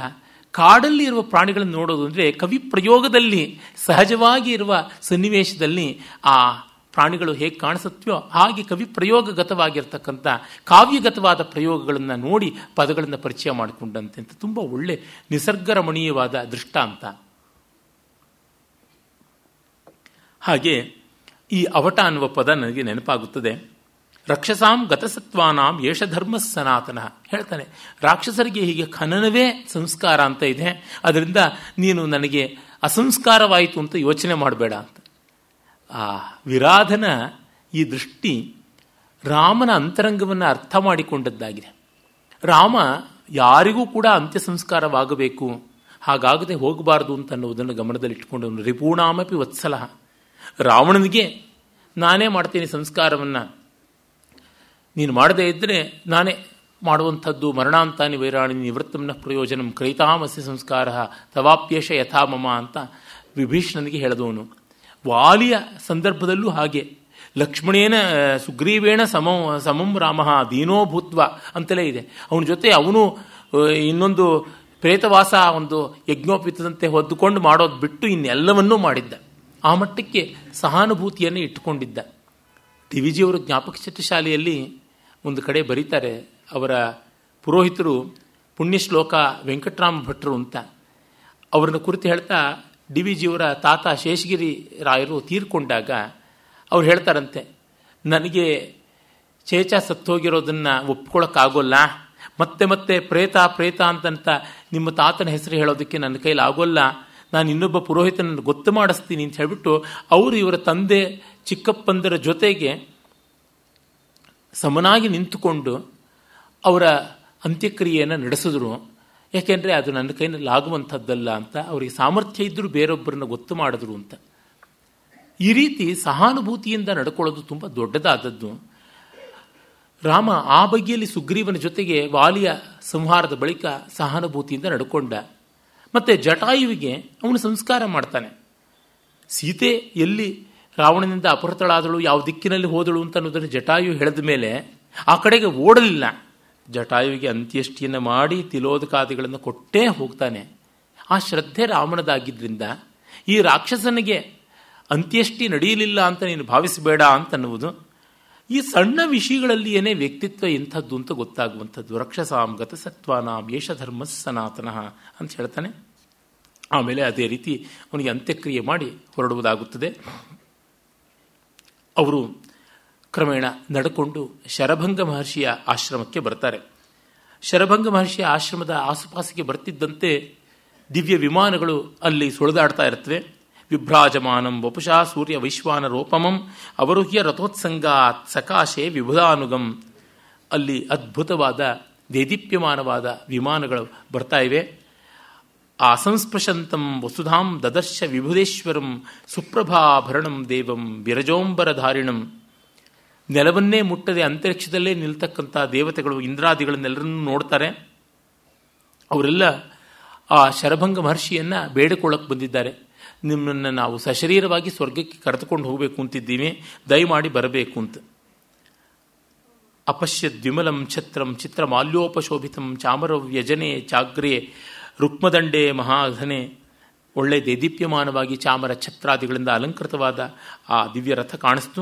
ಕಾಡಲ್ಲಿ ಇರುವ ಪ್ರಾಣಿಗಳನ್ನು ನೋಡೋದು ಅಂದರೆ ಕವಿ ಪ್ರಯೋಗದಲ್ಲಿ ಸಹಜವಾಗಿ ಇರುವ ಸನ್ನಿವೇಶದಲ್ಲಿ ಆ ಪ್ರಾಣಿಗಳು ಹೇಗೆ ಕಾಣಿಸುತ್ತೋ ಹಾಗೆ ಕವಿ ಪ್ರಯೋಗಗತವಾಗಿರ್ತಕ್ಕಂಥ ಕಾವ್ಯಗತವಾದ ಪ್ರಯೋಗಗಳನ್ನು ನೋಡಿ ಪದಗಳನ್ನು ಪರಿಚಯ ಮಾಡಿಕೊಂಡಂತೆ ಅಂತ ತುಂಬ ಒಳ್ಳೆ ನಿಸರ್ಗರಮಣೀಯವಾದ ದೃಷ್ಟಾಂತ ಹಾಗೆ ಈ ಅವಟ ಅನ್ನುವ ಪದ ನನಗೆ ನೆನಪಾಗುತ್ತದೆ ರಕ್ಷಸಾಂ ಗತಸತ್ವಾನಾಂ ಯಶಧರ್ಮ ಧರ್ಮ ಸನಾತನ ಹೇಳ್ತಾನೆ ರಾಕ್ಷಸರಿಗೆ ಹೀಗೆ ಖನನವೇ ಸಂಸ್ಕಾರ ಅಂತ ಇದೆ ಅದರಿಂದ ನೀನು ನನಗೆ ಅಸಂಸ್ಕಾರವಾಯಿತು ಅಂತ ಯೋಚನೆ ಮಾಡಬೇಡ ಅಂತ ಆ ವಿರಾಧನ ಈ ದೃಷ್ಟಿ ರಾಮನ ಅಂತರಂಗವನ್ನು ಅರ್ಥ ಮಾಡಿಕೊಂಡದ್ದಾಗಿದೆ ರಾಮ ಯಾರಿಗೂ ಕೂಡ ಅಂತ್ಯ ಸಂಸ್ಕಾರವಾಗಬೇಕು ಹಾಗಾಗದೆ ಹೋಗಬಾರ್ದು ಅಂತ ಅನ್ನೋದನ್ನು ಗಮನದಲ್ಲಿಟ್ಟುಕೊಂಡು ರಿಪೂಣಾಮಪಿ ವತ್ಸಲ ರಾವಣನಿಗೆ ನಾನೇ ಮಾಡ್ತೀನಿ ಸಂಸ್ಕಾರವನ್ನು ನೀನು ಮಾಡದೇ ಇದ್ದರೆ ನಾನೇ ಮಾಡುವಂಥದ್ದು ಮರಣಾಂತಾನಿ ವೈರಾಣಿ ನಿವೃತ್ತಂನ ಪ್ರಯೋಜನ ಕ್ರೈತಾಮಸ್ಯ ಸಂಸ್ಕಾರ ತವಾಪ್ಯೇಶ ಯಥಾಮಮ ಅಂತ ವಿಭೀಷಣನಿಗೆ ಹೇಳಿದವನು ವಾಲಿಯ ಸಂದರ್ಭದಲ್ಲೂ ಹಾಗೆ ಲಕ್ಷ್ಮಣೇನ ಸುಗ್ರೀವೇಣ ಸಮಂ ಸಮಂ ರಾಮ ದೀನೋ ಭೂತ್ವ ಇದೆ ಅವನ ಜೊತೆ ಅವನು ಇನ್ನೊಂದು ಪ್ರೇತವಾಸ ಒಂದು ಯಜ್ಞೋಪಿತದಂತೆ ಹೊದ್ದುಕೊಂಡು ಮಾಡೋದು ಬಿಟ್ಟು ಇನ್ನೆಲ್ಲವನ್ನೂ ಮಾಡಿದ್ದ ಆ ಮಟ್ಟಕ್ಕೆ ಸಹಾನುಭೂತಿಯನ್ನು ಇಟ್ಟುಕೊಂಡಿದ್ದ ದಿವಿಜಿಯವರು ಜ್ಞಾಪಕ ಚಿತ್ರಶಾಲೆಯಲ್ಲಿ ಒಂದು ಕಡೆ ಬರೀತಾರೆ ಅವರ ಪುರೋಹಿತರು ಪುಣ್ಯಶ್ಲೋಕ ವೆಂಕಟರಾಮ ಭಟ್ರು ಅಂತ ಅವರನ್ನು ಕುರಿತು ಹೇಳ್ತಾ ಡಿ ವಿ ಜಿಯವರ ತಾತ ಶೇಷಗಿರಿ ರಾಯರು ತೀರ್ಕೊಂಡಾಗ ಅವ್ರು ಹೇಳ್ತಾರಂತೆ ನನಗೆ ಚೇಚ ಸತ್ತೋಗಿರೋದನ್ನು ಒಪ್ಕೊಳ್ಳೋಕ್ಕಾಗೋಲ್ಲ ಮತ್ತೆ ಮತ್ತೆ ಪ್ರೇತ ಪ್ರೇತ ಅಂತಂತ ನಿಮ್ಮ ತಾತನ ಹೆಸರು ಹೇಳೋದಕ್ಕೆ ನನ್ನ ಕೈಲಿ ಆಗೋಲ್ಲ ನಾನು ಇನ್ನೊಬ್ಬ ಪುರೋಹಿತನನ್ನು ಗೊತ್ತು ಮಾಡಿಸ್ತೀನಿ ಅಂತ ಹೇಳಿಬಿಟ್ಟು ಅವರು ಇವರ ತಂದೆ ಚಿಕ್ಕಪ್ಪಂದರ ಜೊತೆಗೆ ಸಮನಾಗಿ ನಿಂತುಕೊಂಡು ಅವರ ಅಂತ್ಯಕ್ರಿಯೆಯನ್ನು ನಡೆಸಿದ್ರು ಯಾಕೆಂದರೆ ಅದು ನನ್ನ ಕೈನಲ್ಲಿ ಆಗುವಂಥದ್ದಲ್ಲ ಅಂತ ಅವರಿಗೆ ಸಾಮರ್ಥ್ಯ ಇದ್ದರೂ ಬೇರೊಬ್ಬರನ್ನ ಗೊತ್ತು ಮಾಡಿದ್ರು ಅಂತ ಈ ರೀತಿ ಸಹಾನುಭೂತಿಯಿಂದ ನಡ್ಕೊಳ್ಳೋದು ತುಂಬ ದೊಡ್ಡದಾದದ್ದು ರಾಮ ಆ ಬಗೆಯಲ್ಲಿ ಸುಗ್ರೀವನ ಜೊತೆಗೆ ವಾಲಿಯ ಸಂಹಾರದ ಬಳಿಕ ಸಹಾನುಭೂತಿಯಿಂದ ನಡ್ಕೊಂಡ ಮತ್ತು ಜಟಾಯುವಿಗೆ ಅವನು ಸಂಸ್ಕಾರ ಮಾಡ್ತಾನೆ ಸೀತೆ ಎಲ್ಲಿ ರಾವಣನಿಂದ ಅಪಹೃತಳಾದಳು ಯಾವ ದಿಕ್ಕಿನಲ್ಲಿ ಹೋದಳು ಅಂತ ಅನ್ನೋದನ್ನು ಜಟಾಯು ಹೇಳಿದ ಮೇಲೆ ಆ ಕಡೆಗೆ ಓಡಲಿಲ್ಲ ಜಟಾಯುವಿಗೆ ಅಂತ್ಯಷ್ಟಿಯನ್ನು ಮಾಡಿ ತಿಲೋದಕಾದಿಗಳನ್ನು ಕೊಟ್ಟೇ ಹೋಗ್ತಾನೆ ಆ ಶ್ರದ್ಧೆ ರಾವಣದಾಗಿದ್ದರಿಂದ ಈ ರಾಕ್ಷಸನಿಗೆ ಅಂತ್ಯಷ್ಟಿ ನಡೆಯಲಿಲ್ಲ ಅಂತ ನೀನು ಭಾವಿಸಬೇಡ ಅಂತನ್ನುವುದು ಈ ಸಣ್ಣ ವಿಷಯಗಳಲ್ಲಿ ಏನೇ ವ್ಯಕ್ತಿತ್ವ ಎಂಥದ್ದು ಅಂತ ಗೊತ್ತಾಗುವಂಥದ್ದು ರಕ್ಷಸಾಂಗತ ಸತ್ವಾನಾಮ್ ಯೇಷ ಧರ್ಮ ಸನಾತನ ಅಂತ ಹೇಳ್ತಾನೆ ಆಮೇಲೆ ಅದೇ ರೀತಿ ಅವನಿಗೆ ಅಂತ್ಯಕ್ರಿಯೆ ಮಾಡಿ ಹೊರಡುವುದಾಗುತ್ತದೆ ಅವರು ಕ್ರಮೇಣ ನಡ್ಕೊಂಡು ಶರಭಂಗ ಮಹರ್ಷಿಯ ಆಶ್ರಮಕ್ಕೆ ಬರ್ತಾರೆ ಶರಭಂಗ ಮಹರ್ಷಿಯ ಆಶ್ರಮದ ಆಸುಪಾಸಿಗೆ ಬರ್ತಿದ್ದಂತೆ ದಿವ್ಯ ವಿಮಾನಗಳು ಅಲ್ಲಿ ಸುಳಿದಾಡ್ತಾ ಇರ್ತವೆ ವಿಭ್ರಾಜಮಾನಂ ವಪುಷಾ ಸೂರ್ಯ ರೂಪಮಂ ಅವರುಹ್ಯ ರಥೋತ್ಸಂಗ ಸಕಾಶೆ ವಿಭುಧಾನುಗಂ ಅಲ್ಲಿ ಅದ್ಭುತವಾದ ದೇದೀಪ್ಯಮಾನವಾದ ವಿಮಾನಗಳು ಬರ್ತಾ ಇವೆ ಆಸಂಸ್ಪೃಶಂತಂ ವಸುಧಾಂ ದದರ್ಶ ವಿಭುದೇಶ್ವರಂ ಸುಪ್ರಭಾಭರಣಂ ದೇವಂ ವಿರಜೋಂಬರಧಾರಿಣಂ ನೆಲವನ್ನೇ ಮುಟ್ಟದೆ ಅಂತರಿಕ್ಷದಲ್ಲೇ ನಿಲ್ತಕ್ಕಂಥ ದೇವತೆಗಳು ಇಂದ್ರಾದಿಗಳನ್ನೆಲ್ಲರನ್ನೂ ನೋಡ್ತಾರೆ ಅವರೆಲ್ಲ ಆ ಶರಭಂಗ ಮಹರ್ಷಿಯನ್ನ ಬೇಡಿಕೊಳ್ಳಕ್ಕೆ ಬಂದಿದ್ದಾರೆ ನಿಮ್ಮನ್ನು ನಾವು ಸಶರೀರವಾಗಿ ಸ್ವರ್ಗಕ್ಕೆ ಕರೆದುಕೊಂಡು ಹೋಗಬೇಕು ಅಂತಿದ್ದೀವಿ ದಯಮಾಡಿ ಬರಬೇಕು ಅಂತ ಅಪಶ್ಯ ದ್ವಿಮಲಂ ಛತ್ರಂ ಚಿತ್ರ ಮಾಲ್ಯೋಪಶೋಭಿತಂ ಚಾಮರ ವ್ಯಜನೆ ಚಾಗ್ರೆ ರುಕ್ಮದಂಡೆ ಮಹಾಧನೆ ಒಳ್ಳೆ ದೇದೀಪ್ಯಮಾನವಾಗಿ ಚಾಮರ ಛತ್ರಾದಿಗಳಿಂದ ಅಲಂಕೃತವಾದ ಆ ದಿವ್ಯ ರಥ ಕಾಣಿಸ್ತು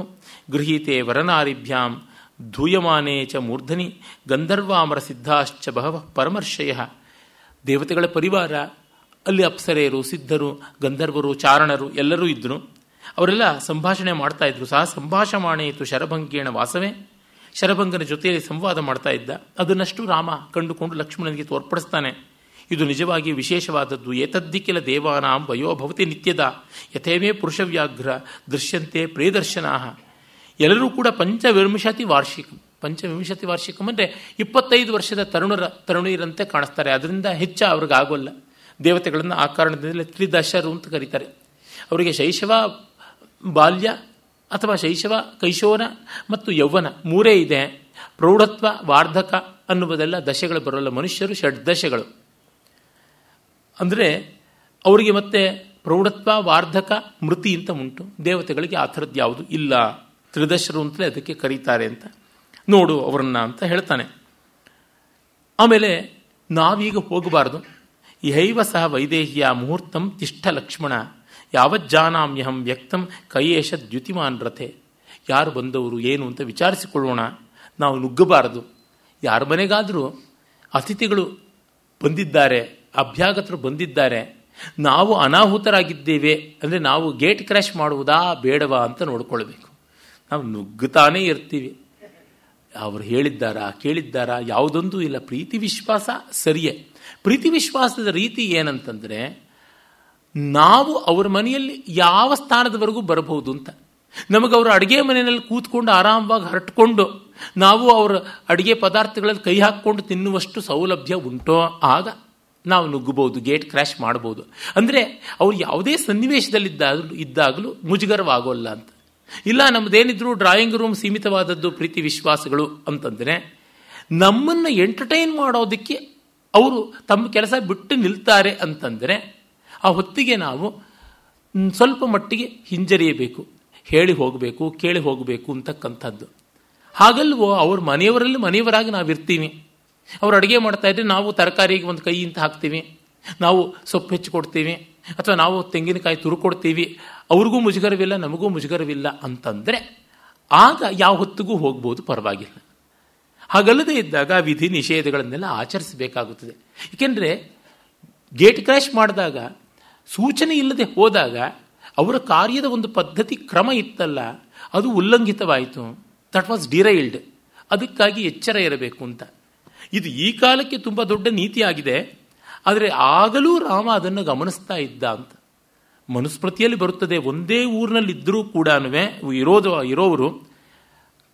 ಗೃಹೀತೆ ವರನಾರಿಭ್ಯಾಂ ಧೂಯಮಾನೇ ಚ ಮೂರ್ಧನಿ ಗಂಧರ್ವಾಮರ ಸಿದ್ಧಾಶ್ಚ ಬಹವ ಪರಮರ್ಷಯ ದೇವತೆಗಳ ಪರಿವಾರ ಅಲ್ಲಿ ಅಪ್ಸರೆಯರು ಸಿದ್ಧರು ಗಂಧರ್ವರು ಚಾರಣರು ಎಲ್ಲರೂ ಇದ್ದರು ಅವರೆಲ್ಲ ಸಂಭಾಷಣೆ ಮಾಡ್ತಾ ಇದ್ರು ಸಹ ಇತ್ತು ಶರಭಂಗೇಣ ವಾಸವೇ ಶರಭಂಗನ ಜೊತೆಯಲ್ಲಿ ಸಂವಾದ ಮಾಡ್ತಾ ಇದ್ದ ಅದನ್ನಷ್ಟು ರಾಮ ಕಂಡುಕೊಂಡು ಲಕ್ಷ್ಮಣನಿಗೆ ತೋರ್ಪಡಿಸ್ತಾನೆ ಇದು ನಿಜವಾಗಿ ವಿಶೇಷವಾದದ್ದು ಏತದ್ದಿಕ್ಕಿಲ ದೇವಾನಾಂ ವಯೋಭವತಿ ನಿತ್ಯದ ಯಥೇವೇ ಪುರುಷವ್ಯಾಘ್ರ ದೃಶ್ಯಂತೆ ಪ್ರಿಯದರ್ಶನಾ ಎಲ್ಲರೂ ಕೂಡ ಪಂಚವಿಂಶತಿ ವಾರ್ಷಿಕ ಪಂಚವಿಂಶತಿ ವಾರ್ಷಿಕಂ ಅಂದರೆ ಇಪ್ಪತ್ತೈದು ವರ್ಷದ ತರುಣರ ತರುಣಿಯರಂತೆ ಕಾಣಿಸ್ತಾರೆ ಅದರಿಂದ ಹೆಚ್ಚು ಅವ್ರಿಗಾಗೋಲ್ಲ ದೇವತೆಗಳನ್ನು ಆ ಕಾರಣದಿಂದಲೇ ತ್ರಿದಶರು ಅಂತ ಕರೀತಾರೆ ಅವರಿಗೆ ಶೈಶವ ಬಾಲ್ಯ ಅಥವಾ ಶೈಶವ ಕೈಶೋನ ಮತ್ತು ಯೌವನ ಮೂರೇ ಇದೆ ಪ್ರೌಢತ್ವ ವಾರ್ಧಕ ಅನ್ನುವುದೆಲ್ಲ ದಶೆಗಳು ಬರೋಲ್ಲ ಮನುಷ್ಯರು ಷಡ್ ದಶೆಗಳು ಅಂದರೆ ಅವರಿಗೆ ಮತ್ತೆ ಪ್ರೌಢತ್ವ ವಾರ್ಧಕ ಮೃತಿ ಅಂತ ಉಂಟು ದೇವತೆಗಳಿಗೆ ಆ ಥರದ್ದು ಯಾವುದು ಇಲ್ಲ ತ್ರಿದಶರು ಅಂತಲೇ ಅದಕ್ಕೆ ಕರೀತಾರೆ ಅಂತ ನೋಡು ಅವರನ್ನ ಅಂತ ಹೇಳ್ತಾನೆ ಆಮೇಲೆ ನಾವೀಗ ಹೋಗಬಾರ್ದು ಇಹೈವ ಸಹ ವೈದೇಹಿಯ ಮುಹೂರ್ತಂ ತಿಷ್ಠ ಲಕ್ಷ್ಮಣ ಯಾವಜ್ಜಾನಾಮ್ಯಹಂ ವ್ಯಕ್ತಂ ಕೈಯೇಷ ದ್ಯುತಿಮಾನ್ ರಥೆ ಯಾರು ಬಂದವರು ಏನು ಅಂತ ವಿಚಾರಿಸಿಕೊಳ್ಳೋಣ ನಾವು ನುಗ್ಗಬಾರದು ಯಾರ ಮನೆಗಾದರೂ ಅತಿಥಿಗಳು ಬಂದಿದ್ದಾರೆ ಅಭ್ಯಾಗತರು ಬಂದಿದ್ದಾರೆ ನಾವು ಅನಾಹುತರಾಗಿದ್ದೇವೆ ಅಂದರೆ ನಾವು ಗೇಟ್ ಕ್ರ್ಯಾಶ್ ಮಾಡುವುದಾ ಬೇಡವಾ ಅಂತ ನೋಡ್ಕೊಳ್ಬೇಕು ನಾವು ನುಗ್ಗುತ್ತಾನೇ ಇರ್ತೀವಿ ಅವರು ಹೇಳಿದ್ದಾರಾ ಕೇಳಿದ್ದಾರಾ ಯಾವುದೊಂದು ಇಲ್ಲ ಪ್ರೀತಿ ವಿಶ್ವಾಸ ಸರಿಯೇ ಪ್ರೀತಿ ವಿಶ್ವಾಸದ ರೀತಿ ಏನಂತಂದರೆ ನಾವು ಅವ್ರ ಮನೆಯಲ್ಲಿ ಯಾವ ಸ್ಥಾನದವರೆಗೂ ಬರಬಹುದು ಅಂತ ನಮಗೆ ಅವರು ಅಡುಗೆ ಮನೆಯಲ್ಲಿ ಕೂತ್ಕೊಂಡು ಆರಾಮವಾಗಿ ಹರಟ್ಕೊಂಡು ನಾವು ಅವರ ಅಡುಗೆ ಪದಾರ್ಥಗಳಲ್ಲಿ ಕೈ ಹಾಕ್ಕೊಂಡು ತಿನ್ನುವಷ್ಟು ಸೌಲಭ್ಯ ಉಂಟೋ ಆಗ ನಾವು ನುಗ್ಗಬಹುದು ಗೇಟ್ ಕ್ರ್ಯಾಶ್ ಮಾಡ್ಬೋದು ಅಂದರೆ ಅವ್ರು ಯಾವುದೇ ಸನ್ನಿವೇಶದಲ್ಲಿದ್ದಾಗಲೂ ಇದ್ದಾಗಲೂ ಮುಜುಗರವಾಗೋಲ್ಲ ಅಂತ ಇಲ್ಲ ನಮ್ಮದೇನಿದ್ರು ಡ್ರಾಯಿಂಗ್ ರೂಮ್ ಸೀಮಿತವಾದದ್ದು ಪ್ರೀತಿ ವಿಶ್ವಾಸಗಳು ಅಂತಂದರೆ ನಮ್ಮನ್ನು ಎಂಟರ್ಟೈನ್ ಮಾಡೋದಕ್ಕೆ ಅವರು ತಮ್ಮ ಕೆಲಸ ಬಿಟ್ಟು ನಿಲ್ತಾರೆ ಅಂತಂದರೆ ಆ ಹೊತ್ತಿಗೆ ನಾವು ಸ್ವಲ್ಪ ಮಟ್ಟಿಗೆ ಹಿಂಜರಿಯಬೇಕು ಹೇಳಿ ಹೋಗಬೇಕು ಕೇಳಿ ಹೋಗಬೇಕು ಅಂತಕ್ಕಂಥದ್ದು ಹಾಗಲ್ವೋ ಅವ್ರ ಮನೆಯವರಲ್ಲಿ ಮನೆಯವರಾಗಿ ನಾವಿರ್ತೀವಿ ಅವರು ಅಡುಗೆ ಇದ್ರೆ ನಾವು ತರಕಾರಿಗೆ ಒಂದು ಕೈ ಇಂತ ಹಾಕ್ತೀವಿ ನಾವು ಸೊಪ್ಪು ಹೆಚ್ಚು ಕೊಡ್ತೀವಿ ಅಥವಾ ನಾವು ತೆಂಗಿನಕಾಯಿ ತುರು ಕೊಡ್ತೀವಿ ಅವ್ರಿಗೂ ಮುಜುಗರವಿಲ್ಲ ನಮಗೂ ಮುಜುಗರವಿಲ್ಲ ಅಂತಂದರೆ ಆಗ ಯಾವ ಹೊತ್ತಿಗೂ ಹೋಗ್ಬೋದು ಪರವಾಗಿಲ್ಲ ಹಾಗಲ್ಲದೆ ಇದ್ದಾಗ ವಿಧಿ ನಿಷೇಧಗಳನ್ನೆಲ್ಲ ಆಚರಿಸಬೇಕಾಗುತ್ತದೆ ಏಕೆಂದರೆ ಗೇಟ್ ಕ್ರ್ಯಾಶ್ ಮಾಡಿದಾಗ ಸೂಚನೆ ಇಲ್ಲದೆ ಹೋದಾಗ ಅವರ ಕಾರ್ಯದ ಒಂದು ಪದ್ಧತಿ ಕ್ರಮ ಇತ್ತಲ್ಲ ಅದು ಉಲ್ಲಂಘಿತವಾಯಿತು ದಟ್ ವಾಸ್ ಡಿರೈಲ್ಡ್ ಅದಕ್ಕಾಗಿ ಎಚ್ಚರ ಇರಬೇಕು ಅಂತ ಇದು ಈ ಕಾಲಕ್ಕೆ ತುಂಬ ದೊಡ್ಡ ನೀತಿಯಾಗಿದೆ ಆದರೆ ಆಗಲೂ ರಾಮ ಅದನ್ನು ಗಮನಿಸ್ತಾ ಇದ್ದ ಅಂತ ಮನುಸ್ಮೃತಿಯಲ್ಲಿ ಬರುತ್ತದೆ ಒಂದೇ ಊರಿನಲ್ಲಿದ್ದರೂ ಕೂಡ ಇರೋದು ಇರೋವರು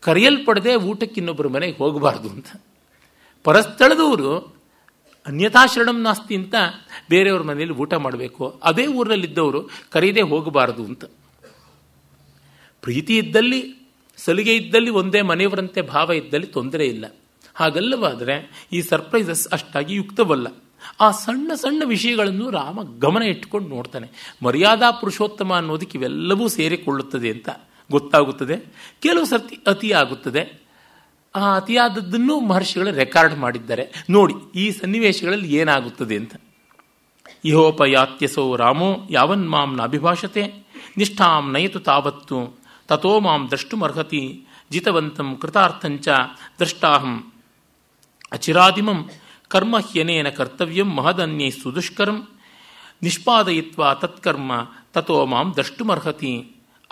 ಕರೆಯಲ್ಪಡದೆ ಊಟಕ್ಕಿನ್ನೊಬ್ಬರ ಮನೆಗೆ ಹೋಗಬಾರ್ದು ಅಂತ ಪರಸ್ಥಳದವರು ಅನ್ಯಥಾಶರಣಂ ನಾಸ್ತಿ ಅಂತ ಬೇರೆಯವ್ರ ಮನೆಯಲ್ಲಿ ಊಟ ಮಾಡಬೇಕು ಅದೇ ಊರಿನಲ್ಲಿದ್ದವರು ಕರೆಯದೇ ಹೋಗಬಾರದು ಅಂತ ಪ್ರೀತಿ ಇದ್ದಲ್ಲಿ ಸಲಿಗೆ ಇದ್ದಲ್ಲಿ ಒಂದೇ ಮನೆಯವರಂತೆ ಭಾವ ಇದ್ದಲ್ಲಿ ತೊಂದರೆ ಇಲ್ಲ ಹಾಗಲ್ಲವಾದರೆ ಈ ಸರ್ಪ್ರೈಸಸ್ ಅಷ್ಟಾಗಿ ಯುಕ್ತವಲ್ಲ ಆ ಸಣ್ಣ ಸಣ್ಣ ವಿಷಯಗಳನ್ನು ರಾಮ ಗಮನ ಇಟ್ಟುಕೊಂಡು ನೋಡ್ತಾನೆ ಮರ್ಯಾದಾ ಪುರುಷೋತ್ತಮ ಅನ್ನೋದಕ್ಕೆ ಇವೆಲ್ಲವೂ ಸೇರಿಕೊಳ್ಳುತ್ತದೆ ಅಂತ ಗೊತ್ತಾಗುತ್ತದೆ ಕೆಲವು ಸರ್ತಿ ಅತಿ ಆಗುತ್ತದೆ ಆ ಅತಿಯಾದದ್ದನ್ನು ಮಹರ್ಷಿಗಳು ರೆಕಾರ್ಡ್ ಮಾಡಿದ್ದಾರೆ ನೋಡಿ ಈ ಸನ್ನಿವೇಶಗಳಲ್ಲಿ ಏನಾಗುತ್ತದೆ ಅಂತ ಇಹೋಪಯಾತ್ಯಸೋ ರಾಮೋ ಯಾವನ್ ನ ಅಭಿಭಾಷತೆ ನಿಷ್ಠಾಂ ನಯತು ತಾವತ್ತು ತಥೋ ಮಾಂ ದ್ರಷ್ಟುಮರ್ಹತಿ ಜಿತವಂತಂ ಕೃತಾರ್ಥಂಚ ದ್ರಷ್ಟಾಹಂ ಅಚಿರಾದಿಮಂ ಕರ್ಮ ಹ್ಯನೇನ ಕರ್ತವ್ಯಂ ಮಹದನ್ಯೈ ಸುದುಷ್ಕರಂ ನಿಷ್ಪಾದಯಿತ್ವಾ ತತ್ಕರ್ಮ ತಥೋ ಮಾಂ ದ್ರಷ್ಟುಮರ್ಹತಿ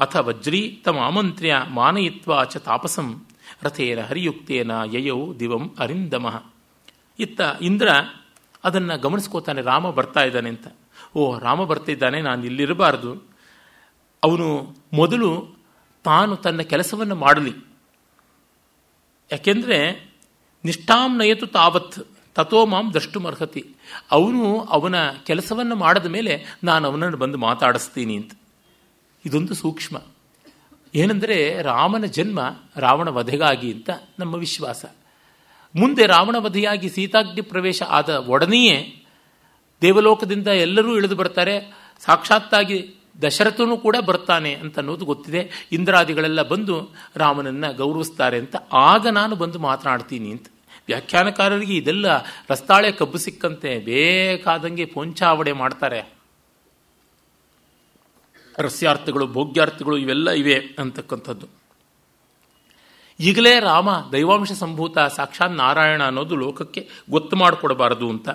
ಅಥ ವಜ್ರೀ ಆಮಂತ್ರ್ಯ ಮಾನಯಿತ್ವಾ ಚ ತಾಪಸಂ ರಥೇನ ಹರಿಯುಕ್ತೇನ ಯಯೌ ದಿವಂ ಅರಿಂದಮಃ ಇತ್ತ ಇಂದ್ರ ಅದನ್ನು ಗಮನಿಸ್ಕೋತಾನೆ ರಾಮ ಬರ್ತಾ ಇದ್ದಾನೆ ಅಂತ ಓ ರಾಮ ಬರ್ತಿದ್ದಾನೆ ನಾನು ಇಲ್ಲಿರಬಾರ್ದು ಅವನು ಮೊದಲು ತಾನು ತನ್ನ ಕೆಲಸವನ್ನು ಮಾಡಲಿ ಯಾಕೆಂದರೆ ನಿಷ್ಠಾಂ ನಯತು ತಾವತ್ ತಥೋ ಮಾಂ ದಷ್ಟು ಅರ್ಹತಿ ಅವನು ಅವನ ಕೆಲಸವನ್ನು ಮಾಡದ ಮೇಲೆ ನಾನು ಅವನನ್ನು ಬಂದು ಮಾತಾಡಿಸ್ತೀನಿ ಅಂತ ಇದೊಂದು ಸೂಕ್ಷ್ಮ ಏನೆಂದರೆ ರಾಮನ ಜನ್ಮ ರಾವಣ ವಧೆಗಾಗಿ ಅಂತ ನಮ್ಮ ವಿಶ್ವಾಸ ಮುಂದೆ ರಾವಣ ವಧೆಯಾಗಿ ಸೀತಾಗ್ನಿ ಪ್ರವೇಶ ಆದ ಒಡನೆಯೇ ದೇವಲೋಕದಿಂದ ಎಲ್ಲರೂ ಇಳಿದು ಬರ್ತಾರೆ ಸಾಕ್ಷಾತ್ತಾಗಿ ದಶರಥನೂ ಕೂಡ ಬರ್ತಾನೆ ಅಂತ ಅನ್ನೋದು ಗೊತ್ತಿದೆ ಇಂದ್ರಾದಿಗಳೆಲ್ಲ ಬಂದು ರಾಮನನ್ನು ಗೌರವಿಸ್ತಾರೆ ಅಂತ ಆಗ ನಾನು ಬಂದು ಮಾತನಾಡ್ತೀನಿ ಅಂತ ವ್ಯಾಖ್ಯಾನಕಾರರಿಗೆ ಇದೆಲ್ಲ ರಸ್ತಾಳೆ ಕಬ್ಬು ಸಿಕ್ಕಂತೆ ಬೇಕಾದಂಗೆ ಪೋಂಚಾವಡೆ ಮಾಡ್ತಾರೆ ರಸ್ಯಾರ್ಥಗಳು ಭೋಗ್ಯಾರ್ಥಗಳು ಇವೆಲ್ಲ ಇವೆ ಅಂತಕ್ಕಂಥದ್ದು ಈಗಲೇ ರಾಮ ದೈವಾಂಶ ಸಂಭೂತ ಸಾಕ್ಷಾತ್ ನಾರಾಯಣ ಅನ್ನೋದು ಲೋಕಕ್ಕೆ ಗೊತ್ತು ಮಾಡಿಕೊಡಬಾರದು ಅಂತ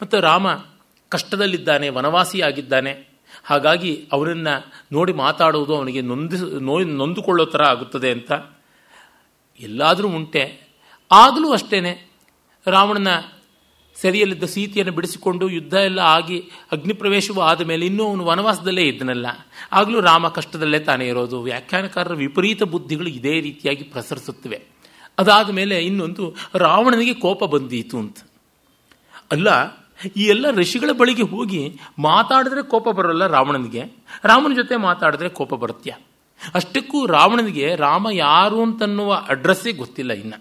ಮತ್ತು ರಾಮ ಕಷ್ಟದಲ್ಲಿದ್ದಾನೆ ವನವಾಸಿಯಾಗಿದ್ದಾನೆ ಹಾಗಾಗಿ ಅವರನ್ನು ನೋಡಿ ಮಾತಾಡುವುದು ಅವನಿಗೆ ನೊಂದಿಸ್ ನೋ ನೊಂದುಕೊಳ್ಳೋ ಥರ ಆಗುತ್ತದೆ ಅಂತ ಎಲ್ಲಾದರೂ ಉಂಟೆ ಆಗಲೂ ಅಷ್ಟೇನೆ ರಾವಣನ ಸೆರೆಯಲ್ಲಿದ್ದ ಸೀತೆಯನ್ನು ಬಿಡಿಸಿಕೊಂಡು ಯುದ್ಧ ಎಲ್ಲ ಆಗಿ ಅಗ್ನಿಪ್ರವೇಶವೂ ಆದ ಮೇಲೆ ಇನ್ನೂ ಅವನು ವನವಾಸದಲ್ಲೇ ಇದ್ದನಲ್ಲ ಆಗಲೂ ರಾಮ ಕಷ್ಟದಲ್ಲೇ ತಾನೇ ಇರೋದು ವ್ಯಾಖ್ಯಾನಕಾರರ ವಿಪರೀತ ಬುದ್ಧಿಗಳು ಇದೇ ರೀತಿಯಾಗಿ ಪ್ರಸರಿಸುತ್ತವೆ ಅದಾದ ಮೇಲೆ ಇನ್ನೊಂದು ರಾವಣನಿಗೆ ಕೋಪ ಬಂದೀತು ಅಂತ ಅಲ್ಲ ಈ ಎಲ್ಲ ಋಷಿಗಳ ಬಳಿಗೆ ಹೋಗಿ ಮಾತಾಡಿದ್ರೆ ಕೋಪ ಬರೋಲ್ಲ ರಾವಣನಿಗೆ ರಾಮನ ಜೊತೆ ಮಾತಾಡಿದ್ರೆ ಕೋಪ ಬರುತ್ತೆ ಅಷ್ಟಕ್ಕೂ ರಾವಣನಿಗೆ ರಾಮ ಯಾರು ಅಂತನ್ನುವ ಅಡ್ರೆಸ್ಸೇ ಗೊತ್ತಿಲ್ಲ ಇನ್ನು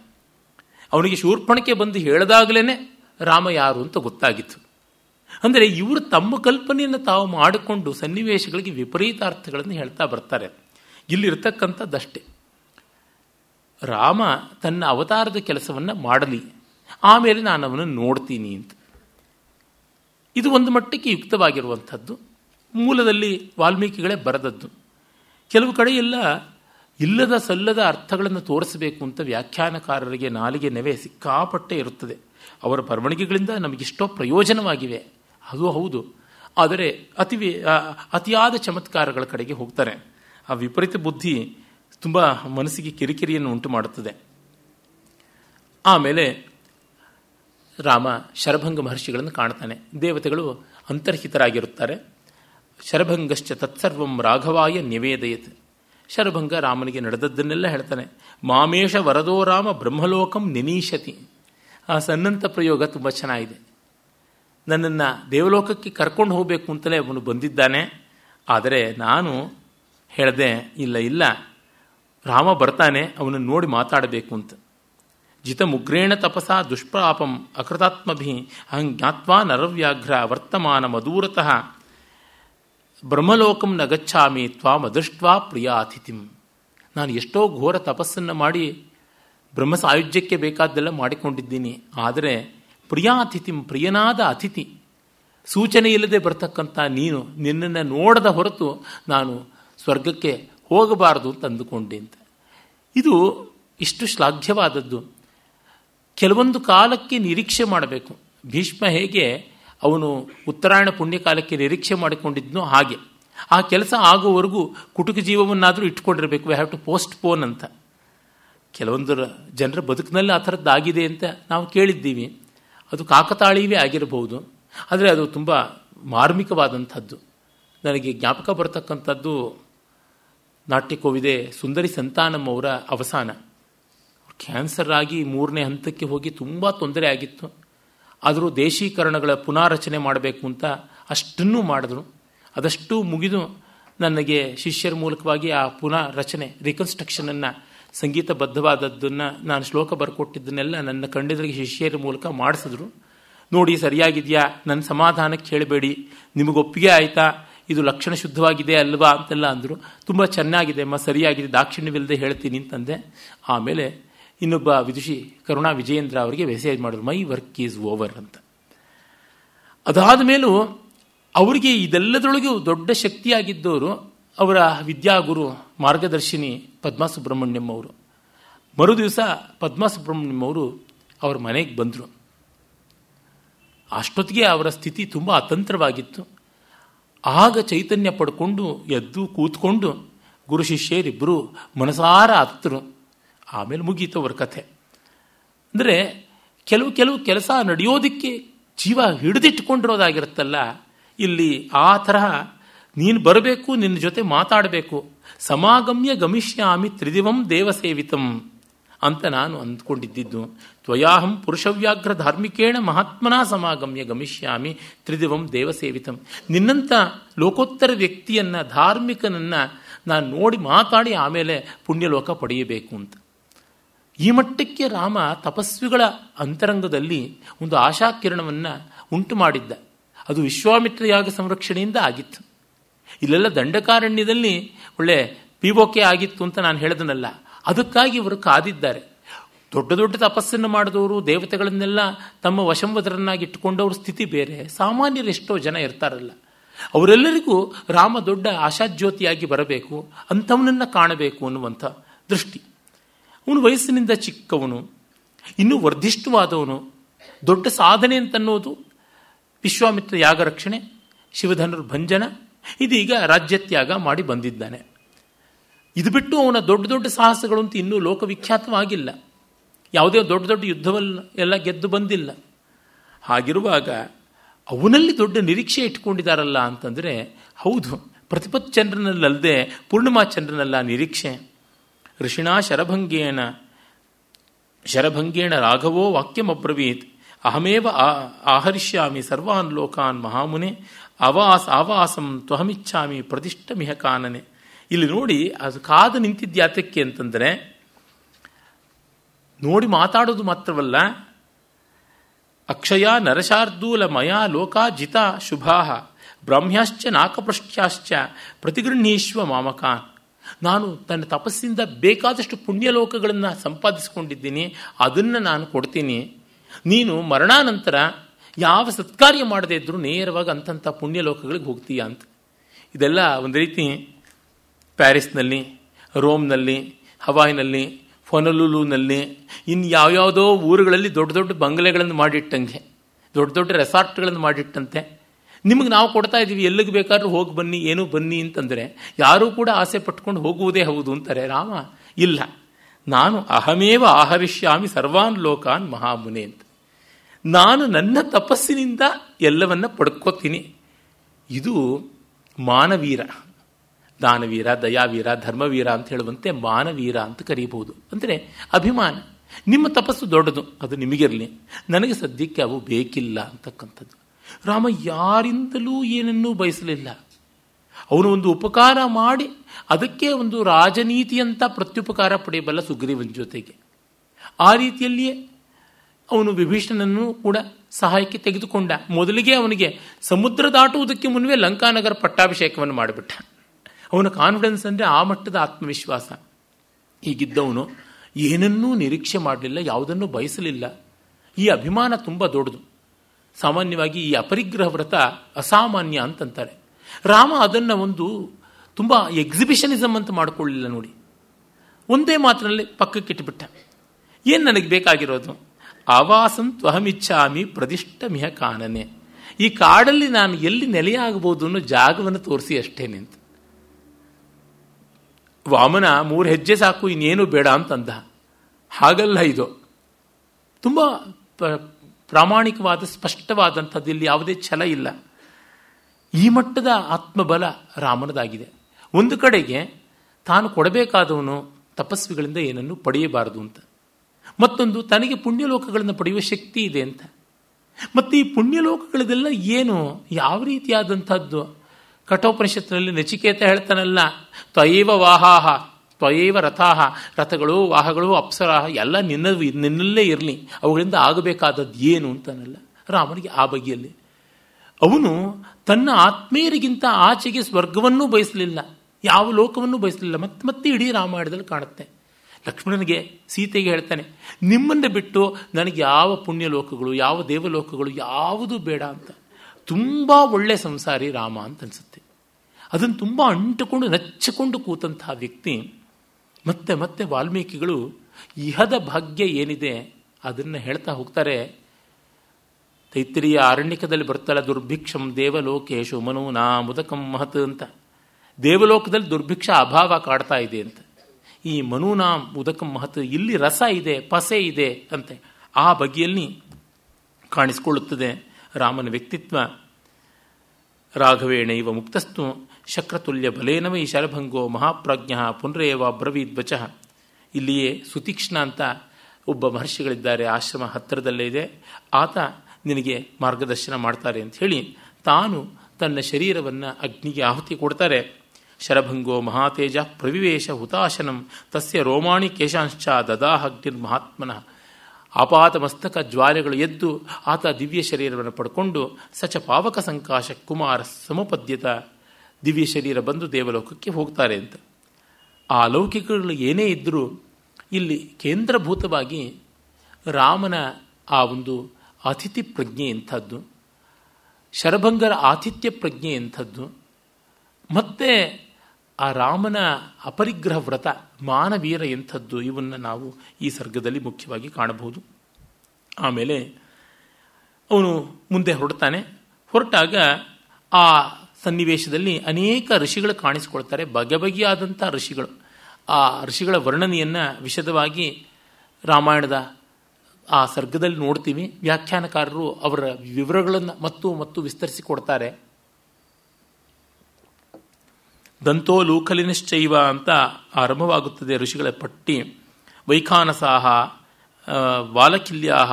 ಅವನಿಗೆ ಶೂರ್ಪಣಕ್ಕೆ ಬಂದು ಹೇಳಿದಾಗಲೇ ರಾಮ ಯಾರು ಅಂತ ಗೊತ್ತಾಗಿತ್ತು ಅಂದರೆ ಇವರು ತಮ್ಮ ಕಲ್ಪನೆಯನ್ನು ತಾವು ಮಾಡಿಕೊಂಡು ಸನ್ನಿವೇಶಗಳಿಗೆ ವಿಪರೀತ ಅರ್ಥಗಳನ್ನು ಹೇಳ್ತಾ ಬರ್ತಾರೆ ಇಲ್ಲಿರ್ತಕ್ಕಂಥದ್ದಷ್ಟೇ ರಾಮ ತನ್ನ ಅವತಾರದ ಕೆಲಸವನ್ನು ಮಾಡಲಿ ಆಮೇಲೆ ನಾನು ಅವನನ್ನು ನೋಡ್ತೀನಿ ಅಂತ ಇದು ಒಂದು ಮಟ್ಟಕ್ಕೆ ಯುಕ್ತವಾಗಿರುವಂಥದ್ದು ಮೂಲದಲ್ಲಿ ವಾಲ್ಮೀಕಿಗಳೇ ಬರೆದದ್ದು ಕೆಲವು ಕಡೆಯೆಲ್ಲ ಇಲ್ಲದ ಸಲ್ಲದ ಅರ್ಥಗಳನ್ನು ತೋರಿಸಬೇಕು ಅಂತ ವ್ಯಾಖ್ಯಾನಕಾರರಿಗೆ ನಾಲಿಗೆ ನೆವೆ ಸಿಕ್ಕಾಪಟ್ಟೆ ಇರುತ್ತದೆ ಅವರ ಬರವಣಿಗೆಗಳಿಂದ ನಮಗೆಷ್ಟೋ ಪ್ರಯೋಜನವಾಗಿವೆ ಅದು ಹೌದು ಆದರೆ ಅತಿ ಅತಿಯಾದ ಚಮತ್ಕಾರಗಳ ಕಡೆಗೆ ಹೋಗ್ತಾರೆ ಆ ವಿಪರೀತ ಬುದ್ಧಿ ತುಂಬ ಮನಸ್ಸಿಗೆ ಕಿರಿಕಿರಿಯನ್ನು ಉಂಟು ಮಾಡುತ್ತದೆ ಆಮೇಲೆ ರಾಮ ಶರಭಂಗ ಮಹರ್ಷಿಗಳನ್ನು ಕಾಣ್ತಾನೆ ದೇವತೆಗಳು ಅಂತರ್ಹಿತರಾಗಿರುತ್ತಾರೆ ಶರಭಂಗಶ್ಚ ತತ್ಸರ್ವಂ ರಾಘವಾಯ ನಿವೇದಯತೆ ಶರಭಂಗ ರಾಮನಿಗೆ ನಡೆದದ್ದನ್ನೆಲ್ಲ ಹೇಳ್ತಾನೆ ಮಾಮೇಶ ವರದೋ ರಾಮ ಬ್ರಹ್ಮಲೋಕಂ ನಿನೀಶತಿ ಆ ಸನ್ನಂತ ಪ್ರಯೋಗ ತುಂಬ ಚೆನ್ನಾಗಿದೆ ನನ್ನನ್ನು ದೇವಲೋಕಕ್ಕೆ ಕರ್ಕೊಂಡು ಹೋಗಬೇಕು ಅಂತಲೇ ಅವನು ಬಂದಿದ್ದಾನೆ ಆದರೆ ನಾನು ಹೇಳಿದೆ ಇಲ್ಲ ಇಲ್ಲ ರಾಮ ಬರ್ತಾನೆ ಅವನನ್ನು ನೋಡಿ ಮಾತಾಡಬೇಕು ಅಂತ ಜಿತ ಮುಗ್ರೇಣ ತಪಸ ದುಷ್ಪ್ರಾಪಂ ಅಕೃತಾತ್ಮಭಿ ಅಹಂ ಜ್ಞಾತ್ವಾ ನರವ್ಯಾಘ್ರ ವರ್ತಮಾನ ಮಧೂರತಃ ಬ್ರಹ್ಮಲೋಕಂ ನ ಗಚ್ಚಾಮಿ ತ್ವಾಮ ಪ್ರಿಯ ಅತಿಥಿಂ ನಾನು ಎಷ್ಟೋ ಘೋರ ತಪಸ್ಸನ್ನು ಮಾಡಿ ಬ್ರಹ್ಮ ಸಾಯುಜ್ಯಕ್ಕೆ ಬೇಕಾದ್ದೆಲ್ಲ ಮಾಡಿಕೊಂಡಿದ್ದೀನಿ ಆದರೆ ಅತಿಥಿಂ ಪ್ರಿಯನಾದ ಅತಿಥಿ ಸೂಚನೆ ಇಲ್ಲದೆ ಬರ್ತಕ್ಕಂಥ ನೀನು ನಿನ್ನನ್ನು ನೋಡದ ಹೊರತು ನಾನು ಸ್ವರ್ಗಕ್ಕೆ ಹೋಗಬಾರದು ಅಂತ ಅಂದುಕೊಂಡೆ ಅಂತ ಇದು ಇಷ್ಟು ಶ್ಲಾಘ್ಯವಾದದ್ದು ಕೆಲವೊಂದು ಕಾಲಕ್ಕೆ ನಿರೀಕ್ಷೆ ಮಾಡಬೇಕು ಭೀಷ್ಮ ಹೇಗೆ ಅವನು ಉತ್ತರಾಯಣ ಪುಣ್ಯಕಾಲಕ್ಕೆ ನಿರೀಕ್ಷೆ ಮಾಡಿಕೊಂಡಿದ್ನೋ ಹಾಗೆ ಆ ಕೆಲಸ ಆಗೋವರೆಗೂ ಕುಟುಕ ಜೀವವನ್ನಾದರೂ ಇಟ್ಕೊಂಡಿರಬೇಕು we have to postpone ಅಂತ ಕೆಲವೊಂದರ ಜನರ ಬದುಕಿನಲ್ಲಿ ಆ ಥರದ್ದಾಗಿದೆ ಅಂತ ನಾವು ಕೇಳಿದ್ದೀವಿ ಅದು ಕಾಕತಾಳೀವೇ ಆಗಿರಬಹುದು ಆದರೆ ಅದು ತುಂಬ ಮಾರ್ಮಿಕವಾದಂಥದ್ದು ನನಗೆ ಜ್ಞಾಪಕ ಬರ್ತಕ್ಕಂಥದ್ದು ನಾಟ್ಯಕೋವಿದೆ ಸುಂದರಿ ಸಂತಾನಮ್ಮ ಅವರ ಅವಸಾನ ಕ್ಯಾನ್ಸರ್ ಆಗಿ ಮೂರನೇ ಹಂತಕ್ಕೆ ಹೋಗಿ ತುಂಬ ತೊಂದರೆ ಆಗಿತ್ತು ಆದರೂ ದೇಶೀಕರಣಗಳ ಪುನಾರಚನೆ ಮಾಡಬೇಕು ಅಂತ ಅಷ್ಟನ್ನು ಮಾಡಿದ್ರು ಅದಷ್ಟು ಮುಗಿದು ನನಗೆ ಶಿಷ್ಯರ ಮೂಲಕವಾಗಿ ಆ ಪುನಃ ರಚನೆ ರಿಕನ್ಸ್ಟ್ರಕ್ಷನನ್ನು ಸಂಗೀತಬದ್ಧವಾದದ್ದನ್ನು ನಾನು ಶ್ಲೋಕ ಬರ್ಕೊಟ್ಟಿದ್ದನ್ನೆಲ್ಲ ನನ್ನ ಕಂಡಿದ್ರಿಗೆ ಶಿಷ್ಯರ ಮೂಲಕ ಮಾಡಿಸಿದ್ರು ನೋಡಿ ಸರಿಯಾಗಿದೆಯಾ ನನ್ನ ಸಮಾಧಾನಕ್ಕೆ ಹೇಳಬೇಡಿ ಒಪ್ಪಿಗೆ ಆಯಿತಾ ಇದು ಲಕ್ಷಣ ಶುದ್ಧವಾಗಿದೆ ಅಲ್ವಾ ಅಂತೆಲ್ಲ ಅಂದರು ತುಂಬ ಚೆನ್ನಾಗಿದೆ ಅಮ್ಮ ಸರಿಯಾಗಿದೆ ದಾಕ್ಷಿಣ್ಯವಿಲ್ಲದೆ ಹೇಳ್ತೀನಿ ಅಂತಂದೆ ಆಮೇಲೆ ಇನ್ನೊಬ್ಬ ವಿದುಷಿ ಕರುಣಾ ವಿಜಯೇಂದ್ರ ಅವರಿಗೆ ಮೆಸೇಜ್ ಮಾಡಿದ್ರು ಮೈ ವರ್ಕ್ ಈಸ್ ಓವರ್ ಅಂತ ಅದಾದ ಮೇಲೂ ಅವರಿಗೆ ಇದೆಲ್ಲದರೊಳಗೂ ದೊಡ್ಡ ಶಕ್ತಿಯಾಗಿದ್ದವರು ಅವರ ವಿದ್ಯಾಗುರು ಮಾರ್ಗದರ್ಶಿನಿ ಪದ್ಮಾ ಸುಬ್ರಹ್ಮಣ್ಯಂ ಅವರು ಮರು ದಿವಸ ಪದ್ಮಾ ಸುಬ್ರಹ್ಮಣ್ಯಂ ಅವರು ಅವ್ರ ಮನೆಗೆ ಬಂದರು ಅಷ್ಟೊತ್ತಿಗೆ ಅವರ ಸ್ಥಿತಿ ತುಂಬ ಅತಂತ್ರವಾಗಿತ್ತು ಆಗ ಚೈತನ್ಯ ಪಡ್ಕೊಂಡು ಎದ್ದು ಕೂತ್ಕೊಂಡು ಗುರು ಶಿಷ್ಯರಿಬ್ಬರು ಮನಸಾರ ಹತ್ತರು ಆಮೇಲೆ ಮುಗೀತು ಅವ್ರ ಕಥೆ ಅಂದರೆ ಕೆಲವು ಕೆಲವು ಕೆಲಸ ನಡೆಯೋದಕ್ಕೆ ಜೀವ ಹಿಡಿದಿಟ್ಕೊಂಡಿರೋದಾಗಿರುತ್ತಲ್ಲ ಇಲ್ಲಿ ಆ ತರಹ ನೀನು ಬರಬೇಕು ನಿನ್ನ ಜೊತೆ ಮಾತಾಡಬೇಕು ಸಮಾಗಮ್ಯ ಗಮಿಷ್ಯಾಮಿ ತ್ರಿದಿವಂ ದೇವಸೇವಿತಂ ಅಂತ ನಾನು ಅಂದ್ಕೊಂಡಿದ್ದು ತ್ವಯಾಹಂ ಪುರುಷವ್ಯಾಘ್ರ ಧಾರ್ಮಿಕೇಣ ಮಹಾತ್ಮನ ಸಮಾಗಮ್ಯ ಗಮಿಷ್ಯಾಮಿ ತ್ರಿದಿವಂ ದೇವಸೇವಿತಂ ನಿನ್ನಂಥ ಲೋಕೋತ್ತರ ವ್ಯಕ್ತಿಯನ್ನು ಧಾರ್ಮಿಕನನ್ನ ನಾನು ನೋಡಿ ಮಾತಾಡಿ ಆಮೇಲೆ ಪುಣ್ಯಲೋಕ ಪಡೆಯಬೇಕು ಅಂತ ಈ ಮಟ್ಟಕ್ಕೆ ರಾಮ ತಪಸ್ವಿಗಳ ಅಂತರಂಗದಲ್ಲಿ ಒಂದು ಆಶಾಕಿರಣವನ್ನು ಉಂಟು ಮಾಡಿದ್ದ ಅದು ವಿಶ್ವಾಮಿತ್ರ ಯಾಗ ಸಂರಕ್ಷಣೆಯಿಂದ ಆಗಿತ್ತು ಇಲ್ಲೆಲ್ಲ ದಂಡಕಾರಣ್ಯದಲ್ಲಿ ಒಳ್ಳೆ ಪಿಬೋಕೆ ಆಗಿತ್ತು ಅಂತ ನಾನು ಹೇಳದನಲ್ಲ ಅದಕ್ಕಾಗಿ ಇವರು ಕಾದಿದ್ದಾರೆ ದೊಡ್ಡ ದೊಡ್ಡ ತಪಸ್ಸನ್ನು ಮಾಡಿದವರು ದೇವತೆಗಳನ್ನೆಲ್ಲ ತಮ್ಮ ವಶಂವದರನ್ನಾಗಿ ಇಟ್ಟುಕೊಂಡವ್ರ ಸ್ಥಿತಿ ಬೇರೆ ಸಾಮಾನ್ಯರು ಎಷ್ಟೋ ಜನ ಇರ್ತಾರಲ್ಲ ಅವರೆಲ್ಲರಿಗೂ ರಾಮ ದೊಡ್ಡ ಆಶಾಜ್ಯೋತಿಯಾಗಿ ಬರಬೇಕು ಅಂಥವನನ್ನು ಕಾಣಬೇಕು ಅನ್ನುವಂಥ ದೃಷ್ಟಿ ಅವನು ವಯಸ್ಸಿನಿಂದ ಚಿಕ್ಕವನು ಇನ್ನೂ ವರ್ಧಿಷ್ಠವಾದವನು ದೊಡ್ಡ ಸಾಧನೆ ಅಂತನ್ನೋದು ವಿಶ್ವಾಮಿತ್ರ ಯಾಗ ರಕ್ಷಣೆ ಭಂಜನ ಇದೀಗ ರಾಜ್ಯತ್ಯಾಗ ಮಾಡಿ ಬಂದಿದ್ದಾನೆ ಇದು ಬಿಟ್ಟು ಅವನ ದೊಡ್ಡ ದೊಡ್ಡ ಸಾಹಸಗಳು ಅಂತ ಇನ್ನೂ ಲೋಕವಿಖ್ಯಾತವಾಗಿಲ್ಲ ಯಾವುದೇ ದೊಡ್ಡ ದೊಡ್ಡ ಯುದ್ಧವಲ್ಲ ಎಲ್ಲ ಗೆದ್ದು ಬಂದಿಲ್ಲ ಹಾಗಿರುವಾಗ ಅವನಲ್ಲಿ ದೊಡ್ಡ ನಿರೀಕ್ಷೆ ಇಟ್ಕೊಂಡಿದ್ದಾರಲ್ಲ ಅಂತಂದರೆ ಹೌದು ಪ್ರತಿಪತ್ ಚಂದ್ರನಲ್ಲದೆ ಪೂರ್ಣಿಮಾ ಚಂದ್ರನಲ್ಲ ನಿರೀಕ್ಷೆ ಋಷಿಣಾ ಶರಭಂಗೇನ ಶರಭಂಗೇಣ ರಾಘವೋ ವಾಕ್ಯಮಬ್ರವೀತ್ ಅಹಮೇವ ಆಹರಿಷ್ಯಾಮಿ ಸರ್ವಾನ್ ಲೋಕಾನ್ ಮಹಾಮುನೆ ಅವಾಸ ಆವಾಸಂ ತ್ವಹಮಿಚ್ಛಾಮಿ ಪ್ರತಿಷ್ಠಮಿಹ ಕಾನನೆ ಇಲ್ಲಿ ನೋಡಿ ಅದು ಕಾದು ನಿಂತಿದ್ಯಾತಕ್ಕೆ ಅಂತಂದರೆ ನೋಡಿ ಮಾತಾಡೋದು ಮಾತ್ರವಲ್ಲ ಅಕ್ಷಯ ನರಶಾರ್ದೂಲ ಮಯಾ ಲೋಕಾ ಶುಭಾ ಬ್ರಹ್ಮ್ಯಾಶ್ಚ ನಾಕಪೃಷ್ಟ್ಯಾಶ್ಚ ಪ್ರತಿಗೃಹೀಶ್ವ ಮಾಮಕಾನ್ ನಾನು ತನ್ನ ತಪಸ್ಸಿಂದ ಬೇಕಾದಷ್ಟು ಪುಣ್ಯ ಲೋಕಗಳನ್ನು ಸಂಪಾದಿಸಿಕೊಂಡಿದ್ದೀನಿ ಅದನ್ನು ನಾನು ಕೊಡ್ತೀನಿ ನೀನು ಮರಣಾನಂತರ ಯಾವ ಸತ್ಕಾರ್ಯ ಮಾಡದೇ ಇದ್ದರೂ ನೇರವಾಗಿ ಅಂಥಂಥ ಪುಣ್ಯ ಲೋಕಗಳಿಗೆ ಹೋಗ್ತೀಯ ಅಂತ ಇದೆಲ್ಲ ಒಂದು ರೀತಿ ಪ್ಯಾರಿಸ್ನಲ್ಲಿ ರೋಮ್ನಲ್ಲಿ ಹವಾಯ್ನಲ್ಲಿ ಫೊನಲುಲುನಲ್ಲಿ ಇನ್ನು ಯಾವ್ಯಾವುದೋ ಊರುಗಳಲ್ಲಿ ದೊಡ್ಡ ದೊಡ್ಡ ಬಂಗಲೆಗಳನ್ನು ಮಾಡಿಟ್ಟಂಗೆ ದೊಡ್ಡ ದೊಡ್ಡ ರೆಸಾರ್ಟ್ಗಳನ್ನು ಮಾಡಿಟ್ಟಂತೆ ನಿಮಗೆ ನಾವು ಕೊಡ್ತಾ ಇದ್ದೀವಿ ಎಲ್ಲಿಗೆ ಬೇಕಾದ್ರೂ ಹೋಗಿ ಬನ್ನಿ ಏನು ಬನ್ನಿ ಅಂತಂದರೆ ಯಾರೂ ಕೂಡ ಆಸೆ ಪಟ್ಕೊಂಡು ಹೋಗುವುದೇ ಹೌದು ಅಂತಾರೆ ರಾಮ ಇಲ್ಲ ನಾನು ಅಹಮೇವ ಆಹರಿಷ್ಯಾಮಿ ಸರ್ವಾನ್ ಲೋಕಾನ್ ಮಹಾಮುನೆ ಅಂತ ನಾನು ನನ್ನ ತಪಸ್ಸಿನಿಂದ ಎಲ್ಲವನ್ನ ಪಡ್ಕೋತೀನಿ ಇದು ಮಾನವೀರ ದಾನವೀರ ದಯಾವೀರ ಧರ್ಮವೀರ ಅಂತ ಹೇಳುವಂತೆ ಮಾನವೀರ ಅಂತ ಕರೀಬಹುದು ಅಂದರೆ ಅಭಿಮಾನ ನಿಮ್ಮ ತಪಸ್ಸು ದೊಡ್ಡದು ಅದು ನಿಮಗಿರಲಿ ನನಗೆ ಸದ್ಯಕ್ಕೆ ಅವು ಬೇಕಿಲ್ಲ ಅಂತಕ್ಕಂಥದ್ದು ರಾಮ ಯಾರಿಂದಲೂ ಏನನ್ನೂ ಬಯಸಲಿಲ್ಲ ಅವನು ಒಂದು ಉಪಕಾರ ಮಾಡಿ ಅದಕ್ಕೆ ಒಂದು ರಾಜನೀತಿಯಂತ ಪ್ರತ್ಯುಪಕಾರ ಪಡೆಯಬಲ್ಲ ಸುಗ್ರೀವನ ಜೊತೆಗೆ ಆ ರೀತಿಯಲ್ಲಿಯೇ ಅವನು ವಿಭೀಷಣನನ್ನು ಕೂಡ ಸಹಾಯಕ್ಕೆ ತೆಗೆದುಕೊಂಡ ಮೊದಲಿಗೆ ಅವನಿಗೆ ಸಮುದ್ರ ದಾಟುವುದಕ್ಕೆ ಮುನ್ವೇ ಲಂಕಾನಗರ ಪಟ್ಟಾಭಿಷೇಕವನ್ನು ಮಾಡಿಬಿಟ್ಟ ಅವನ ಕಾನ್ಫಿಡೆನ್ಸ್ ಅಂದರೆ ಆ ಮಟ್ಟದ ಆತ್ಮವಿಶ್ವಾಸ ಹೀಗಿದ್ದವನು ಏನನ್ನೂ ನಿರೀಕ್ಷೆ ಮಾಡಲಿಲ್ಲ ಯಾವುದನ್ನು ಬಯಸಲಿಲ್ಲ ಈ ಅಭಿಮಾನ ತುಂಬ ದೊಡ್ಡದು ಸಾಮಾನ್ಯವಾಗಿ ಈ ಅಪರಿಗ್ರಹ ವ್ರತ ಅಸಾಮಾನ್ಯ ಅಂತಂತಾರೆ ರಾಮ ಅದನ್ನು ಒಂದು ತುಂಬ ಎಕ್ಸಿಬಿಷನಿಸಮ್ ಅಂತ ಮಾಡಿಕೊಳ್ಳಿಲ್ಲ ನೋಡಿ ಒಂದೇ ಮಾತಿನಲ್ಲಿ ಪಕ್ಕಕ್ಕೆ ಇಟ್ಟುಬಿಟ್ಟ ಏನು ನನಗೆ ಬೇಕಾಗಿರೋದು ಆವಾಸಂ ತ್ವಹಮಿಚ್ಛಾಮಿ ಮಿಹ ಕಾನನೆ ಈ ಕಾಡಲ್ಲಿ ನಾನು ಎಲ್ಲಿ ನೆಲೆಯಾಗಬಹುದು ಅನ್ನೋ ಜಾಗವನ್ನು ತೋರಿಸಿ ಅಷ್ಟೇ ನಿಂತು ವಾಮನ ಮೂರು ಹೆಜ್ಜೆ ಸಾಕು ಇನ್ನೇನು ಬೇಡ ಅಂತಂದ ಹಾಗಲ್ಲ ಇದು ತುಂಬ ಪ್ರಾಮಾಣಿಕವಾದ ಸ್ಪಷ್ಟವಾದಂಥದ್ದು ಇಲ್ಲಿ ಯಾವುದೇ ಛಲ ಇಲ್ಲ ಈ ಮಟ್ಟದ ಆತ್ಮಬಲ ರಾಮನದಾಗಿದೆ ಒಂದು ಕಡೆಗೆ ತಾನು ಕೊಡಬೇಕಾದವನು ತಪಸ್ವಿಗಳಿಂದ ಏನನ್ನು ಪಡೆಯಬಾರದು ಅಂತ ಮತ್ತೊಂದು ತನಗೆ ಪುಣ್ಯಲೋಕಗಳನ್ನು ಪಡೆಯುವ ಶಕ್ತಿ ಇದೆ ಅಂತ ಮತ್ತು ಈ ಪುಣ್ಯಲೋಕಗಳದೆಲ್ಲ ಏನು ಯಾವ ರೀತಿಯಾದಂಥದ್ದು ಕಠೋಪನಿಷತ್ತಿನಲ್ಲಿ ನಚಿಕೇತ ಹೇಳ್ತಾನಲ್ಲ ತ್ವಯವ ವಾಹಾಹ ಸ್ವಯವ ರಥಾಹ ರಥಗಳು ವಾಹಗಳು ಅಪ್ಸರಾಹ ಎಲ್ಲ ನಿನ್ನ ನಿನ್ನಲ್ಲೇ ಇರಲಿ ಅವುಗಳಿಂದ ಆಗಬೇಕಾದದ್ದು ಏನು ಅಂತನಲ್ಲ ರಾಮನಿಗೆ ಆ ಬಗೆಯಲ್ಲಿ ಅವನು ತನ್ನ ಆತ್ಮೀಯರಿಗಿಂತ ಆಚೆಗೆ ಸ್ವರ್ಗವನ್ನೂ ಬಯಸಲಿಲ್ಲ ಯಾವ ಲೋಕವನ್ನು ಬಯಸಲಿಲ್ಲ ಮತ್ತೆ ಮತ್ತೆ ಇಡೀ ರಾಮಾಯಣದಲ್ಲಿ ಕಾಣುತ್ತೆ ಲಕ್ಷ್ಮಣನಿಗೆ ಸೀತೆಗೆ ಹೇಳ್ತಾನೆ ನಿಮ್ಮನ್ನು ಬಿಟ್ಟು ನನಗೆ ಯಾವ ಪುಣ್ಯ ಲೋಕಗಳು ಯಾವ ದೇವಲೋಕಗಳು ಯಾವುದೂ ಬೇಡ ಅಂತ ತುಂಬ ಒಳ್ಳೆ ಸಂಸಾರಿ ರಾಮ ಅಂತ ಅನಿಸುತ್ತೆ ಅದನ್ನು ತುಂಬ ಅಂಟುಕೊಂಡು ನಚ್ಚಿಕೊಂಡು ಕೂತಂತಹ ವ್ಯಕ್ತಿ ಮತ್ತೆ ಮತ್ತೆ ವಾಲ್ಮೀಕಿಗಳು ಇಹದ ಭಾಗ್ಯ ಏನಿದೆ ಅದನ್ನು ಹೇಳ್ತಾ ಹೋಗ್ತಾರೆ ತೈತ್ರಿಯ ಅರಣ್ಯಕದಲ್ಲಿ ಬರ್ತಲ್ಲ ದುರ್ಭಿಕ್ಷಂ ದೇವಲೋಕೇಶು ಮನು ನಾ ಮುದಕಂ ಮಹತ್ ಅಂತ ದೇವಲೋಕದಲ್ಲಿ ದುರ್ಭಿಕ್ಷ ಅಭಾವ ಕಾಡ್ತಾ ಇದೆ ಅಂತ ಈ ಮನೂನಾ ಮುದಕಂ ಮಹತ್ ಇಲ್ಲಿ ರಸ ಇದೆ ಪಸೆ ಇದೆ ಅಂತೆ ಆ ಬಗೆಯಲ್ಲಿ ಕಾಣಿಸಿಕೊಳ್ಳುತ್ತದೆ ರಾಮನ ವ್ಯಕ್ತಿತ್ವ ರಾಘವೇಣ ಇವ ಮುಕ್ತಸ್ತು ಶಕ್ರತುಲ್ಯ ಬಲೇನವೇ ಈ ಶರಭಂಗೋ ಮಹಾಪ್ರಜ್ಞ ಪುನರೇವ ಬ್ರವೀದ್ವಚ ಇಲ್ಲಿಯೇ ಸುತೀಕ್ಷ್ಣ ಅಂತ ಒಬ್ಬ ಮಹರ್ಷಿಗಳಿದ್ದಾರೆ ಆಶ್ರಮ ಹತ್ತಿರದಲ್ಲೇ ಇದೆ ಆತ ನಿನಗೆ ಮಾರ್ಗದರ್ಶನ ಮಾಡ್ತಾರೆ ಅಂತ ಹೇಳಿ ತಾನು ತನ್ನ ಶರೀರವನ್ನು ಅಗ್ನಿಗೆ ಆಹುತಿ ಕೊಡ್ತಾರೆ ಶರಭಂಗೋ ಮಹಾತೇಜ ಪ್ರವಿವೇಶ ಹುತಾಶನಂ ತಸ್ಯ ರೋಮಾಣಿ ಕೇಶಾಂಶ ದದಾಹ ಮಹಾತ್ಮನಃ ಆಪಾತಮಸ್ತಕ ಜ್ವಾಲೆಗಳು ಎದ್ದು ಆತ ದಿವ್ಯ ಶರೀರವನ್ನು ಪಡ್ಕೊಂಡು ಸಚ ಪಾವಕ ಸಂಕಾಶ ಕುಮಾರ ಸಮಪದ್ಯತ ದಿವ್ಯ ಶರೀರ ಬಂದು ದೇವಲೋಕಕ್ಕೆ ಹೋಗ್ತಾರೆ ಅಂತ ಆ ಲೌಕಿಕಗಳು ಏನೇ ಇದ್ದರೂ ಇಲ್ಲಿ ಕೇಂದ್ರಭೂತವಾಗಿ ರಾಮನ ಆ ಒಂದು ಅತಿಥಿ ಪ್ರಜ್ಞೆ ಎಂಥದ್ದು ಶರಭಂಗರ ಆತಿಥ್ಯ ಪ್ರಜ್ಞೆ ಎಂಥದ್ದು ಮತ್ತೆ ಆ ರಾಮನ ಅಪರಿಗ್ರಹ ವ್ರತ ಮಾನವೀರ ಎಂಥದ್ದು ಇವನ್ನು ನಾವು ಈ ಸರ್ಗದಲ್ಲಿ ಮುಖ್ಯವಾಗಿ ಕಾಣಬಹುದು ಆಮೇಲೆ ಅವನು ಮುಂದೆ ಹೊರಡ್ತಾನೆ ಹೊರಟಾಗ ಆ ಸನ್ನಿವೇಶದಲ್ಲಿ ಅನೇಕ ಋಷಿಗಳು ಕಾಣಿಸಿಕೊಳ್ತಾರೆ ಬಗೆ ಬಗೆಯಾದಂಥ ಋಷಿಗಳು ಆ ಋಷಿಗಳ ವರ್ಣನೆಯನ್ನು ವಿಶದವಾಗಿ ರಾಮಾಯಣದ ಆ ಸರ್ಗದಲ್ಲಿ ನೋಡ್ತೀವಿ ವ್ಯಾಖ್ಯಾನಕಾರರು ಅವರ ವಿವರಗಳನ್ನು ಮತ್ತು ಮತ್ತು ವಿಸ್ತರಿಸಿಕೊಡ್ತಾರೆ ದಂತೋ ಲೂಕಲಿನಶ್ಚೈವ ಅಂತ ಆರಂಭವಾಗುತ್ತದೆ ಋಷಿಗಳ ಪಟ್ಟಿ ವೈಖಾನಸಾಹ ಬಾಲಕಿಲ್ಯಾಹ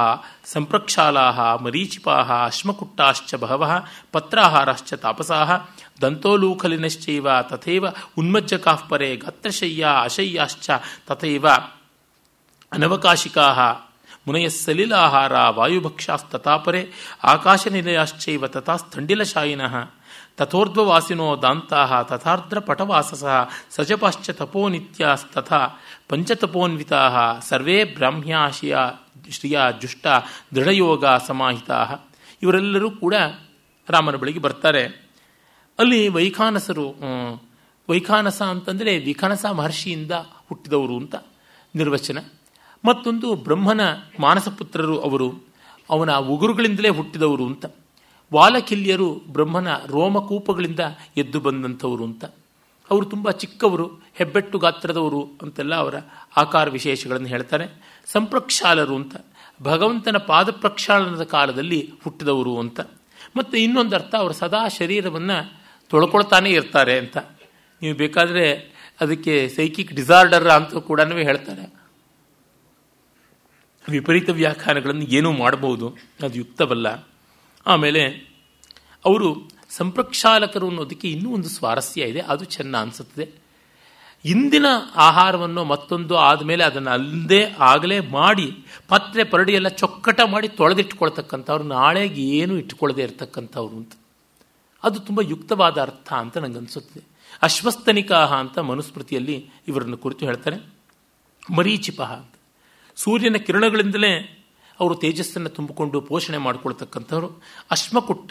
ಸಂಪ್ರಕ್ಷಾಲಾಹ ಮರೀಚಿಪಾಹ ಅಶ್ಮಕುಟ್ಟಾಶ್ಚ ಬಹವಃ ಪತ್ರಾಹಾರಶ್ಚ ತಾಪಸಾಹ ದಂತೋಲೂಖಲಿನಶ್ಚೈವ ತಥೈವ ಉನ್ಮಜ್ಜಕಾಃ ಪರೇ ಗಾತ್ರಶಯ್ಯಾ ಅಶಯ್ಯಾಶ್ಚ ತಥೈವ ಅನವಕಾಶಿಕಾಹ ಮುನಯಃ ಸಲಿಲಾಹಾರ ವಾಯುಭಕ್ಷಾಸ್ತಥಾ ತಥಾ ಸ್ಥಂಡಿಲಶಾಯಿನಃ ತಥೋರ್ಧ್ವವಾಸಿನೋ ದಾಂತಾ ತಥಾರ್ಧ್ರ ಪಟವಾಸಸ ಸಜಪಾಶ್ಚ ತಪೋ ಪಂಚ ಪಂಚತಪೋನ್ವಿತಾ ಸರ್ವೇ ಬ್ರಾಹ್ಮ್ಯಾಶಿಯ ಶ್ರಿಯ ಜುಷ್ಟ ದೃಢಯೋಗ ಸಮಾಹಿತಾ ಇವರೆಲ್ಲರೂ ಕೂಡ ರಾಮನ ಬಳಿಗೆ ಬರ್ತಾರೆ ಅಲ್ಲಿ ವೈಖಾನಸರು ವೈಖಾನಸ ಅಂತಂದರೆ ವಿಖಾನಸ ಮಹರ್ಷಿಯಿಂದ ಹುಟ್ಟಿದವರು ಅಂತ ನಿರ್ವಚನ ಮತ್ತೊಂದು ಬ್ರಹ್ಮನ ಮಾನಸಪುತ್ರರು ಅವರು ಅವನ ಉಗುರುಗಳಿಂದಲೇ ಹುಟ್ಟಿದವರು ಅಂತ ವಾಲಕಿಲ್ಯರು ಬ್ರಹ್ಮನ ರೋಮಕೂಪಗಳಿಂದ ಎದ್ದು ಬಂದಂಥವರು ಅಂತ ಅವರು ತುಂಬ ಚಿಕ್ಕವರು ಹೆಬ್ಬೆಟ್ಟು ಗಾತ್ರದವರು ಅಂತೆಲ್ಲ ಅವರ ಆಕಾರ ವಿಶೇಷಗಳನ್ನು ಹೇಳ್ತಾರೆ ಸಂಪ್ರಕ್ಷಾಲರು ಅಂತ ಭಗವಂತನ ಪಾದ ಪ್ರಕ್ಷಾಳನದ ಕಾಲದಲ್ಲಿ ಹುಟ್ಟಿದವರು ಅಂತ ಮತ್ತು ಇನ್ನೊಂದು ಅರ್ಥ ಅವರು ಸದಾ ಶರೀರವನ್ನು ತೊಳ್ಕೊಳ್ತಾನೆ ಇರ್ತಾರೆ ಅಂತ ನೀವು ಬೇಕಾದರೆ ಅದಕ್ಕೆ ಸೈಕಿಕ್ ಡಿಸಾರ್ಡರ್ ಅಂತ ಕೂಡ ಹೇಳ್ತಾರೆ ವಿಪರೀತ ವ್ಯಾಖ್ಯಾನಗಳನ್ನು ಏನೂ ಮಾಡಬಹುದು ಅದು ಯುಕ್ತವಲ್ಲ ಆಮೇಲೆ ಅವರು ಸಂಪ್ರಕ್ಷಾಲಕರು ಅನ್ನೋದಕ್ಕೆ ಇನ್ನೂ ಒಂದು ಸ್ವಾರಸ್ಯ ಇದೆ ಅದು ಚೆನ್ನ ಅನಿಸುತ್ತದೆ ಇಂದಿನ ಆಹಾರವನ್ನು ಮತ್ತೊಂದು ಆದಮೇಲೆ ಅದನ್ನು ಅಲ್ಲದೇ ಆಗಲೇ ಮಾಡಿ ಪತ್ರೆ ಪರಡಿಯೆಲ್ಲ ಚೊಕ್ಕಟ ಮಾಡಿ ತೊಳೆದಿಟ್ಕೊಳ್ತಕ್ಕಂಥವ್ರು ನಾಳೆಗೆ ಏನು ಇಟ್ಕೊಳ್ಳದೆ ಇರತಕ್ಕಂಥವ್ರು ಅಂತ ಅದು ತುಂಬ ಯುಕ್ತವಾದ ಅರ್ಥ ಅಂತ ನನಗನ್ಸುತ್ತದೆ ಅಶ್ವಸ್ತನಿಕಾಹ ಅಂತ ಮನುಸ್ಮೃತಿಯಲ್ಲಿ ಇವರನ್ನು ಕುರಿತು ಹೇಳ್ತಾರೆ ಮರೀಚಿಪಹ ಅಂತ ಸೂರ್ಯನ ಕಿರಣಗಳಿಂದಲೇ ಅವರು ತೇಜಸ್ಸನ್ನು ತುಂಬಿಕೊಂಡು ಪೋಷಣೆ ಮಾಡಿಕೊಳ್ತಕ್ಕಂಥವ್ರು ಅಶ್ಮಕುಟ್ಟ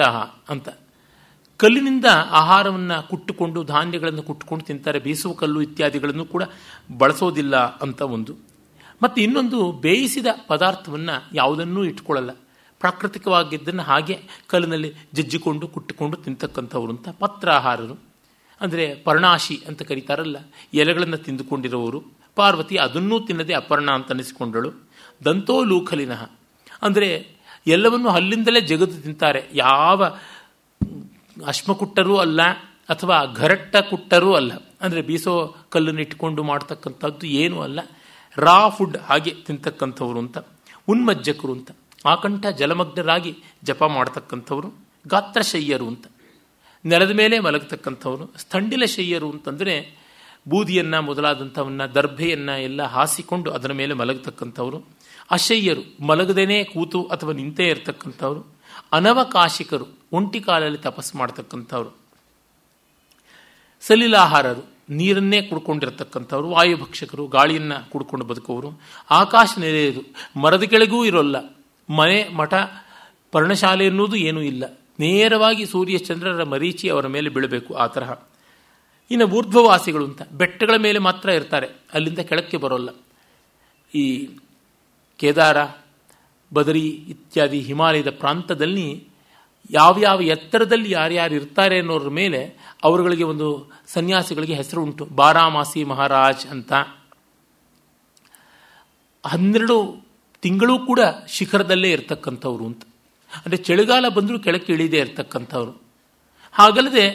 ಅಂತ ಕಲ್ಲಿನಿಂದ ಆಹಾರವನ್ನು ಕುಟ್ಟುಕೊಂಡು ಧಾನ್ಯಗಳನ್ನು ಕುಟ್ಟುಕೊಂಡು ತಿಂತಾರೆ ಬೇಯಿಸುವ ಕಲ್ಲು ಇತ್ಯಾದಿಗಳನ್ನು ಕೂಡ ಬಳಸೋದಿಲ್ಲ ಅಂತ ಒಂದು ಮತ್ತು ಇನ್ನೊಂದು ಬೇಯಿಸಿದ ಪದಾರ್ಥವನ್ನು ಯಾವುದನ್ನೂ ಇಟ್ಕೊಳ್ಳಲ್ಲ ಪ್ರಾಕೃತಿಕವಾಗಿದ್ದನ್ನು ಹಾಗೆ ಕಲ್ಲಿನಲ್ಲಿ ಜಜ್ಜಿಕೊಂಡು ಕುಟ್ಟುಕೊಂಡು ತಿಂತಕ್ಕಂಥವ್ರು ಅಂತ ಆಹಾರರು ಅಂದರೆ ಪರ್ಣಾಶಿ ಅಂತ ಕರೀತಾರಲ್ಲ ಎಲೆಗಳನ್ನು ತಿಂದುಕೊಂಡಿರುವವರು ಪಾರ್ವತಿ ಅದನ್ನೂ ತಿನ್ನದೆ ಅಪರ್ಣ ಅಂತ ಅನಿಸಿಕೊಂಡಳು ದಂತೋಲೂಖಲಿನಃ ಅಂದರೆ ಎಲ್ಲವನ್ನು ಅಲ್ಲಿಂದಲೇ ಜಗದು ತಿಂತಾರೆ ಯಾವ ಅಶ್ಮಕುಟ್ಟರೂ ಅಲ್ಲ ಅಥವಾ ಘರಟ್ಟ ಕುಟ್ಟರೂ ಅಲ್ಲ ಅಂದರೆ ಬೀಸೋ ಕಲ್ಲನ್ನು ಇಟ್ಕೊಂಡು ಮಾಡ್ತಕ್ಕಂಥದ್ದು ಏನೂ ಅಲ್ಲ ರಾ ಫುಡ್ ಹಾಗೆ ತಿಂತಕ್ಕಂಥವ್ರು ಅಂತ ಉನ್ಮಜ್ಜಕರು ಅಂತ ಆಕಂಠ ಜಲಮಗ್ನರಾಗಿ ಜಪ ಗಾತ್ರ ಗಾತ್ರಶಯ್ಯರು ಅಂತ ನೆಲದ ಮೇಲೆ ಮಲಗತಕ್ಕಂಥವ್ರು ಸ್ಥಂಡಿಲ ಶಯ್ಯರು ಅಂತಂದರೆ ಬೂದಿಯನ್ನು ಮೊದಲಾದಂಥವನ್ನ ದರ್ಭೆಯನ್ನು ಎಲ್ಲ ಹಾಸಿಕೊಂಡು ಅದರ ಮೇಲೆ ಮಲಗತಕ್ಕಂಥವ್ರು ಅಶಯ್ಯರು ಮಲಗದೇನೆ ಕೂತು ಅಥವಾ ನಿಂತೇ ಇರತಕ್ಕಂಥವ್ರು ಅನವಕಾಶಿಕರು ಒಂಟಿ ಕಾಲಲ್ಲಿ ತಪಸ್ಸು ಮಾಡತಕ್ಕಂಥವ್ರು ಸಲಿಲಾಹಾರರು ನೀರನ್ನೇ ಕುಡ್ಕೊಂಡಿರತಕ್ಕಂಥವ್ರು ವಾಯುಭಕ್ಷಕರು ಗಾಳಿಯನ್ನು ಕುಡ್ಕೊಂಡು ಬದುಕುವರು ಆಕಾಶ ನೆಲೆಯದು ಮರದ ಕೆಳಗೂ ಇರೋಲ್ಲ ಮನೆ ಮಠ ಪರ್ಣಶಾಲೆ ಎನ್ನುವುದು ಏನೂ ಇಲ್ಲ ನೇರವಾಗಿ ಸೂರ್ಯ ಚಂದ್ರರ ಮರೀಚಿ ಅವರ ಮೇಲೆ ಬೀಳಬೇಕು ಆ ತರಹ ಇನ್ನು ಊರ್ಧ್ವವಾಸಿಗಳು ಅಂತ ಬೆಟ್ಟಗಳ ಮೇಲೆ ಮಾತ್ರ ಇರ್ತಾರೆ ಅಲ್ಲಿಂದ ಕೆಳಕ್ಕೆ ಬರೋಲ್ಲ ಈ ಕೇದಾರ ಬದರಿ ಇತ್ಯಾದಿ ಹಿಮಾಲಯದ ಪ್ರಾಂತದಲ್ಲಿ ಯಾವ್ಯಾವ ಎತ್ತರದಲ್ಲಿ ಯಾರ್ಯಾರು ಇರ್ತಾರೆ ಅನ್ನೋರ ಮೇಲೆ ಅವರುಗಳಿಗೆ ಒಂದು ಸನ್ಯಾಸಿಗಳಿಗೆ ಹೆಸರು ಉಂಟು ಬಾರಾಮಾಸಿ ಮಹಾರಾಜ್ ಅಂತ ಹನ್ನೆರಡು ತಿಂಗಳು ಕೂಡ ಶಿಖರದಲ್ಲೇ ಇರ್ತಕ್ಕಂಥವ್ರು ಅಂತ ಅಂದರೆ ಚಳಿಗಾಲ ಬಂದರೂ ಕೆಳಕ್ಕೆ ಇಳಿದೇ ಇರ್ತಕ್ಕಂಥವ್ರು ಹಾಗಲ್ಲದೆ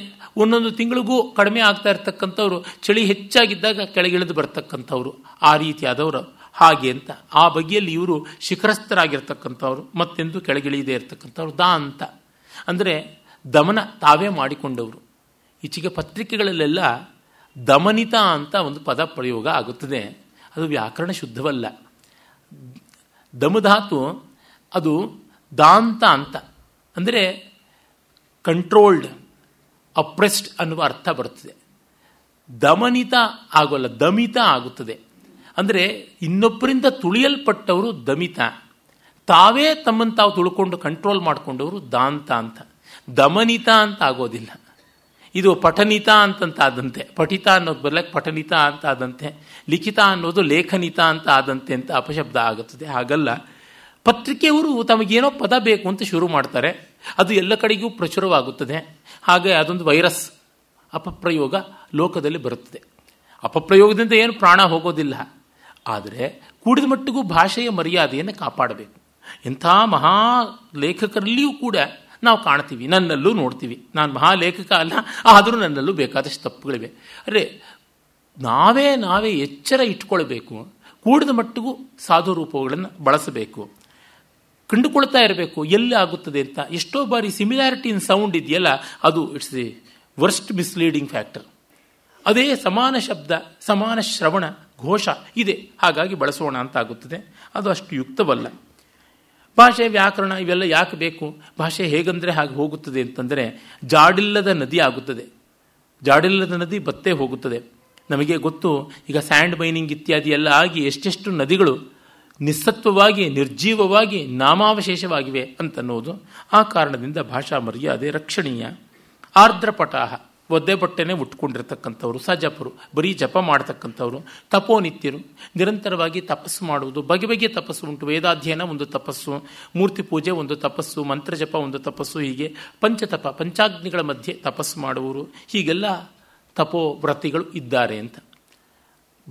ಒಂದೊಂದು ತಿಂಗಳಿಗೂ ಕಡಿಮೆ ಆಗ್ತಾ ಇರ್ತಕ್ಕಂಥವ್ರು ಚಳಿ ಹೆಚ್ಚಾಗಿದ್ದಾಗ ಕೆಳಗಿಳಿದು ಬರ್ತಕ್ಕಂಥವ್ರು ಆ ರೀತಿಯಾದವರು ಹಾಗೆ ಅಂತ ಆ ಬಗೆಯಲ್ಲಿ ಇವರು ಶಿಖರಸ್ಥರಾಗಿರ್ತಕ್ಕಂಥವ್ರು ಮತ್ತೆಂದು ಕೆಳಗಿಳಿಯದೇ ಇರತಕ್ಕಂಥವ್ರು ದಾ ಅಂತ ಅಂದರೆ ದಮನ ತಾವೇ ಮಾಡಿಕೊಂಡವರು ಈಚೆಗೆ ಪತ್ರಿಕೆಗಳಲ್ಲೆಲ್ಲ ದಮನಿತ ಅಂತ ಒಂದು ಪದ ಪ್ರಯೋಗ ಆಗುತ್ತದೆ ಅದು ವ್ಯಾಕರಣ ಶುದ್ಧವಲ್ಲ ದಮಧಾತು ಅದು ದಾಂತ ಅಂತ ಅಂದರೆ ಕಂಟ್ರೋಲ್ಡ್ ಅಪ್ರೆಸ್ಡ್ ಅನ್ನುವ ಅರ್ಥ ಬರುತ್ತದೆ ದಮನಿತ ಆಗೋಲ್ಲ ದಮಿತ ಆಗುತ್ತದೆ ಅಂದರೆ ಇನ್ನೊಬ್ಬರಿಂದ ತುಳಿಯಲ್ಪಟ್ಟವರು ದಮಿತ ತಾವೇ ತಮ್ಮನ್ನು ತಾವು ತುಳ್ಕೊಂಡು ಕಂಟ್ರೋಲ್ ಮಾಡಿಕೊಂಡವರು ದಾಂತ ಅಂತ ದಮನಿತ ಅಂತ ಆಗೋದಿಲ್ಲ ಇದು ಪಠನಿತ ಅಂತಂತ ಆದಂತೆ ಪಠಿತ ಅನ್ನೋದು ಬರಲಕ್ಕೆ ಪಠನಿತ ಅಂತ ಆದಂತೆ ಲಿಖಿತ ಅನ್ನೋದು ಲೇಖನಿತ ಅಂತ ಆದಂತೆ ಅಂತ ಅಪಶಬ್ದ ಆಗುತ್ತದೆ ಹಾಗಲ್ಲ ಪತ್ರಿಕೆಯವರು ತಮಗೇನೋ ಪದ ಬೇಕು ಅಂತ ಶುರು ಮಾಡ್ತಾರೆ ಅದು ಎಲ್ಲ ಕಡೆಗೂ ಪ್ರಚುರವಾಗುತ್ತದೆ ಹಾಗೆ ಅದೊಂದು ವೈರಸ್ ಅಪಪ್ರಯೋಗ ಲೋಕದಲ್ಲಿ ಬರುತ್ತದೆ ಅಪಪ್ರಯೋಗದಿಂದ ಏನು ಪ್ರಾಣ ಹೋಗೋದಿಲ್ಲ ಆದರೆ ಕೂಡಿದ ಮಟ್ಟಿಗೂ ಭಾಷೆಯ ಮರ್ಯಾದೆಯನ್ನು ಕಾಪಾಡಬೇಕು ಇಂಥ ಮಹಾ ಲೇಖಕರಲ್ಲಿಯೂ ಕೂಡ ನಾವು ಕಾಣ್ತೀವಿ ನನ್ನಲ್ಲೂ ನೋಡ್ತೀವಿ ನಾನು ಮಹಾಲೇಖಕ ಅಲ್ಲ ಆದರೂ ನನ್ನಲ್ಲೂ ಬೇಕಾದಷ್ಟು ತಪ್ಪುಗಳಿವೆ ಅರೆ ನಾವೇ ನಾವೇ ಎಚ್ಚರ ಇಟ್ಕೊಳ್ಬೇಕು ಕೂಡಿದ ಮಟ್ಟಿಗೂ ಸಾಧು ರೂಪಗಳನ್ನು ಬಳಸಬೇಕು ಕಂಡುಕೊಳ್ತಾ ಇರಬೇಕು ಎಲ್ಲಿ ಆಗುತ್ತದೆ ಅಂತ ಎಷ್ಟೋ ಬಾರಿ ಸಿಮಿಲಾರಿಟಿ ಇನ್ ಸೌಂಡ್ ಇದೆಯಲ್ಲ ಅದು it's the worst misleading factor ಅದೇ ಸಮಾನ ಶಬ್ದ ಸಮಾನ ಶ್ರವಣ ಘೋಷ ಇದೆ ಹಾಗಾಗಿ ಬಳಸೋಣ ಅಂತಾಗುತ್ತದೆ ಅದು ಅಷ್ಟು ಯುಕ್ತವಲ್ಲ ಭಾಷೆ ವ್ಯಾಕರಣ ಇವೆಲ್ಲ ಯಾಕೆ ಬೇಕು ಭಾಷೆ ಹೇಗಂದರೆ ಹಾಗೆ ಹೋಗುತ್ತದೆ ಅಂತಂದರೆ ಜಾಡಿಲ್ಲದ ನದಿ ಆಗುತ್ತದೆ ಜಾಡಿಲ್ಲದ ನದಿ ಬತ್ತೇ ಹೋಗುತ್ತದೆ ನಮಗೆ ಗೊತ್ತು ಈಗ ಸ್ಯಾಂಡ್ ಮೈನಿಂಗ್ ಇತ್ಯಾದಿ ಎಲ್ಲ ಆಗಿ ಎಷ್ಟೆಷ್ಟು ನದಿಗಳು ನಿಸ್ಸತ್ವವಾಗಿ ನಿರ್ಜೀವವಾಗಿ ನಾಮಾವಶೇಷವಾಗಿವೆ ಅಂತನ್ನುವುದು ಆ ಕಾರಣದಿಂದ ಭಾಷಾ ಮರ್ಯಾದೆ ರಕ್ಷಣೀಯ ಆರ್ದ್ರಪಟಾಹ ಒದ್ದೆ ಬಟ್ಟೆನೇ ಉಟ್ಕೊಂಡಿರ್ತಕ್ಕಂಥವ್ರು ಸಜಪರು ಬರೀ ಜಪ ಮಾಡ್ತಕ್ಕಂಥವ್ರು ತಪೋನಿತ್ಯರು ನಿರಂತರವಾಗಿ ತಪಸ್ಸು ಮಾಡುವುದು ಬಗೆ ಬಗೆಯ ತಪಸ್ಸು ಉಂಟು ವೇದಾಧ್ಯಯನ ಒಂದು ತಪಸ್ಸು ಮೂರ್ತಿ ಪೂಜೆ ಒಂದು ತಪಸ್ಸು ಮಂತ್ರ ಜಪ ಒಂದು ತಪಸ್ಸು ಹೀಗೆ ಪಂಚತಪ ಪಂಚಾಗ್ನಿಗಳ ಮಧ್ಯೆ ತಪಸ್ಸು ಮಾಡುವರು ಹೀಗೆಲ್ಲ ತಪೋ ವ್ರತಿಗಳು ಇದ್ದಾರೆ ಅಂತ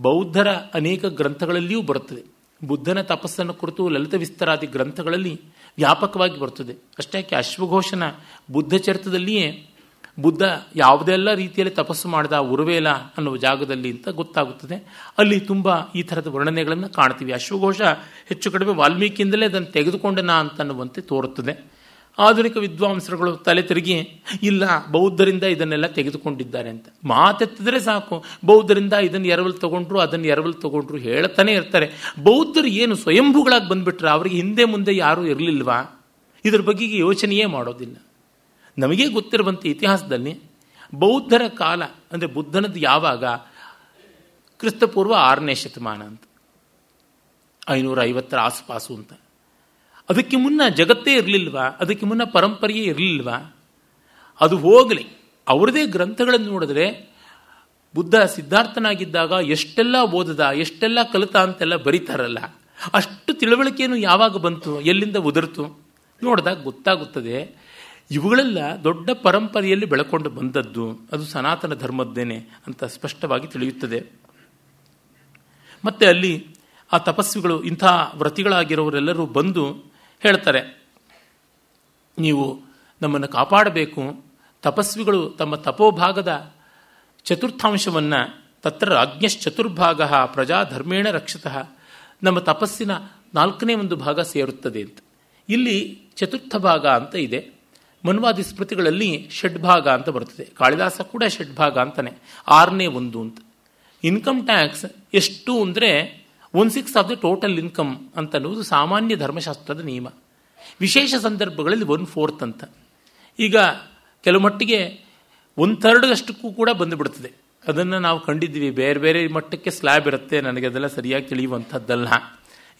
ಬೌದ್ಧರ ಅನೇಕ ಗ್ರಂಥಗಳಲ್ಲಿಯೂ ಬರುತ್ತದೆ ಬುದ್ಧನ ತಪಸ್ಸನ್ನು ಕುರಿತು ಲಲಿತ ವಿಸ್ತಾರಾದಿ ಗ್ರಂಥಗಳಲ್ಲಿ ವ್ಯಾಪಕವಾಗಿ ಬರುತ್ತದೆ ಅಷ್ಟೇ ಅಶ್ವಘೋಷನ ಬುದ್ಧ ಚರಿತ್ರದಲ್ಲಿಯೇ ಬುದ್ಧ ಯಾವುದೆಲ್ಲ ರೀತಿಯಲ್ಲಿ ತಪಸ್ಸು ಮಾಡಿದ ಉರುವೇಲ ಅನ್ನುವ ಜಾಗದಲ್ಲಿ ಅಂತ ಗೊತ್ತಾಗುತ್ತದೆ ಅಲ್ಲಿ ತುಂಬ ಈ ಥರದ ವರ್ಣನೆಗಳನ್ನು ಕಾಣ್ತೀವಿ ಅಶ್ವಘೋಷ ಹೆಚ್ಚು ಕಡಿಮೆ ವಾಲ್ಮೀಕಿಯಿಂದಲೇ ಅದನ್ನು ನಾ ಅಂತನ್ನುವಂತೆ ತೋರುತ್ತದೆ ಆಧುನಿಕ ವಿದ್ವಾಂಸರುಗಳು ತಲೆ ತಿರುಗಿ ಇಲ್ಲ ಬೌದ್ಧರಿಂದ ಇದನ್ನೆಲ್ಲ ತೆಗೆದುಕೊಂಡಿದ್ದಾರೆ ಅಂತ ಮಾತೆತ್ತಿದ್ರೆ ಸಾಕು ಬೌದ್ಧರಿಂದ ಇದನ್ನು ಎರವಲು ತಗೊಂಡ್ರು ಅದನ್ನು ಎರವಲು ತಗೊಂಡ್ರು ಹೇಳ್ತಾನೆ ಇರ್ತಾರೆ ಬೌದ್ಧರು ಏನು ಸ್ವಯಂಭೂಗಳಾಗಿ ಬಂದ್ಬಿಟ್ರೆ ಅವರಿಗೆ ಹಿಂದೆ ಮುಂದೆ ಯಾರೂ ಇರಲಿಲ್ವಾ ಇದ್ರ ಬಗ್ಗೆ ಯೋಚನೆಯೇ ಮಾಡೋದಿಲ್ಲ ನಮಗೆ ಗೊತ್ತಿರುವಂಥ ಇತಿಹಾಸದಲ್ಲಿ ಬೌದ್ಧರ ಕಾಲ ಅಂದರೆ ಬುದ್ಧನದ್ದು ಯಾವಾಗ ಕ್ರಿಸ್ತಪೂರ್ವ ಆರನೇ ಶತಮಾನ ಅಂತ ಐನೂರ ಐವತ್ತರ ಆಸುಪಾಸು ಅಂತ ಅದಕ್ಕೆ ಮುನ್ನ ಜಗತ್ತೇ ಇರಲಿಲ್ವಾ ಅದಕ್ಕೆ ಮುನ್ನ ಪರಂಪರೆಯೇ ಇರಲಿಲ್ವಾ ಅದು ಹೋಗಲಿ ಅವರದೇ ಗ್ರಂಥಗಳನ್ನು ನೋಡಿದ್ರೆ ಬುದ್ಧ ಸಿದ್ಧಾರ್ಥನಾಗಿದ್ದಾಗ ಎಷ್ಟೆಲ್ಲ ಓದದ ಎಷ್ಟೆಲ್ಲ ಕಲಿತ ಅಂತೆಲ್ಲ ಬರೀತಾರಲ್ಲ ಅಷ್ಟು ತಿಳುವಳಿಕೆಯನ್ನು ಯಾವಾಗ ಬಂತು ಎಲ್ಲಿಂದ ಉದುರ್ತು ನೋಡಿದಾಗ ಗೊತ್ತಾಗುತ್ತದೆ ಇವುಗಳೆಲ್ಲ ದೊಡ್ಡ ಪರಂಪರೆಯಲ್ಲಿ ಬೆಳಕೊಂಡು ಬಂದದ್ದು ಅದು ಸನಾತನ ಧರ್ಮದ್ದೇನೆ ಅಂತ ಸ್ಪಷ್ಟವಾಗಿ ತಿಳಿಯುತ್ತದೆ ಮತ್ತೆ ಅಲ್ಲಿ ಆ ತಪಸ್ವಿಗಳು ಇಂಥ ವ್ರತಿಗಳಾಗಿರೋರೆಲ್ಲರೂ ಬಂದು ಹೇಳ್ತಾರೆ ನೀವು ನಮ್ಮನ್ನು ಕಾಪಾಡಬೇಕು ತಪಸ್ವಿಗಳು ತಮ್ಮ ತಪೋಭಾಗದ ಚತುರ್ಥಾಂಶವನ್ನು ತತ್ರ ರಾಜ್ಞಶ್ಚತುರ್ಭಾಗ ಪ್ರಜಾಧರ್ಮೇಣ ರಕ್ಷಿತಃ ನಮ್ಮ ತಪಸ್ಸಿನ ನಾಲ್ಕನೇ ಒಂದು ಭಾಗ ಸೇರುತ್ತದೆ ಅಂತ ಇಲ್ಲಿ ಚತುರ್ಥ ಭಾಗ ಅಂತ ಇದೆ ಮನ್ವಾದಿ ಸ್ಮೃತಿಗಳಲ್ಲಿ ಷಡ್ಭಾಗ ಅಂತ ಬರ್ತದೆ ಕಾಳಿದಾಸ ಕೂಡ ಷಡ್ಭಾಗ ಅಂತಾನೆ ಆರನೇ ಒಂದು ಅಂತ ಇನ್ಕಮ್ ಟ್ಯಾಕ್ಸ್ ಎಷ್ಟು ಅಂದರೆ one six of the total income ಅಂತ ಅನ್ನೋದು ಸಾಮಾನ್ಯ ಧರ್ಮಶಾಸ್ತ್ರದ ನಿಯಮ ವಿಶೇಷ ಸಂದರ್ಭಗಳಲ್ಲಿ ಒನ್ ಫೋರ್ತ್ ಅಂತ ಈಗ ಕೆಲವು ಮಟ್ಟಿಗೆ ಒನ್ ಥರ್ಡ್ಗಷ್ಟಕ್ಕೂ ಕೂಡ ಬಂದುಬಿಡ್ತದೆ ಅದನ್ನು ನಾವು ಕಂಡಿದ್ದೀವಿ ಬೇರೆ ಬೇರೆ ಮಟ್ಟಕ್ಕೆ ಸ್ಲ್ಯಾಬ್ ಇರುತ್ತೆ ನನಗೆ ಅದೆಲ್ಲ ಸರಿಯಾಗಿ ತಿಳಿಯುವಂಥದ್ದಲ್ಲ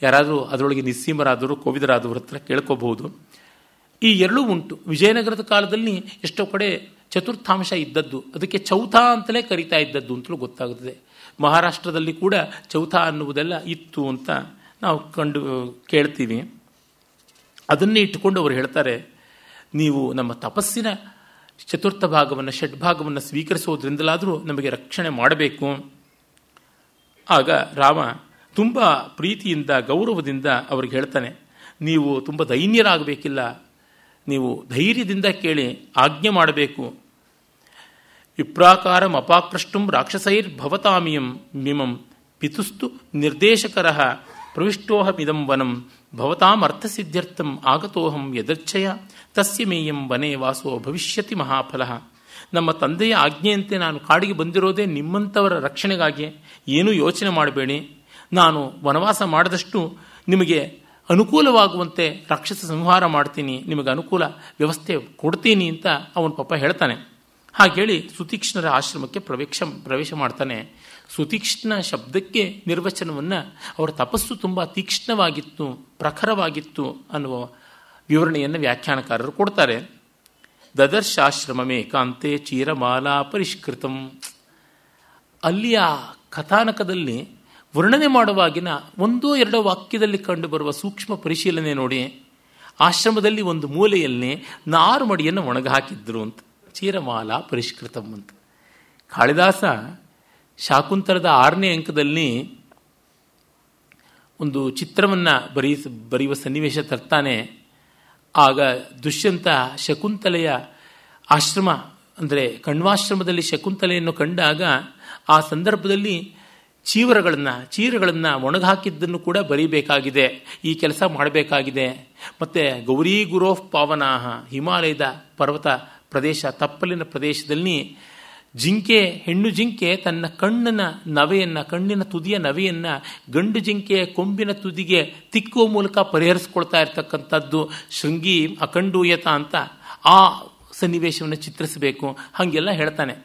ಯಾರಾದರೂ ಅದರೊಳಗೆ ನಿಸ್ಸೀಮರಾದವರು ಕೋವಿದರಾದವ್ರ ಹತ್ರ ಕೇಳ್ಕೋಬಹುದು ಈ ಎರಡೂ ಉಂಟು ವಿಜಯನಗರದ ಕಾಲದಲ್ಲಿ ಎಷ್ಟೋ ಕಡೆ ಚತುರ್ಥಾಂಶ ಇದ್ದದ್ದು ಅದಕ್ಕೆ ಚೌಥ ಅಂತಲೇ ಕರಿತಾ ಇದ್ದದ್ದು ಅಂತಲೂ ಗೊತ್ತಾಗುತ್ತದೆ ಮಹಾರಾಷ್ಟ್ರದಲ್ಲಿ ಕೂಡ ಚೌಥ ಅನ್ನುವುದೆಲ್ಲ ಇತ್ತು ಅಂತ ನಾವು ಕಂಡು ಕೇಳ್ತೀವಿ ಅದನ್ನೇ ಇಟ್ಟುಕೊಂಡು ಅವರು ಹೇಳ್ತಾರೆ ನೀವು ನಮ್ಮ ತಪಸ್ಸಿನ ಚತುರ್ಥ ಭಾಗವನ್ನು ಭಾಗವನ್ನು ಸ್ವೀಕರಿಸೋದ್ರಿಂದಲಾದರೂ ನಮಗೆ ರಕ್ಷಣೆ ಮಾಡಬೇಕು ಆಗ ರಾಮ ತುಂಬ ಪ್ರೀತಿಯಿಂದ ಗೌರವದಿಂದ ಅವ್ರಿಗೆ ಹೇಳ್ತಾನೆ ನೀವು ತುಂಬ ದೈನ್ಯರಾಗಬೇಕಿಲ್ಲ ನೀವು ಧೈರ್ಯದಿಂದ ಕೇಳಿ ಆಜ್ಞೆ ಮಾಡಬೇಕು ವಿಪ್ರಾಕಾರಂ ಅಪಾಕೃಷ್ಟುಂ ರಾಕ್ಷಸೈರ್ ಭವತಾಮಿಯಂ ಮಿಮಂ ಪಿತುಸ್ತು ನಿರ್ದೇಶಕರ ಮಿದಂ ವನಂ ಅರ್ಥಸಿದ್ಧ್ಯರ್ಥಂ ಆಗತೋಹಂ ಯದರ್ಚ್ಛಯ ತಸ್ಯ ಮೇಯಂ ವನೆ ವಾಸೋ ಭವಿಷ್ಯತಿ ಮಹಾಫಲ ನಮ್ಮ ತಂದೆಯ ಆಜ್ಞೆಯಂತೆ ನಾನು ಕಾಡಿಗೆ ಬಂದಿರೋದೇ ನಿಮ್ಮಂಥವರ ರಕ್ಷಣೆಗಾಗಿ ಏನೂ ಯೋಚನೆ ಮಾಡಬೇಡಿ ನಾನು ವನವಾಸ ಮಾಡಿದಷ್ಟು ನಿಮಗೆ ಅನುಕೂಲವಾಗುವಂತೆ ರಾಕ್ಷಸ ಸಂಹಾರ ಮಾಡ್ತೀನಿ ನಿಮಗೆ ಅನುಕೂಲ ವ್ಯವಸ್ಥೆ ಕೊಡ್ತೀನಿ ಅಂತ ಅವನು ಪಾಪ ಹೇಳ್ತಾನೆ ಹಾಗೇಳಿ ಸುತೀಕ್ಷ್ಣರ ಆಶ್ರಮಕ್ಕೆ ಪ್ರವೇಶ ಪ್ರವೇಶ ಮಾಡ್ತಾನೆ ಸುತೀಕ್ಷ್ಣ ಶಬ್ದಕ್ಕೆ ನಿರ್ವಚನವನ್ನು ಅವರ ತಪಸ್ಸು ತುಂಬ ತೀಕ್ಷ್ಣವಾಗಿತ್ತು ಪ್ರಖರವಾಗಿತ್ತು ಅನ್ನುವ ವಿವರಣೆಯನ್ನು ವ್ಯಾಖ್ಯಾನಕಾರರು ಕೊಡ್ತಾರೆ ದದರ್ಶ ಕಾಂತೆ ಚೀರಮಾಲಾ ಪರಿಷ್ಕೃತಂ ಅಲ್ಲಿಯ ಕಥಾನಕದಲ್ಲಿ ವರ್ಣನೆ ಮಾಡುವಾಗಿನ ಒಂದೋ ಎರಡೋ ವಾಕ್ಯದಲ್ಲಿ ಕಂಡುಬರುವ ಸೂಕ್ಷ್ಮ ಪರಿಶೀಲನೆ ನೋಡಿ ಆಶ್ರಮದಲ್ಲಿ ಒಂದು ಮೂಲೆಯಲ್ಲಿ ನಾರು ಮಡಿಯನ್ನು ಹಾಕಿದ್ರು ಅಂತ ಚೀರಮಾಲಾ ಪರಿಷ್ಕೃತ ಅಂತ ಕಾಳಿದಾಸ ಶಾಕುಂತಲದ ಆರನೇ ಅಂಕದಲ್ಲಿ ಒಂದು ಚಿತ್ರವನ್ನು ಬರೀ ಬರೆಯುವ ಸನ್ನಿವೇಶ ತರ್ತಾನೆ ಆಗ ದುಷ್ಯಂತ ಶಕುಂತಲೆಯ ಆಶ್ರಮ ಅಂದರೆ ಕಣ್ವಾಶ್ರಮದಲ್ಲಿ ಶಕುಂತಲೆಯನ್ನು ಕಂಡಾಗ ಆ ಸಂದರ್ಭದಲ್ಲಿ ಚೀವರಗಳನ್ನು ಚೀರಗಳನ್ನು ಒಣಗಾಕಿದ್ದನ್ನು ಕೂಡ ಬರಿಬೇಕಾಗಿದೆ ಈ ಕೆಲಸ ಮಾಡಬೇಕಾಗಿದೆ ಮತ್ತು ಗೌರಿ ಗುರೋಫ್ ಪಾವನಾಹ ಹಿಮಾಲಯದ ಪರ್ವತ ಪ್ರದೇಶ ತಪ್ಪಲಿನ ಪ್ರದೇಶದಲ್ಲಿ ಜಿಂಕೆ ಹೆಣ್ಣು ಜಿಂಕೆ ತನ್ನ ಕಣ್ಣಿನ ನವೆಯನ್ನು ಕಣ್ಣಿನ ತುದಿಯ ನವೆಯನ್ನು ಗಂಡು ಜಿಂಕೆಯ ಕೊಂಬಿನ ತುದಿಗೆ ತಿಕ್ಕುವ ಮೂಲಕ ಪರಿಹರಿಸ್ಕೊಳ್ತಾ ಇರ್ತಕ್ಕಂಥದ್ದು ಶೃಂಗಿ ಅಖಂಡೂಯತ ಅಂತ ಆ ಸನ್ನಿವೇಶವನ್ನು ಚಿತ್ರಿಸಬೇಕು ಹಾಗೆಲ್ಲ ಹೇಳ್ತಾನೆ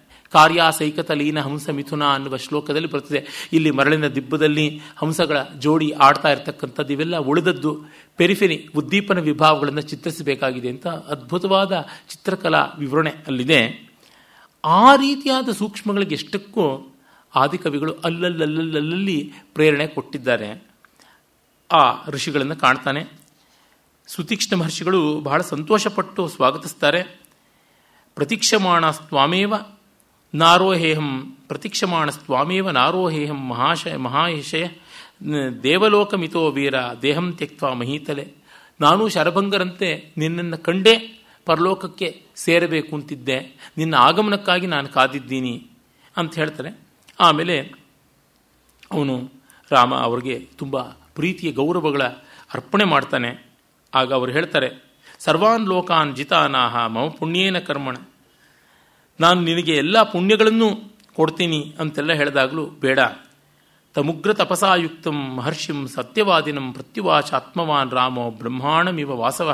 ಲೀನ ಹಂಸ ಮಿಥುನ ಅನ್ನುವ ಶ್ಲೋಕದಲ್ಲಿ ಬರ್ತದೆ ಇಲ್ಲಿ ಮರಳಿನ ದಿಬ್ಬದಲ್ಲಿ ಹಂಸಗಳ ಜೋಡಿ ಆಡ್ತಾ ಇರತಕ್ಕಂಥದ್ದು ಇವೆಲ್ಲ ಉಳಿದದ್ದು ಪೆರಿಫೆರಿ ಉದ್ದೀಪನ ವಿಭಾವಗಳನ್ನು ಚಿತ್ರಿಸಬೇಕಾಗಿದೆ ಅಂತ ಅದ್ಭುತವಾದ ಚಿತ್ರಕಲಾ ವಿವರಣೆ ಅಲ್ಲಿದೆ ಆ ರೀತಿಯಾದ ಸೂಕ್ಷ್ಮಗಳಿಗೆ ಎಷ್ಟಕ್ಕೂ ಆದಿಕವಿಗಳು ಅಲ್ಲಲ್ಲಲ್ಲಲ್ಲಲ್ಲಿ ಪ್ರೇರಣೆ ಕೊಟ್ಟಿದ್ದಾರೆ ಆ ಋಷಿಗಳನ್ನು ಕಾಣ್ತಾನೆ ಸುತೀಕ್ಷ್ಣ ಮಹರ್ಷಿಗಳು ಬಹಳ ಸಂತೋಷಪಟ್ಟು ಸ್ವಾಗತಿಸ್ತಾರೆ ಪ್ರತೀಕ್ಷಮಾಣ ಸ್ವಾಮೇವ ನಾರೋಹೇಹಂ ಪ್ರತೀಕ್ಷಮಾಣ ಸ್ವಾಮೇವ ನಾರೋಹೇಹಂ ಮಹಾಶ ಮಹಾಯಶಯ ದೇವಲೋಕ ಮಿತೋ ವೀರ ದೇಹಂ ತೆಕ್ತ ಮಹೀತಲೆ ನಾನು ಶರಭಂಗರಂತೆ ನಿನ್ನನ್ನು ಕಂಡೇ ಪರಲೋಕಕ್ಕೆ ಸೇರಬೇಕು ಅಂತಿದ್ದೆ ನಿನ್ನ ಆಗಮನಕ್ಕಾಗಿ ನಾನು ಕಾದಿದ್ದೀನಿ ಅಂತ ಹೇಳ್ತಾರೆ ಆಮೇಲೆ ಅವನು ರಾಮ ಅವರಿಗೆ ತುಂಬ ಪ್ರೀತಿಯ ಗೌರವಗಳ ಅರ್ಪಣೆ ಮಾಡ್ತಾನೆ ಆಗ ಅವರು ಹೇಳ್ತಾರೆ ಸರ್ವಾನ್ ಲೋಕಾನ್ ಜಿತಾನಾಹ ಮಮ ಪುಣ್ಯೇನ ಕರ್ಮಣ ನಾನು ನಿನಗೆ ಎಲ್ಲ ಪುಣ್ಯಗಳನ್ನು ಕೊಡ್ತೀನಿ ಅಂತೆಲ್ಲ ಹೇಳಿದಾಗಲೂ ಬೇಡ ತಮುಗ್ರ ತಪಸಾಯುಕ್ತಂ ಮಹರ್ಷಿಂ ಸತ್ಯವಾದಿನಂ ಪ್ರತ್ಯುವಾಚಾತ್ಮವಾನ್ ರಾಮೋ ಬ್ರಹ್ಮಾಣಮಿವ ವಾಸವ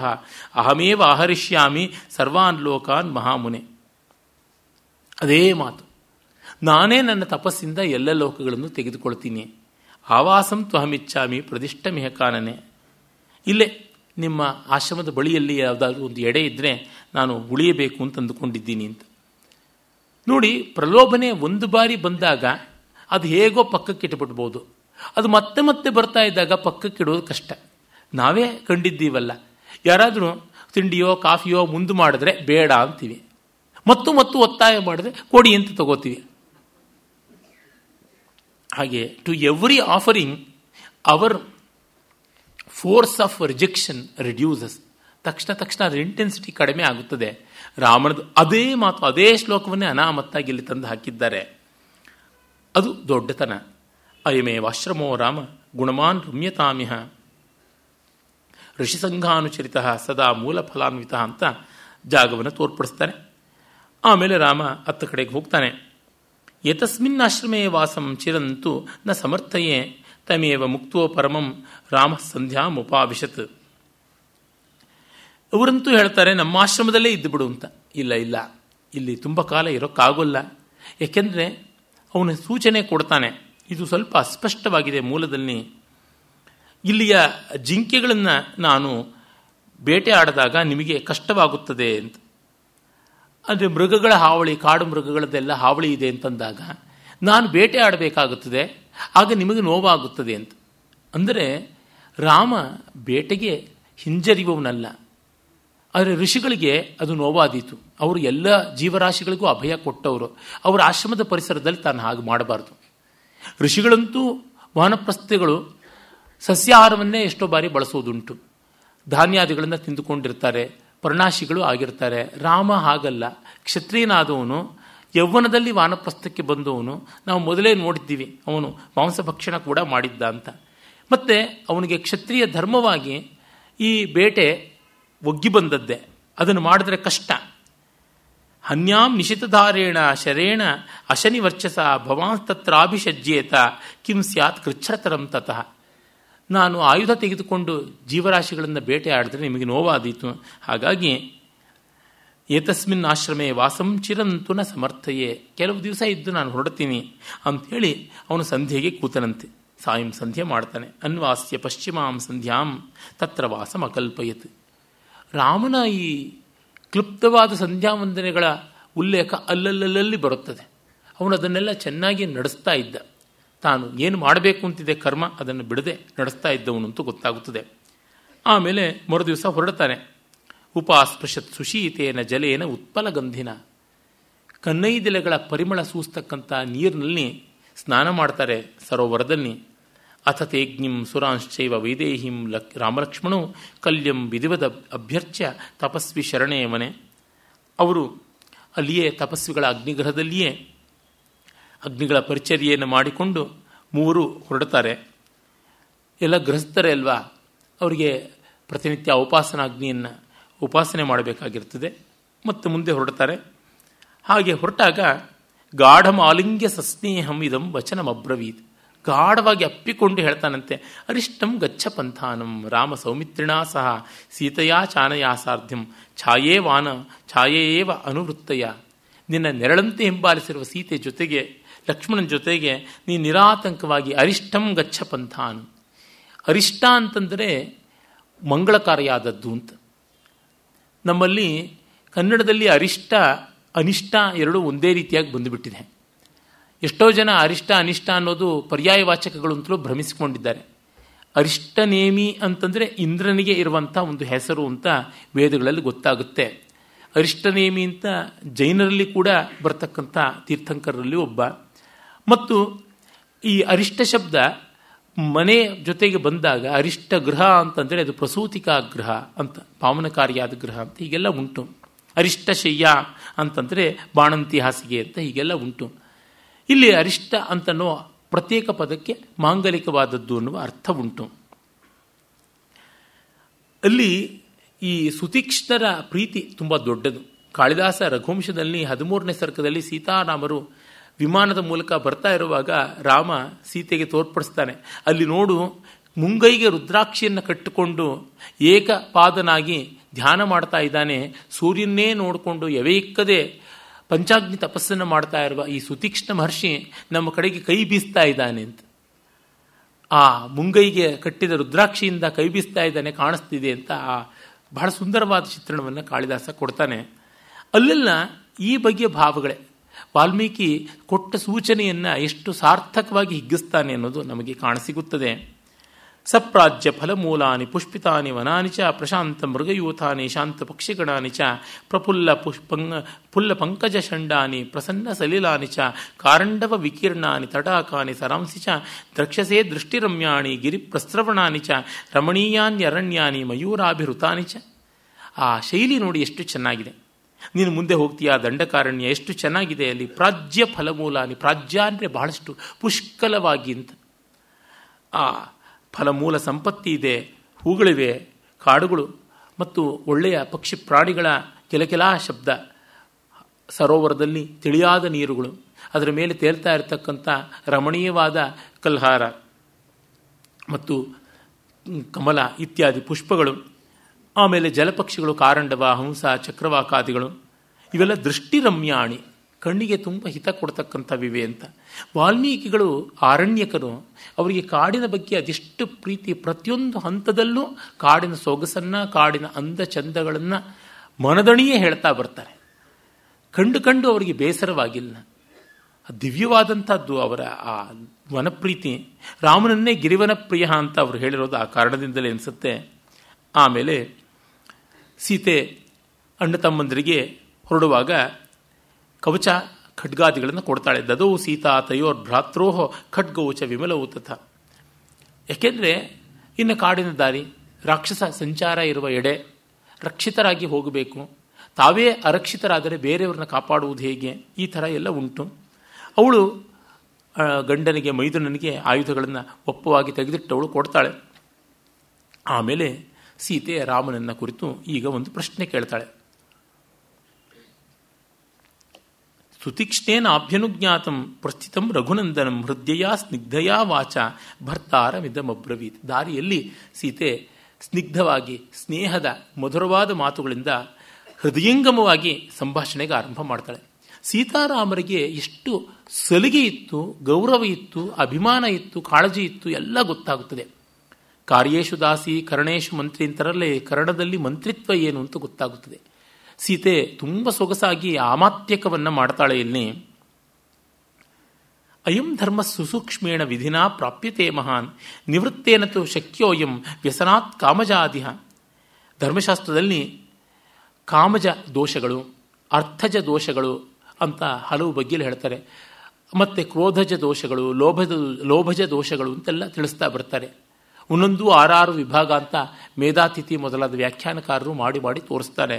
ಅಹಮೇವ ಆಹರಿಷ್ಯಾಮಿ ಸರ್ವಾನ್ ಲೋಕಾನ್ ಮಹಾಮುನೆ ಅದೇ ಮಾತು ನಾನೇ ನನ್ನ ತಪಸ್ಸಿಂದ ಎಲ್ಲ ಲೋಕಗಳನ್ನು ತೆಗೆದುಕೊಳ್ತೀನಿ ಆವಾಸಂ ಪ್ರದಿಷ್ಠ ಪ್ರತಿಷ್ಠಮಿಹ ಕಾನನೆ ಇಲ್ಲೇ ನಿಮ್ಮ ಆಶ್ರಮದ ಬಳಿಯಲ್ಲಿ ಯಾವುದಾದ್ರೂ ಒಂದು ಎಡೆ ಇದ್ದರೆ ನಾನು ಉಳಿಯಬೇಕು ಅಂತ ಅಂದುಕೊಂಡಿದ್ದೀನಿ ಅಂತ ನೋಡಿ ಪ್ರಲೋಭನೆ ಒಂದು ಬಾರಿ ಬಂದಾಗ ಅದು ಹೇಗೋ ಪಕ್ಕಕ್ಕೆ ಪಕ್ಕಕ್ಕಿಟ್ಬಿಡ್ಬೋದು ಅದು ಮತ್ತೆ ಮತ್ತೆ ಬರ್ತಾ ಇದ್ದಾಗ ಪಕ್ಕಕ್ಕಿಡೋದು ಕಷ್ಟ ನಾವೇ ಕಂಡಿದ್ದೀವಲ್ಲ ಯಾರಾದರೂ ತಿಂಡಿಯೋ ಕಾಫಿಯೋ ಮುಂದೆ ಮಾಡಿದ್ರೆ ಬೇಡ ಅಂತೀವಿ ಮತ್ತು ಮತ್ತು ಒತ್ತಾಯ ಮಾಡಿದ್ರೆ ಕೊಡಿ ಅಂತ ತಗೋತೀವಿ ಹಾಗೆ to every offering our force of rejection reduces ತಕ್ಷಣ ತಕ್ಷಣ ಅದರ ಇಂಟೆನ್ಸಿಟಿ ಕಡಿಮೆ ಆಗುತ್ತದೆ ರಾವಣದ ಅದೇ ಮಾತು ಅದೇ ಶ್ಲೋಕವನ್ನೇ ಅನಾಮತ್ತಾಗಿ ಇಲ್ಲಿ ತಂದು ಹಾಕಿದ್ದಾರೆ ಅದು ದೊಡ್ಡತನ ಅಯಮೇವಾಶ್ರಮೋ ರಾಮ ಗುಣಮಾನ್ ಋಷಿ ಋಷಿಸಂಘಾನುಚರಿತ ಸದಾ ಮೂಲ ಫಲಾನ್ವಿತ ಅಂತ ಜಾಗವನ್ನು ತೋರ್ಪಡಿಸ್ತಾನೆ ಆಮೇಲೆ ರಾಮ ಅತ್ತ ಕಡೆಗೆ ಹೋಗ್ತಾನೆ ಯತಸ್ಮಿನ್ ಆಶ್ರಮೇ ವಾಸಂ ಚಿರಂತು ನ ಸಮರ್ಥಯೇ ತಮೇವ ಮುಕ್ತೋ ಪರಮಂ ರಾಮ ಸಂಧ್ಯಾ ಮುಪಾವಿಶತ್ ಅವರಂತೂ ಹೇಳ್ತಾರೆ ನಮ್ಮ ಆಶ್ರಮದಲ್ಲೇ ಇದ್ದುಬಿಡು ಅಂತ ಇಲ್ಲ ಇಲ್ಲ ಇಲ್ಲಿ ತುಂಬ ಕಾಲ ಇರೋಕ್ಕಾಗೋಲ್ಲ ಏಕೆಂದರೆ ಅವನ ಸೂಚನೆ ಕೊಡ್ತಾನೆ ಇದು ಸ್ವಲ್ಪ ಅಸ್ಪಷ್ಟವಾಗಿದೆ ಮೂಲದಲ್ಲಿ ಇಲ್ಲಿಯ ಜಿಂಕೆಗಳನ್ನು ನಾನು ಬೇಟೆ ಆಡಿದಾಗ ನಿಮಗೆ ಕಷ್ಟವಾಗುತ್ತದೆ ಅಂತ ಅಂದರೆ ಮೃಗಗಳ ಹಾವಳಿ ಕಾಡು ಮೃಗಗಳದೆಲ್ಲ ಹಾವಳಿ ಇದೆ ಅಂತಂದಾಗ ನಾನು ಬೇಟೆ ಆಡಬೇಕಾಗುತ್ತದೆ ಆಗ ನಿಮಗೆ ನೋವಾಗುತ್ತದೆ ಅಂತ ಅಂದರೆ ರಾಮ ಬೇಟೆಗೆ ಹಿಂಜರಿಯುವವನಲ್ಲ ಆದರೆ ಋಷಿಗಳಿಗೆ ಅದು ನೋವಾದೀತು ಅವರು ಎಲ್ಲ ಜೀವರಾಶಿಗಳಿಗೂ ಅಭಯ ಕೊಟ್ಟವರು ಅವರ ಆಶ್ರಮದ ಪರಿಸರದಲ್ಲಿ ತಾನು ಹಾಗೆ ಮಾಡಬಾರ್ದು ಋಷಿಗಳಂತೂ ವಾನಪ್ರಸ್ಥೆಗಳು ಸಸ್ಯಾಹಾರವನ್ನೇ ಎಷ್ಟೋ ಬಾರಿ ಬಳಸೋದುಂಟು ಧಾನ್ಯಾದಿಗಳನ್ನು ತಿಂದುಕೊಂಡಿರ್ತಾರೆ ಪರ್ಣಾಶಿಗಳು ಆಗಿರ್ತಾರೆ ರಾಮ ಹಾಗಲ್ಲ ಕ್ಷತ್ರಿಯನಾದವನು ಯೌವನದಲ್ಲಿ ವಾನಪ್ರಸ್ಥಕ್ಕೆ ಬಂದವನು ನಾವು ಮೊದಲೇ ನೋಡಿದ್ದೀವಿ ಅವನು ಮಾಂಸ ಭಕ್ಷಣ ಕೂಡ ಮಾಡಿದ್ದ ಅಂತ ಮತ್ತು ಅವನಿಗೆ ಕ್ಷತ್ರಿಯ ಧರ್ಮವಾಗಿ ಈ ಬೇಟೆ ಒಗ್ಗಿ ಬಂದದ್ದೇ ಅದನ್ನು ಮಾಡಿದ್ರೆ ಕಷ್ಟ ಹನ್ಯಾಂ ನಿಶಿತಧಾರೇಣ ಶರೇಣ ಅಶನಿವರ್ಚಸ ತತ್ರಾಭಿಷಜ್ಜೇತ ಕಿಂ ಸ್ಯಾತ್ ಕೃಚ್ಛತರಂ ತತಃ ನಾನು ಆಯುಧ ತೆಗೆದುಕೊಂಡು ಜೀವರಾಶಿಗಳನ್ನು ಬೇಟೆ ಆಡಿದ್ರೆ ನಿಮಗೆ ನೋವಾದೀತು ಹಾಗಾಗಿ ಏತಸ್ಮಿನ್ ಆಶ್ರಮೇ ವಾಸಂ ಚಿರಂತುನ ಸಮರ್ಥೆಯೇ ಕೆಲವು ದಿವಸ ಇದ್ದು ನಾನು ಹೊರಡ್ತೀನಿ ಅಂಥೇಳಿ ಅವನು ಸಂಧ್ಯೆಗೆ ಕೂತನಂತೆ ಸಾಯಂ ಸಂಧ್ಯೆ ಮಾಡ್ತಾನೆ ಅನ್ವಾಸ್ಯ ಪಶ್ಚಿಮಾಂ ಸಂಧ್ಯಾಂ ತತ್ರ ವಾಸಂ ಅಕಲ್ಪಯತ್ ರಾಮನ ಈ ಕ್ಲುಪ್ತವಾದ ಸಂಧ್ಯಾ ವಂದನೆಗಳ ಉಲ್ಲೇಖ ಅಲ್ಲಲ್ಲಲ್ಲಿ ಬರುತ್ತದೆ ಅವನು ಅದನ್ನೆಲ್ಲ ಚೆನ್ನಾಗಿ ನಡೆಸ್ತಾ ಇದ್ದ ತಾನು ಏನು ಮಾಡಬೇಕು ಅಂತಿದೆ ಕರ್ಮ ಅದನ್ನು ಬಿಡದೆ ನಡೆಸ್ತಾ ಇದ್ದವನು ಅಂತೂ ಗೊತ್ತಾಗುತ್ತದೆ ಆಮೇಲೆ ಮರುದಿವಸ ಹೊರಡ್ತಾನೆ ಉಪಾಸ್ಪೃಶತ್ ಸುಶೀತೇನ ಜಲೇನ ಗಂಧಿನ ಕನ್ನೈದೆಲೆಗಳ ಪರಿಮಳ ಸೂಸ್ತಕ್ಕಂಥ ನೀರಿನಲ್ಲಿ ಸ್ನಾನ ಮಾಡ್ತಾರೆ ಸರೋವರದಲ್ಲಿ ಅಥ ಸುರಾಂಶ್ಚೈವ ವೈದೇಹಿಂ ಲಕ್ ರಾಮಲಕ್ಷ್ಮಣು ಕಲ್ಯಂ ವಿಧಿವದ ಅಭ್ಯರ್ಚ ತಪಸ್ವಿ ಮನೆ ಅವರು ಅಲ್ಲಿಯೇ ತಪಸ್ವಿಗಳ ಅಗ್ನಿಗ್ರಹದಲ್ಲಿಯೇ ಅಗ್ನಿಗಳ ಪರಿಚರ್ಯೆಯನ್ನು ಮಾಡಿಕೊಂಡು ಮೂವರು ಹೊರಡ್ತಾರೆ ಎಲ್ಲ ಗೃಹಸ್ಥರೇ ಅಲ್ವಾ ಅವರಿಗೆ ಪ್ರತಿನಿತ್ಯ ಅಗ್ನಿಯನ್ನು ಉಪಾಸನೆ ಮಾಡಬೇಕಾಗಿರ್ತದೆ ಮತ್ತು ಮುಂದೆ ಹೊರಡ್ತಾರೆ ಹಾಗೆ ಹೊರಟಾಗ ಗಾಢಮಾಲಿಂಗ್ಯ ಸಸ್ನೇಹಂ ಇದಂ ವಚನಮ್ರವೀತ್ ಗಾಢವಾಗಿ ಅಪ್ಪಿಕೊಂಡು ಹೇಳ್ತಾನಂತೆ ಅರಿಷ್ಟಂ ಗಚ್ಚ ಪಂಥಾನಂ ರಾಮ ಸೌಮಿತ್ರಿಣಾ ಸಹ ಸೀತೆಯಾ ಚಾನಯಾ ಸಾಧ್ಯಂ ವಾನ ಛಾಯೆಯೇವ ಅನುವೃತ್ತಯ ನಿನ್ನ ನೆರಳಂತೆ ಹಿಂಬಾಲಿಸಿರುವ ಸೀತೆ ಜೊತೆಗೆ ಲಕ್ಷ್ಮಣನ ಜೊತೆಗೆ ನೀ ನಿರಾತಂಕವಾಗಿ ಅರಿಷ್ಟಂ ಗಚ್ಚ ಪಂಥಾನ್ ಅರಿಷ್ಟ ಅಂತಂದರೆ ಮಂಗಳಕಾರಿಯಾದದ್ದು ಅಂತ ನಮ್ಮಲ್ಲಿ ಕನ್ನಡದಲ್ಲಿ ಅರಿಷ್ಟ ಅನಿಷ್ಟ ಎರಡೂ ಒಂದೇ ರೀತಿಯಾಗಿ ಬಂದುಬಿಟ್ಟಿದೆ ಎಷ್ಟೋ ಜನ ಅರಿಷ್ಟ ಅನಿಷ್ಟ ಅನ್ನೋದು ವಾಚಕಗಳು ಅಂತಲೂ ಭ್ರಮಿಸಿಕೊಂಡಿದ್ದಾರೆ ಅರಿಷ್ಟನೇಮಿ ಅಂತಂದರೆ ಇಂದ್ರನಿಗೆ ಇರುವಂಥ ಒಂದು ಹೆಸರು ಅಂತ ವೇದಗಳಲ್ಲಿ ಗೊತ್ತಾಗುತ್ತೆ ಅರಿಷ್ಟನೇಮಿ ಅಂತ ಜೈನರಲ್ಲಿ ಕೂಡ ಬರ್ತಕ್ಕಂಥ ತೀರ್ಥಂಕರರಲ್ಲಿ ಒಬ್ಬ ಮತ್ತು ಈ ಅರಿಷ್ಟ ಶಬ್ದ ಮನೆ ಜೊತೆಗೆ ಬಂದಾಗ ಅರಿಷ್ಟ ಗೃಹ ಅಂತಂದರೆ ಅದು ಪ್ರಸೂತಿಕಾ ಗೃಹ ಅಂತ ಪಾವನಕಾರಿಯಾದ ಗೃಹ ಅಂತ ಹೀಗೆಲ್ಲ ಉಂಟು ಅರಿಷ್ಟ ಶಯ್ಯ ಅಂತಂದರೆ ಬಾಣಂತಿ ಹಾಸಿಗೆ ಅಂತ ಹೀಗೆಲ್ಲ ಉಂಟು ಇಲ್ಲಿ ಅರಿಷ್ಟ ಅಂತನೋ ಪ್ರತ್ಯೇಕ ಪದಕ್ಕೆ ಮಾಂಗಲಿಕವಾದದ್ದು ಅನ್ನುವ ಅರ್ಥ ಉಂಟು ಅಲ್ಲಿ ಈ ಸುತೀಕ್ಷ್ಣರ ಪ್ರೀತಿ ತುಂಬ ದೊಡ್ಡದು ಕಾಳಿದಾಸ ರಘುವಂಶದಲ್ಲಿ ಹದಿಮೂರನೇ ಸರ್ಕದಲ್ಲಿ ಸೀತಾರಾಮರು ವಿಮಾನದ ಮೂಲಕ ಬರ್ತಾ ಇರುವಾಗ ರಾಮ ಸೀತೆಗೆ ತೋರ್ಪಡಿಸ್ತಾನೆ ಅಲ್ಲಿ ನೋಡು ಮುಂಗೈಗೆ ರುದ್ರಾಕ್ಷಿಯನ್ನು ಕಟ್ಟಿಕೊಂಡು ಏಕಪಾದನಾಗಿ ಧ್ಯಾನ ಮಾಡ್ತಾ ಇದ್ದಾನೆ ಸೂರ್ಯನ್ನೇ ನೋಡಿಕೊಂಡು ಎವೆಯಿಕ್ಕದೆ ಪಂಚಾಗ್ನಿ ತಪಸ್ಸನ್ನು ಮಾಡ್ತಾ ಇರುವ ಈ ಸುತೀಕ್ಷ್ಣ ಮಹರ್ಷಿ ನಮ್ಮ ಕಡೆಗೆ ಕೈ ಬೀಸ್ತಾ ಇದ್ದಾನೆ ಅಂತ ಆ ಮುಂಗೈಗೆ ಕಟ್ಟಿದ ರುದ್ರಾಕ್ಷಿಯಿಂದ ಕೈ ಬೀಸ್ತಾ ಇದ್ದಾನೆ ಕಾಣಿಸ್ತಿದೆ ಅಂತ ಆ ಬಹಳ ಸುಂದರವಾದ ಚಿತ್ರಣವನ್ನು ಕಾಳಿದಾಸ ಕೊಡ್ತಾನೆ ಅಲ್ಲೆಲ್ಲ ಈ ಬಗೆಯ ಭಾವಗಳೇ ವಾಲ್ಮೀಕಿ ಕೊಟ್ಟ ಸೂಚನೆಯನ್ನು ಎಷ್ಟು ಸಾರ್ಥಕವಾಗಿ ಹಿಗ್ಗಿಸ್ತಾನೆ ಅನ್ನೋದು ನಮಗೆ ಕಾಣಸಿಗುತ್ತದೆ ಸಪ್ರಾಜ್ಯ ಫಲಮೂಲಾನಿ ಪುಷ್ಪಿತಾನಿ ವನಾನಿ ಚ ಪ್ರಶಾಂತ ಮೃಗಯೂಥಾನಿ ಶಾಂತ ಪಕ್ಷಿಗಣಾನಿ ಚ ಪ್ರಫುಲ್ಲ ಪುಷ್ಪಂಗ ಫುಲ್ಲ ಪಂಕಜ ಷಂಡಾನಿ ಪ್ರಸನ್ನ ಸಲಿಲಾನಿ ಚ ಕಾರಂಡವ ವಿಕೀರ್ಣಾನಿ ತಟಾಕಾನಿ ಸರಾಂಸಿ ಚ ದ್ರಕ್ಷಸೇ ದೃಷ್ಟಿರಮ್ಯಾಣಿ ಪ್ರಸ್ರವಣಾನಿ ಚ ರಮಣೀಯಾನ್ಯರಣ್ಯಾನಿ ಮಯೂರಾಭಿರುತಾನಿ ಚ ಆ ಶೈಲಿ ನೋಡಿ ಎಷ್ಟು ಚೆನ್ನಾಗಿದೆ ನೀನು ಮುಂದೆ ಹೋಗ್ತೀಯಾ ದಂಡಕಾರಣ್ಯ ಎಷ್ಟು ಚೆನ್ನಾಗಿದೆ ಅಲ್ಲಿ ಪ್ರಾಜ್ಯ ಫಲಮೂಲಾನಿ ಪ್ರಾಜ್ಯ ಅಂದರೆ ಬಹಳಷ್ಟು ಪುಷ್ಕಲವಾಗಿ ಅಂತ ಆ ಮೂಲ ಸಂಪತ್ತಿ ಇದೆ ಹೂಗಳಿವೆ ಕಾಡುಗಳು ಮತ್ತು ಒಳ್ಳೆಯ ಪಕ್ಷಿ ಪ್ರಾಣಿಗಳ ಕೆಲ ಶಬ್ದ ಸರೋವರದಲ್ಲಿ ತಿಳಿಯಾದ ನೀರುಗಳು ಅದರ ಮೇಲೆ ತೇಲ್ತಾ ಇರತಕ್ಕಂಥ ರಮಣೀಯವಾದ ಕಲ್ಹಾರ ಮತ್ತು ಕಮಲ ಇತ್ಯಾದಿ ಪುಷ್ಪಗಳು ಆಮೇಲೆ ಜಲಪಕ್ಷಿಗಳು ಕಾರಂಡವ ಹಂಸ ಚಕ್ರವಾಕಾದಿಗಳು ಇವೆಲ್ಲ ದೃಷ್ಟಿರಮ್ಯಾಣಿ ಕಣ್ಣಿಗೆ ತುಂಬ ಹಿತ ಕೊಡ್ತಕ್ಕಂಥವಿವೆ ಅಂತ ವಾಲ್ಮೀಕಿಗಳು ಆರಣ್ಯಕರು ಅವರಿಗೆ ಕಾಡಿನ ಬಗ್ಗೆ ಅದೆಷ್ಟು ಪ್ರೀತಿ ಪ್ರತಿಯೊಂದು ಹಂತದಲ್ಲೂ ಕಾಡಿನ ಸೊಗಸನ್ನು ಕಾಡಿನ ಅಂದ ಚಂದಗಳನ್ನು ಮನದಣಿಯೇ ಹೇಳ್ತಾ ಬರ್ತಾರೆ ಕಂಡು ಕಂಡು ಅವರಿಗೆ ಬೇಸರವಾಗಿಲ್ಲ ದಿವ್ಯವಾದಂಥದ್ದು ಅವರ ಆ ವನಪ್ರೀತಿ ರಾಮನನ್ನೇ ಗಿರಿವನ ಪ್ರಿಯ ಅಂತ ಅವರು ಹೇಳಿರೋದು ಆ ಕಾರಣದಿಂದಲೇ ಅನಿಸುತ್ತೆ ಆಮೇಲೆ ಸೀತೆ ಅಣ್ಣ ತಮ್ಮಂದರಿಗೆ ಹೊರಡುವಾಗ ಕವಚ ಖಡ್ಗಾದಿಗಳನ್ನು ಕೊಡ್ತಾಳೆ ದದೌ ಸೀತಾ ತಯೋರ್ ಭ್ರಾತ್ರೋಹ ಖಡ್ಗೌಚ ಚ ವಿಮಲವು ತಥ ಯಾಕೆಂದರೆ ಇನ್ನು ಕಾಡಿನ ದಾರಿ ರಾಕ್ಷಸ ಸಂಚಾರ ಇರುವ ಎಡೆ ರಕ್ಷಿತರಾಗಿ ಹೋಗಬೇಕು ತಾವೇ ಅರಕ್ಷಿತರಾದರೆ ಬೇರೆಯವ್ರನ್ನ ಕಾಪಾಡುವುದು ಹೇಗೆ ಈ ಥರ ಎಲ್ಲ ಉಂಟು ಅವಳು ಗಂಡನಿಗೆ ಮೈದುನನಿಗೆ ಆಯುಧಗಳನ್ನು ಒಪ್ಪವಾಗಿ ತೆಗೆದಿಟ್ಟವಳು ಕೊಡ್ತಾಳೆ ಆಮೇಲೆ ಸೀತೆ ರಾಮನನ್ನ ಕುರಿತು ಈಗ ಒಂದು ಪ್ರಶ್ನೆ ಕೇಳ್ತಾಳೆ ಸುತಿಕ್ಷ್ಣೇನ ಅಭ್ಯನುಜ್ಞಾತಂ ಪ್ರಸ್ಥಿತಂ ರಘುನಂದನಂ ಹೃದಯ ಸ್ನಿಗ್ಧಯ ವಾಚ ಮಿದಮ್ರವೀತ್ ದಾರಿಯಲ್ಲಿ ಸೀತೆ ಸ್ನಿಗ್ಧವಾಗಿ ಸ್ನೇಹದ ಮಧುರವಾದ ಮಾತುಗಳಿಂದ ಹೃದಯಂಗಮವಾಗಿ ಸಂಭಾಷಣೆಗೆ ಆರಂಭ ಮಾಡ್ತಾಳೆ ಸೀತಾರಾಮರಿಗೆ ಎಷ್ಟು ಸಲಿಗೆ ಇತ್ತು ಗೌರವ ಇತ್ತು ಅಭಿಮಾನ ಇತ್ತು ಕಾಳಜಿ ಇತ್ತು ಎಲ್ಲ ಗೊತ್ತಾಗುತ್ತದೆ ಕಾರ್ಯೇಶು ದಾಸಿ ಕರ್ಣೇಶು ಮಂತ್ರಿ ಅಂತಾರಲ್ಲೇ ಕರ್ಣದಲ್ಲಿ ಮಂತ್ರಿತ್ವ ಏನು ಅಂತ ಗೊತ್ತಾಗುತ್ತದೆ ಸೀತೆ ತುಂಬ ಸೊಗಸಾಗಿ ಆಮಾತ್ಯಕವನ್ನು ಮಾಡ್ತಾಳೆ ಇಲ್ಲಿ ಅಯಂ ಧರ್ಮ ಸುಸೂಕ್ಷ್ಮೇಣ ವಿಧಿನಾ ಪ್ರಾಪ್ಯತೆ ಮಹಾನ್ ನಿವೃತ್ತೇನ ತು ಶಕ್ಯೋಯಂ ವ್ಯಸನಾತ್ ಕಾಮಜಾದಿಹ ಧರ್ಮಶಾಸ್ತ್ರದಲ್ಲಿ ಕಾಮಜ ದೋಷಗಳು ಅರ್ಥಜ ದೋಷಗಳು ಅಂತ ಹಲವು ಬಗೆಯಲ್ಲಿ ಹೇಳ್ತಾರೆ ಮತ್ತು ಕ್ರೋಧಜ ದೋಷಗಳು ಲೋಭದ ಲೋಭಜ ದೋಷಗಳು ಅಂತೆಲ್ಲ ತಿಳಿಸ್ತಾ ಬರ್ತಾರೆ ಒಂದೊಂದು ಆರಾರು ವಿಭಾಗ ಅಂತ ಮೇಧಾತಿಥಿ ಮೊದಲಾದ ವ್ಯಾಖ್ಯಾನಕಾರರು ಮಾಡಿ ಮಾಡಿ ತೋರಿಸ್ತಾರೆ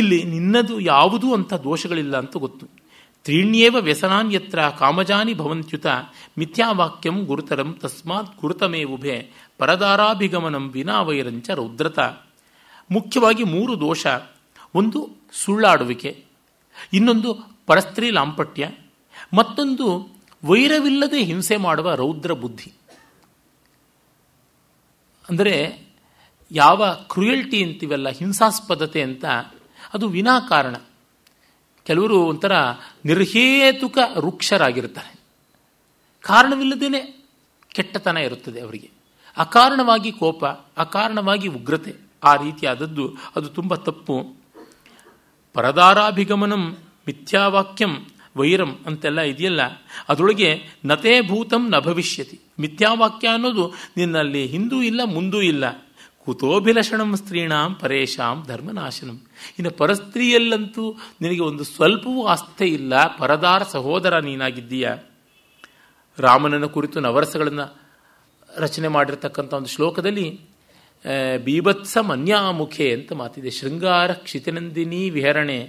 ಇಲ್ಲಿ ನಿನ್ನದು ಯಾವುದೂ ಅಂಥ ದೋಷಗಳಿಲ್ಲ ಅಂತ ಗೊತ್ತು ತ್ರೀಣ್ಯೇವ ವ್ಯಸನಾನ್ಯತ್ರ ಕಾಮಜಾನಿ ಭವಂತ್ಯುತ ಮಿಥ್ಯಾವಾಕ್ಯಂ ಗುರುತರಂ ತಸ್ಮಾತ್ ಗುರುತಮೇ ಉಭೆ ಪರದಾರಾಭಿಗಮನಂ ವಿನಾವೈರಂಚ ರೌದ್ರತ ಮುಖ್ಯವಾಗಿ ಮೂರು ದೋಷ ಒಂದು ಸುಳ್ಳಾಡುವಿಕೆ ಇನ್ನೊಂದು ಪರಸ್ತ್ರೀ ಲಾಂಪಟ್ಯ ಮತ್ತೊಂದು ವೈರವಿಲ್ಲದೆ ಹಿಂಸೆ ಮಾಡುವ ರೌದ್ರ ಬುದ್ಧಿ ಅಂದರೆ ಯಾವ ಕ್ರುಯಲ್ಟಿ ಅಂತಿವಲ್ಲ ಹಿಂಸಾಸ್ಪದತೆ ಅಂತ ಅದು ವಿನಾಕಾರಣ ಕೆಲವರು ಒಂಥರ ನಿರ್ಹೇತುಕ ವೃಕ್ಷರಾಗಿರ್ತಾರೆ ಕಾರಣವಿಲ್ಲದೇ ಕೆಟ್ಟತನ ಇರುತ್ತದೆ ಅವರಿಗೆ ಅಕಾರಣವಾಗಿ ಕೋಪ ಅಕಾರಣವಾಗಿ ಉಗ್ರತೆ ಆ ರೀತಿಯಾದದ್ದು ಅದು ತುಂಬ ತಪ್ಪು ಪರದಾರಾಭಿಗಮನಂ ಮಿಥ್ಯಾವಾಕ್ಯಂ ವೈರಂ ಅಂತೆಲ್ಲ ಇದೆಯಲ್ಲ ಅದರೊಳಗೆ ನತೇ ಭೂತಂ ನ ಭವಿಷ್ಯತಿ ಮಿಥ್ಯಾವಾಕ್ಯ ಅನ್ನೋದು ನಿನ್ನಲ್ಲಿ ಹಿಂದೂ ಇಲ್ಲ ಮುಂದೂ ಇಲ್ಲ ಕುತೋಭಿಲಷಣಂ ಸ್ತ್ರೀಣಾಂ ಪರೇಶಾಂ ಧರ್ಮನಾಶನಂ ಇನ್ನು ಪರಸ್ತ್ರೀಯಲ್ಲಂತೂ ನಿನಗೆ ಒಂದು ಸ್ವಲ್ಪವೂ ಆಸ್ಥೆ ಇಲ್ಲ ಪರದಾರ ಸಹೋದರ ನೀನಾಗಿದ್ದೀಯ ರಾಮನನ್ನು ಕುರಿತು ನವರಸಗಳನ್ನು ರಚನೆ ಮಾಡಿರತಕ್ಕಂಥ ಒಂದು ಶ್ಲೋಕದಲ್ಲಿ ಬೀಭತ್ಸ ಮನ್ಯಾಮುಖೆ ಅಂತ ಮಾತಿದೆ ಶೃಂಗಾರ ಕ್ಷಿತನಂದಿನಿ ವಿಹರಣೆ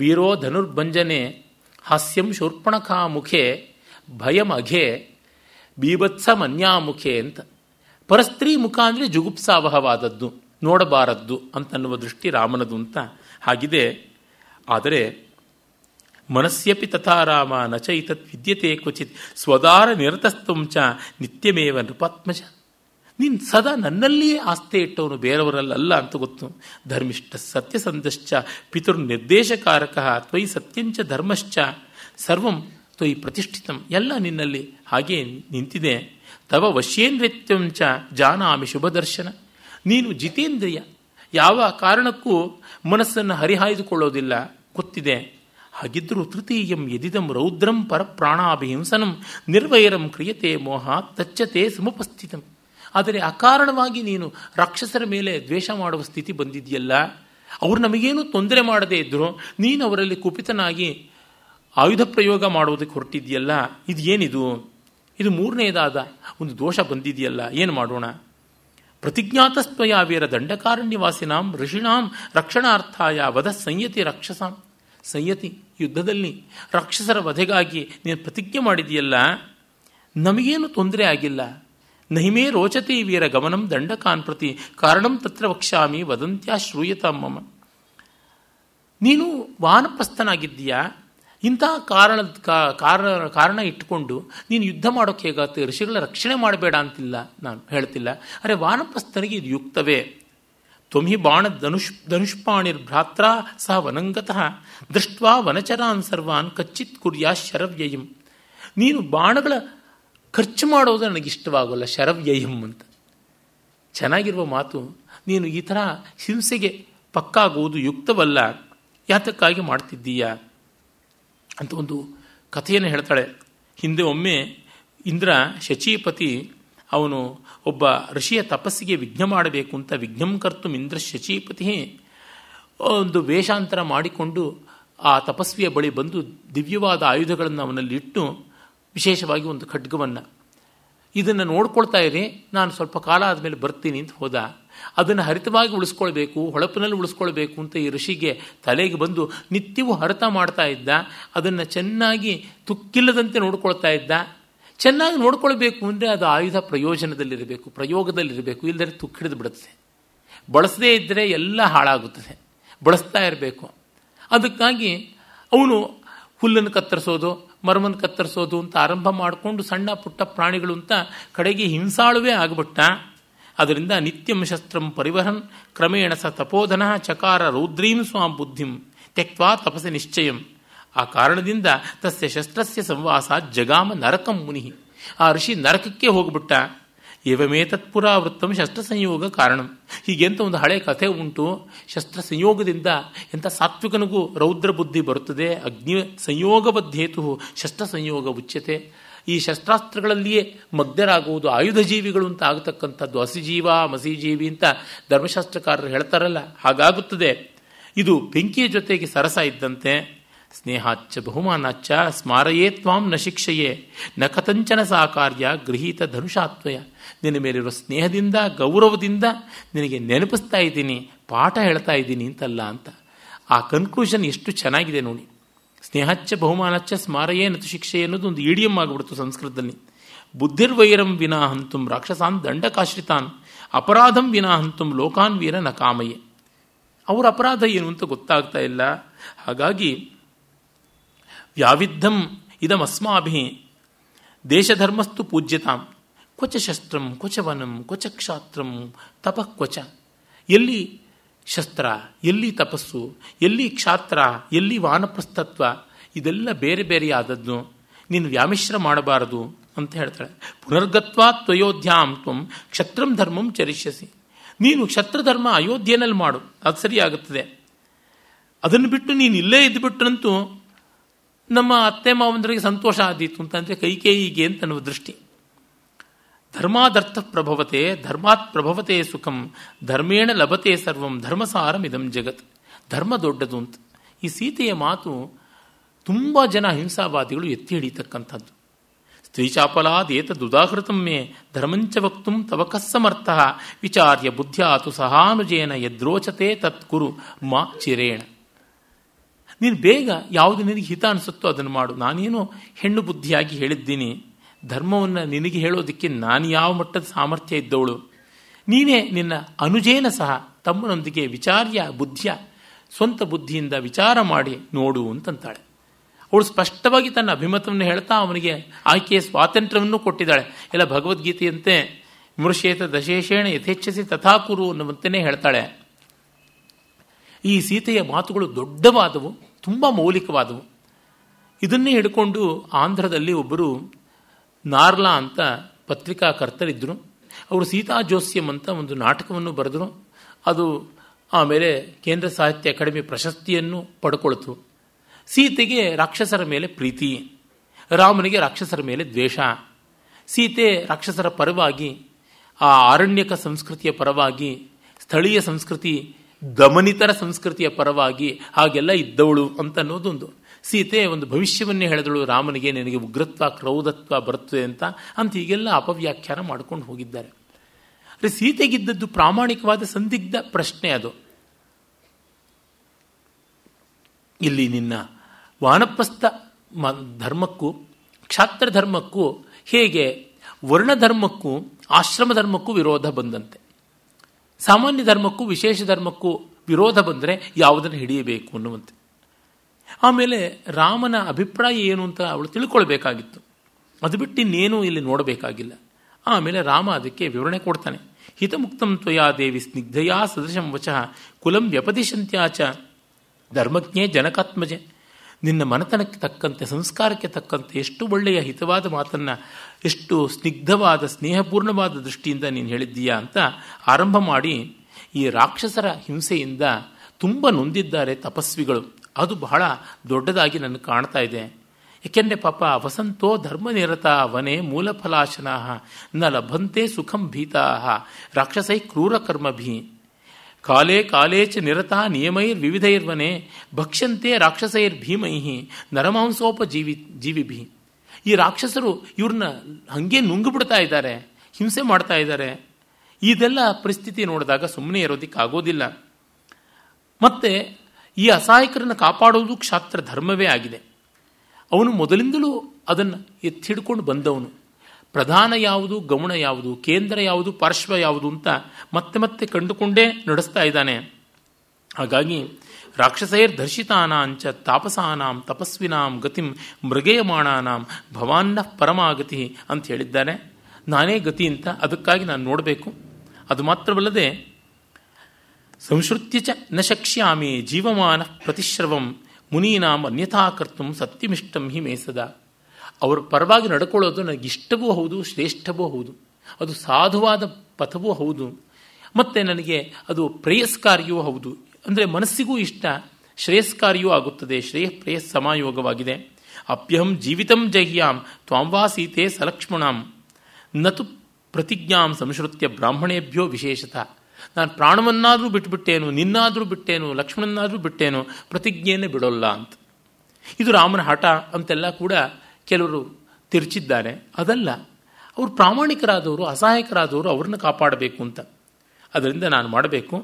ವೀರೋ ಧನುರ್ಭಂಜನೆ ಹಾಸ್ಯಂ ಶೂರ್ಪಣಖಾಮುಖೆ ಭಯಮಘೆ ಬೀಭತ್ಸ ಮನ್ಯಾಮುಖೆ ಅಂತ ಪರಸ್ತ್ರೀ ಮುಖ ಅಂದರೆ ಜುಗುಪ್ಸಾವಹವಾದದ್ದು ನೋಡಬಾರದ್ದು ಅಂತನ್ನುವ ದೃಷ್ಟಿ ರಾಮನದು ಅಂತ ಹಾಗಿದೆ ಆದರೆ ಮನಸ್ಯಪಿ ತಥಾ ರಾಮ ಇತತ್ ವಿದ್ಯತೆ ಕ್ವಚಿತ್ ಸ್ವದಾರ ನಿರತಸ್ತಂಚ ನಿತ್ಯಮೇವ ನೃಪಾತ್ಮಜ ನಿನ್ ಸದಾ ನನ್ನಲ್ಲಿಯೇ ಆಸ್ತೆ ಇಟ್ಟವನು ಬೇರೆಯವರಲ್ಲ ಅಂತ ಗೊತ್ತು ಧರ್ಮಿಷ್ಠ ಸತ್ಯಸಂಧಶ್ಚ ಪಿತೃ ನಿರ್ದೇಶಕಾರಕ ತ್ವಯಿ ಸತ್ಯಂಚ ಧರ್ಮಶ್ಚ ಸರ್ವಂ ತ್ವಯಿ ಪ್ರತಿಷ್ಠಿತಂ ಎಲ್ಲ ನಿನ್ನಲ್ಲಿ ಹಾಗೆ ನಿಂತಿದೆ ತವ ವಶೇಂದ್ರಿತ್ಯಂಚ ಜಾನಾಮಿ ಶುಭದರ್ಶನ ನೀನು ಜಿತೇಂದ್ರಿಯ ಯಾವ ಕಾರಣಕ್ಕೂ ಮನಸ್ಸನ್ನು ಹರಿಹಾಯ್ದುಕೊಳ್ಳೋದಿಲ್ಲ ಗೊತ್ತಿದೆ ಹಾಗಿದ್ದರೂ ತೃತೀಯಂ ಎದಿದಂ ರೌದ್ರಂ ಪರಪ್ರಾಣಾಭಿಹಿಂಸನಂ ನಿರ್ವೈರಂ ಕ್ರಿಯತೆ ಮೋಹ ತಚ್ಚತೆ ಸಮುಪಸ್ಥಿತಂ ಆದರೆ ಅಕಾರಣವಾಗಿ ನೀನು ರಾಕ್ಷಸರ ಮೇಲೆ ದ್ವೇಷ ಮಾಡುವ ಸ್ಥಿತಿ ಬಂದಿದೆಯಲ್ಲ ಅವರು ನಮಗೇನು ತೊಂದರೆ ಮಾಡದೇ ಇದ್ರು ನೀನು ಅವರಲ್ಲಿ ಕುಪಿತನಾಗಿ ಆಯುಧ ಪ್ರಯೋಗ ಮಾಡುವುದಕ್ಕೆ ಹೊರಟಿದ್ಯಲ್ಲ ಇದು ಏನಿದು ಇದು ಮೂರನೇದಾದ ಒಂದು ದೋಷ ಬಂದಿದೆಯಲ್ಲ ಏನು ಮಾಡೋಣ ವೀರ ದಂಡಕಾರಣ್ಯವಾಸಿನಾಂ ಋಷಿಣಾಂ ರಕ್ಷಣಾರ್ಥಾಯ ವಧ ಸಂಯತಿ ರಕ್ಷಸಾಂ ಸಂಯತಿ ಯುದ್ಧದಲ್ಲಿ ರಾಕ್ಷಸರ ವಧೆಗಾಗಿ ನೀನು ಪ್ರತಿಜ್ಞೆ ಮಾಡಿದೆಯಲ್ಲ ನಮಗೇನು ತೊಂದರೆ ಆಗಿಲ್ಲ ನಹಿಮೇ ರೋಚತೆ ವೀರ ಗಮನಂ ದಂಡಕಾನ್ ಪ್ರತಿ ಕಾರಣಂ ತತ್ರ ವಕ್ಷ್ಯಾಮಿ ವದಂತ್ಯ ಶ್ರೂಯತ ಮಮ ನೀನು ವಾನಪ್ರಸ್ಥನಾಗಿದ್ದೀಯಾ ಇಂತಹ ಕಾರಣ ಕಾರಣ ಕಾರಣ ಇಟ್ಟುಕೊಂಡು ನೀನು ಯುದ್ಧ ಮಾಡೋಕೆ ಹೇಗಾಗ್ತದೆ ಋಷಿಗಳ ರಕ್ಷಣೆ ಮಾಡಬೇಡ ಅಂತಿಲ್ಲ ನಾನು ಹೇಳ್ತಿಲ್ಲ ಅರೆ ವಾನಪ್ರಸ್ಥನಿಗೆ ಇದು ಯುಕ್ತವೇ ತ್ವಮಿ ಬಾಣ ಧನುಷ್ ಧನುಷ್ಪಾಣಿರ್ಭ್ರಾತ್ರ ಸಹ ವನಂಗತಃ ದೃಷ್ಟ ವನಚರಾನ್ ಸರ್ವಾನ್ ಕಚ್ಚಿತ್ ಕುರ್ಯಾ ಶರವ್ಯಯಂ ನೀನು ಬಾಣಗಳ ಖರ್ಚು ಮಾಡೋದು ನನಗಿಷ್ಟವಾಗಲ್ಲ ಶರವ್ಯಯಂ ಅಂತ ಚೆನ್ನಾಗಿರುವ ಮಾತು ನೀನು ಈ ಥರ ಹಿಂಸೆಗೆ ಪಕ್ಕಾಗುವುದು ಯುಕ್ತವಲ್ಲ ಯಾತಕ್ಕಾಗಿ ಮಾಡ್ತಿದ್ದೀಯಾ ಅಂತ ಒಂದು ಕಥೆಯನ್ನು ಹೇಳ್ತಾಳೆ ಹಿಂದೆ ಒಮ್ಮೆ ಇಂದ್ರ ಶಚೀಪತಿ ಅವನು ಒಬ್ಬ ಋಷಿಯ ತಪಸ್ಸಿಗೆ ವಿಘ್ನ ಮಾಡಬೇಕು ಅಂತ ವಿಘ್ನಂ ಕರ್ತು ಇಂದ್ರ ಶಚೀಪತಿ ಒಂದು ವೇಷಾಂತರ ಮಾಡಿಕೊಂಡು ಆ ತಪಸ್ವಿಯ ಬಳಿ ಬಂದು ದಿವ್ಯವಾದ ಆಯುಧಗಳನ್ನು ಅವನಲ್ಲಿ ಇಟ್ಟು ವಿಶೇಷವಾಗಿ ಒಂದು ಖಡ್ಗವನ್ನು ಇದನ್ನು ನೋಡ್ಕೊಳ್ತಾ ಇರಿ ನಾನು ಸ್ವಲ್ಪ ಕಾಲ ಆದಮೇಲೆ ಬರ್ತೀನಿ ಅಂತ ಹೋದ ಅದನ್ನು ಹರಿತವಾಗಿ ಉಳಿಸ್ಕೊಳ್ಬೇಕು ಹೊಳಪಿನಲ್ಲಿ ಉಳಿಸ್ಕೊಳ್ಬೇಕು ಅಂತ ಈ ಋಷಿಗೆ ತಲೆಗೆ ಬಂದು ನಿತ್ಯವೂ ಹರತ ಮಾಡ್ತಾ ಇದ್ದ ಅದನ್ನು ಚೆನ್ನಾಗಿ ತುಕ್ಕಿಲ್ಲದಂತೆ ನೋಡ್ಕೊಳ್ತಾ ಇದ್ದ ಚೆನ್ನಾಗಿ ನೋಡ್ಕೊಳ್ಬೇಕು ಅಂದರೆ ಅದು ಆಯುಧ ಪ್ರಯೋಜನದಲ್ಲಿರಬೇಕು ಪ್ರಯೋಗದಲ್ಲಿರಬೇಕು ಇಲ್ಲದರೆ ತುಕ್ಕಿಡಿದು ಬಿಡುತ್ತೆ ಬಳಸದೇ ಇದ್ದರೆ ಎಲ್ಲ ಹಾಳಾಗುತ್ತದೆ ಬಳಸ್ತಾ ಇರಬೇಕು ಅದಕ್ಕಾಗಿ ಅವನು ಹುಲ್ಲನ್ನು ಕತ್ತರಿಸೋದು ಮರವನ್ನು ಕತ್ತರಿಸೋದು ಅಂತ ಆರಂಭ ಮಾಡಿಕೊಂಡು ಸಣ್ಣ ಪುಟ್ಟ ಪ್ರಾಣಿಗಳು ಅಂತ ಕಡೆಗೆ ಹಿಂಸಾಳುವೇ ಆಗಿಬಿಟ್ಟ ಅದರಿಂದ ನಿತ್ಯಂ ಶಸ್ತ್ರಂ ಪರಿವಹನ್ ಕ್ರಮೇಣ ಸ ತಪೋಧನ ಚಕಾರ ರೌದ್ರೀಂ ಸ್ವಾಂ ಬುದ್ಧಿಂ ತೆಕ್ವಾ ತಪಸ ನಿಶ್ಚಯಂ ಆ ಕಾರಣದಿಂದ ತಸ್ಯ ಶಸ್ತ್ರಸ್ಯ ಸಂವಾಸ ಜಗಾಮ ನರಕಂ ಮುನಿ ಆ ಋಷಿ ನರಕಕ್ಕೆ ಹೋಗ್ಬಿಟ್ಟ ವೃತ್ತಂ ಶಸ್ತ್ರ ಸಂಯೋಗ ಕಾರಣಂ ಹೀಗೆಂತ ಒಂದು ಹಳೆ ಕಥೆ ಉಂಟು ಶಸ್ತ್ರ ಸಂಯೋಗದಿಂದ ಎಂಥ ಸಾತ್ವಿಕನಿಗೂ ರೌದ್ರ ಬುದ್ಧಿ ಬರುತ್ತದೆ ಅಗ್ನಿ ಸಂಯೋಗಬದ್ಧೇತು ಶಸ್ತ್ರ ಸಂಯೋಗ ಉಚ್ಯತೆ ಈ ಶಸ್ತ್ರಾಸ್ತ್ರಗಳಲ್ಲಿಯೇ ಮಗ್ಧರಾಗುವುದು ಆಯುಧ ಜೀವಿಗಳು ಅಂತ ಆಗತಕ್ಕಂಥದ್ದು ಹಸಿಜೀವ ಮಸಿಜೀವಿ ಅಂತ ಧರ್ಮಶಾಸ್ತ್ರಕಾರರು ಹೇಳ್ತಾರಲ್ಲ ಹಾಗಾಗುತ್ತದೆ ಇದು ಬೆಂಕಿಯ ಜೊತೆಗೆ ಸರಸ ಇದ್ದಂತೆ ಸ್ನೇಹಾಚ್ಚ ಬಹುಮಾನಾಚ್ಚ ಸ್ಮಾರಯೇ ತ್ವಾಂ ನ ಶಿಕ್ಷೆಯೇ ನ ಕಥಂಚನ ಸಾಕಾರ್ಯ ಗೃಹೀತ ಧನುಷಾತ್ವಯ ನಿನ್ನ ಮೇಲಿರುವ ಸ್ನೇಹದಿಂದ ಗೌರವದಿಂದ ನಿನಗೆ ನೆನಪಿಸ್ತಾ ಇದ್ದೀನಿ ಪಾಠ ಹೇಳ್ತಾ ಇದ್ದೀನಿ ಅಂತಲ್ಲ ಅಂತ ಆ ಕನ್ಕ್ಲೂಷನ್ ಎಷ್ಟು ಚೆನ್ನಾಗಿದೆ ನೋಡಿ ಸ್ನೇಹಚ್ಚ ಬಹುಮಾನಚ್ಚ ಸ್ಮಾರಯೇ ನತು ಶಿಕ್ಷೆ ಅನ್ನೋದು ಒಂದು ಈಡಿಯಂ ಆಗಿಬಿಡ್ತು ಸಂಸ್ಕೃತದಲ್ಲಿ ಬುದ್ಧಿರ್ವೈರಂ ವಿನಾ ಹಂತುಂ ರಾಕ್ಷಸಾನ್ ದಂಡಕಾಶ್ರಿತಾನ್ ಅಪರಾಧಂ ವಿನಾ ಹಂತುಂ ಲೋಕಾನ್ ವೀರ ನ ನಕಾಮಯೇ ಅವರ ಅಪರಾಧ ಏನು ಅಂತ ಗೊತ್ತಾಗ್ತಾ ಇಲ್ಲ ಹಾಗಾಗಿ ವ್ಯಾವಿದ್ಧಂ ಇದಮಸ್ಮಾಭಿ ದೇಶಧರ್ಮಸ್ತು ಪೂಜ್ಯತಾಂ ಕ್ವಚ ಶಸ್ತ್ರಂ ಕ್ವಚವನಂ ಕ್ವಚ ಕ್ಷಾತ್ರಂ ತಪಃ ಕ್ವಚ ಎಲ್ಲಿ ಶಸ್ತ್ರ ಎಲ್ಲಿ ತಪಸ್ಸು ಎಲ್ಲಿ ಕ್ಷಾತ್ರ ಎಲ್ಲಿ ವಾನಪ್ರಸ್ಥತ್ವ ಇದೆಲ್ಲ ಬೇರೆ ಬೇರೆ ಆದದ್ದು ನೀನು ವ್ಯಾಮಿಶ್ರ ಮಾಡಬಾರದು ಅಂತ ಹೇಳ್ತಾಳೆ ಪುನರ್ಗತ್ವಾ ತ್ವಯೋಧ್ಯಾಂ ತ್ವ ಕ್ಷತ್ರಂ ಧರ್ಮಂ ಚರಿಷ್ಯಸಿ ನೀನು ಕ್ಷತ್ರಧರ್ಮ ಅಯೋಧ್ಯೆಯಲ್ಲಿ ಮಾಡು ಅದು ಸರಿ ಆಗುತ್ತದೆ ಅದನ್ನು ಬಿಟ್ಟು ನೀನು ಇಲ್ಲೇ ಇದ್ದುಬಿಟ್ರಂತೂ ನಮ್ಮ ಅತ್ತೆ ಮಾವಂದರಿಗೆ ಸಂತೋಷ ಆದೀತು ಅಂತಂದರೆ ಕೈಕೇಯಿಗೆ ಅಂತ ನನ್ನ ದೃಷ್ಟಿ ಧರ್ಮಾದರ್ಥ ಪ್ರಭವತೆ ಧರ್ಮಾತ್ ಪ್ರಭವತೆ ಸುಖಂ ಧರ್ಮೇಣ ಲಭತೆ ಸರ್ವಂ ಧರ್ಮಸಾರಂ ಇದಂ ಜಗತ್ ಧರ್ಮ ದೊಡ್ಡದು ಅಂತ ಈ ಸೀತೆಯ ಮಾತು ತುಂಬ ಜನ ಹಿಂಸಾವಾದಿಗಳು ಎತ್ತಿ ಹಿಡಿತಕ್ಕಂಥದ್ದು ಸ್ತ್ರೀಚಾಪಲಾದೇತದುದಾಹೃತ ಮೇ ಧರ್ಮಂಚ ವಕ್ತು ತವಕಸ್ಸಮರ್ಥ ವಿಚಾರ್ಯ ಬುದ್ಧ್ಯಾತು ಸಹಾನುಜೇನ ಯದ್ರೋಚತೆ ಕುರು ಮಾ ಚಿರೇಣ ನೀನು ಬೇಗ ಯಾವುದು ನಿನಗೆ ಹಿತ ಅನಿಸುತ್ತೋ ಅದನ್ನು ಮಾಡು ನಾನೇನು ಹೆಣ್ಣು ಬುದ್ಧಿಯಾಗಿ ಹೇಳಿದ್ದೀನಿ ಧರ್ಮವನ್ನು ನಿನಗೆ ಹೇಳೋದಕ್ಕೆ ನಾನು ಯಾವ ಮಟ್ಟದ ಸಾಮರ್ಥ್ಯ ಇದ್ದವಳು ನೀನೇ ನಿನ್ನ ಅನುಜೇನ ಸಹ ತಮ್ಮನೊಂದಿಗೆ ವಿಚಾರ್ಯ ಬುದ್ಧಿಯ ಸ್ವಂತ ಬುದ್ಧಿಯಿಂದ ವಿಚಾರ ಮಾಡಿ ನೋಡು ಅಂತಂತಾಳೆ ಅವಳು ಸ್ಪಷ್ಟವಾಗಿ ತನ್ನ ಅಭಿಮತವನ್ನು ಹೇಳ್ತಾ ಅವನಿಗೆ ಆಯ್ಕೆಯ ಸ್ವಾತಂತ್ರ್ಯವನ್ನು ಕೊಟ್ಟಿದ್ದಾಳೆ ಎಲ್ಲ ಭಗವದ್ಗೀತೆಯಂತೆ ಮೃಷೇತ ದಶೇಷೇಣ ಯಥೇಚ್ಛಿಸಿ ತಥಾಕುರು ಅನ್ನುವಂತೆಯೇ ಹೇಳ್ತಾಳೆ ಈ ಸೀತೆಯ ಮಾತುಗಳು ದೊಡ್ಡವಾದವು ತುಂಬ ಮೌಲಿಕವಾದವು ಇದನ್ನೇ ಹಿಡ್ಕೊಂಡು ಆಂಧ್ರದಲ್ಲಿ ಒಬ್ಬರು ನಾರ್ಲಾ ಅಂತ ಪತ್ರಿಕಾಕರ್ತರಿದ್ದರು ಅವರು ಸೀತಾ ಜೋಸ್ಯಂ ಅಂತ ಒಂದು ನಾಟಕವನ್ನು ಬರೆದರು ಅದು ಆಮೇಲೆ ಕೇಂದ್ರ ಸಾಹಿತ್ಯ ಅಕಾಡೆಮಿ ಪ್ರಶಸ್ತಿಯನ್ನು ಪಡ್ಕೊಳ್ತು ಸೀತೆಗೆ ರಾಕ್ಷಸರ ಮೇಲೆ ಪ್ರೀತಿ ರಾಮನಿಗೆ ರಾಕ್ಷಸರ ಮೇಲೆ ದ್ವೇಷ ಸೀತೆ ರಾಕ್ಷಸರ ಪರವಾಗಿ ಆ ಆರಣ್ಯಕ ಸಂಸ್ಕೃತಿಯ ಪರವಾಗಿ ಸ್ಥಳೀಯ ಸಂಸ್ಕೃತಿ ದಮನಿತರ ಸಂಸ್ಕೃತಿಯ ಪರವಾಗಿ ಹಾಗೆಲ್ಲ ಇದ್ದವಳು ಅಂತ ಅನ್ನೋದೊಂದು ಸೀತೆ ಒಂದು ಭವಿಷ್ಯವನ್ನೇ ಹೇಳಿದಳು ರಾಮನಿಗೆ ನಿನಗೆ ಉಗ್ರತ್ವ ಕ್ರೌಧತ್ವ ಬರುತ್ತದೆ ಅಂತ ಅಂತ ಹೀಗೆಲ್ಲ ಅಪವ್ಯಾಖ್ಯಾನ ಮಾಡ್ಕೊಂಡು ಹೋಗಿದ್ದಾರೆ ಆದರೆ ಸೀತೆಗಿದ್ದದ್ದು ಪ್ರಾಮಾಣಿಕವಾದ ಸಂದಿಗ್ಧ ಪ್ರಶ್ನೆ ಅದು ಇಲ್ಲಿ ನಿನ್ನ ವಾನಪ್ರಸ್ಥ ಧರ್ಮಕ್ಕೂ ಕ್ಷಾತ್ರ ಧರ್ಮಕ್ಕೂ ಹೇಗೆ ವರ್ಣಧರ್ಮಕ್ಕೂ ಆಶ್ರಮ ಧರ್ಮಕ್ಕೂ ವಿರೋಧ ಬಂದಂತೆ ಸಾಮಾನ್ಯ ಧರ್ಮಕ್ಕೂ ವಿಶೇಷ ಧರ್ಮಕ್ಕೂ ವಿರೋಧ ಬಂದರೆ ಯಾವುದನ್ನು ಹಿಡಿಯಬೇಕು ಅನ್ನುವಂತೆ ಆಮೇಲೆ ರಾಮನ ಅಭಿಪ್ರಾಯ ಏನು ಅಂತ ಅವಳು ತಿಳ್ಕೊಳ್ಬೇಕಾಗಿತ್ತು ಅದು ಬಿಟ್ಟು ಇನ್ನೇನು ಇಲ್ಲಿ ನೋಡಬೇಕಾಗಿಲ್ಲ ಆಮೇಲೆ ರಾಮ ಅದಕ್ಕೆ ವಿವರಣೆ ಕೊಡ್ತಾನೆ ಹಿತಮುಕ್ತಂ ತ್ವಯಾ ದೇವಿ ಸ್ನಿಗ್ಧಯಾ ಸದೃಶಂ ವಚಃ ಕುಲಂ ವ್ಯಪದಿಶಂತ್ಯಾಚ ಧರ್ಮಜ್ಞೆ ಜನಕಾತ್ಮಜೆ ನಿನ್ನ ಮನತನಕ್ಕೆ ತಕ್ಕಂತೆ ಸಂಸ್ಕಾರಕ್ಕೆ ತಕ್ಕಂತೆ ಎಷ್ಟು ಒಳ್ಳೆಯ ಹಿತವಾದ ಮಾತನ್ನು ಎಷ್ಟು ಸ್ನಿಗ್ಧವಾದ ಸ್ನೇಹಪೂರ್ಣವಾದ ದೃಷ್ಟಿಯಿಂದ ನೀನು ಹೇಳಿದ್ದೀಯಾ ಅಂತ ಆರಂಭ ಮಾಡಿ ಈ ರಾಕ್ಷಸರ ಹಿಂಸೆಯಿಂದ ತುಂಬ ನೊಂದಿದ್ದಾರೆ ತಪಸ್ವಿಗಳು ಅದು ಬಹಳ ದೊಡ್ಡದಾಗಿ ನನಗೆ ಕಾಣ್ತಾ ಇದೆ ಏಕೆಂದರೆ ಪಾಪ ವಸಂತೋ ಧರ್ಮನಿರತ ವನೆ ಮೂಲಫಲಾಶನಾಹ ನ ಲಭಂತೆ ಸುಖಂ ಭೀತಾಹ ರಾಕ್ಷಸೈ ಕ್ರೂರ ಕ್ರೂರಕರ್ಮಭಿ ಕಾಲೇ ಕಾಲೇ ಚ ನಿರತ ವಿವಿಧೈರ್ವನೆ ಭಕ್ಷ್ಯಂತೆ ರಾಕ್ಷಸೈರ್ ಭೀಮೈಹಿ ನರಮಾಂಸೋಪ ಜೀವಿ ಜೀವಿ ಭೀ ಈ ರಾಕ್ಷಸರು ಇವ್ರನ್ನ ಹಂಗೆ ನುಂಗ್ಬಿಡ್ತಾ ಇದ್ದಾರೆ ಹಿಂಸೆ ಮಾಡ್ತಾ ಇದ್ದಾರೆ ಇದೆಲ್ಲ ಪರಿಸ್ಥಿತಿ ನೋಡಿದಾಗ ಸುಮ್ಮನೆ ಇರೋದಕ್ಕೆ ಆಗೋದಿಲ್ಲ ಮತ್ತೆ ಈ ಅಸಹಾಯಕರನ್ನು ಕಾಪಾಡೋದು ಕ್ಷಾತ್ರ ಧರ್ಮವೇ ಆಗಿದೆ ಅವನು ಮೊದಲಿಂದಲೂ ಅದನ್ನು ಎತ್ತಿಡ್ಕೊಂಡು ಬಂದವನು ಪ್ರಧಾನ ಯಾವುದು ಗಮನ ಯಾವುದು ಕೇಂದ್ರ ಯಾವುದು ಪಾರ್ಶ್ವ ಯಾವುದು ಅಂತ ಮತ್ತೆ ಮತ್ತೆ ಕಂಡುಕೊಂಡೇ ನಡೆಸ್ತಾ ಇದ್ದಾನೆ ಹಾಗಾಗಿ ರಾಕ್ಷಸೈರ್ ದರ್ಶಿತಾನಾಂಚ ತಾಪಸಾನಾಂ ತಪಸ್ವಿನಾಂ ಗತಿಂ ಮೃಗೇಯಮಾಣಾನಾಂ ಭವಾನ್ನ ಪರಮಾಗತಿ ಅಂತ ಹೇಳಿದ್ದಾನೆ ನಾನೇ ಗತಿ ಅಂತ ಅದಕ್ಕಾಗಿ ನಾನು ನೋಡಬೇಕು ಅದು ಮಾತ್ರವಲ್ಲದೆ ಸಂಶ್ರುತ್ಯ ಚ ನ ಶಕ್ಷ್ಯಾಮಿ ಜೀವಮಾನ ಪ್ರತಿಶ್ರವಂ ಮುನೀನಾಂ ಅನ್ಯಥಾ ಕರ್ತು ಸತ್ಯಮಿಷ್ಟಂ ಹಿ ಮೇಸದ ಅವ್ರ ಪರವಾಗಿ ನಡ್ಕೊಳ್ಳೋದು ನನಗೆ ಇಷ್ಟವೂ ಹೌದು ಶ್ರೇಷ್ಠವೂ ಹೌದು ಅದು ಸಾಧುವಾದ ಪಥವೂ ಹೌದು ಮತ್ತು ನನಗೆ ಅದು ಪ್ರೇಯಸ್ಕಾರಿಯೂ ಹೌದು ಅಂದರೆ ಮನಸ್ಸಿಗೂ ಇಷ್ಟ ಶ್ರೇಯಸ್ಕಾರಿಯೂ ಆಗುತ್ತದೆ ಶ್ರೇಯ ಪ್ರೇಯಸ್ ಸಮಾಯೋಗವಾಗಿದೆ ಅಪ್ಯಹಂ ಜೀವಿತಂ ಜಹ್ಯಾಂ ತ್ವಾಂವಾ ಸೀತೆ ಸಲಕ್ಷ್ಮಣಾಂ ನತು ಪ್ರತಿಜ್ಞಾಂ ಸಂಶ್ರುತ್ಯ ಬ್ರಾಹ್ಮಣೇಭ್ಯೋ ವಿಶೇಷತಃ ನಾನು ಪ್ರಾಣವನ್ನಾದರೂ ಬಿಟ್ಬಿಟ್ಟೇನು ನಿನ್ನಾದರೂ ಬಿಟ್ಟೇನು ಲಕ್ಷ್ಮಣನಾದರೂ ಬಿಟ್ಟೇನು ಪ್ರತಿಜ್ಞೆಯನ್ನೇ ಬಿಡೋಲ್ಲ ಅಂತ ಇದು ರಾಮನ ಹಠ ಅಂತೆಲ್ಲ ಕೂಡ ಕೆಲವರು ತಿರುಚಿದ್ದಾರೆ ಅದಲ್ಲ ಅವರು ಪ್ರಾಮಾಣಿಕರಾದವರು ಅಸಹಾಯಕರಾದವರು ಅವ್ರನ್ನ ಕಾಪಾಡಬೇಕು ಅಂತ ಅದರಿಂದ ನಾನು ಮಾಡಬೇಕು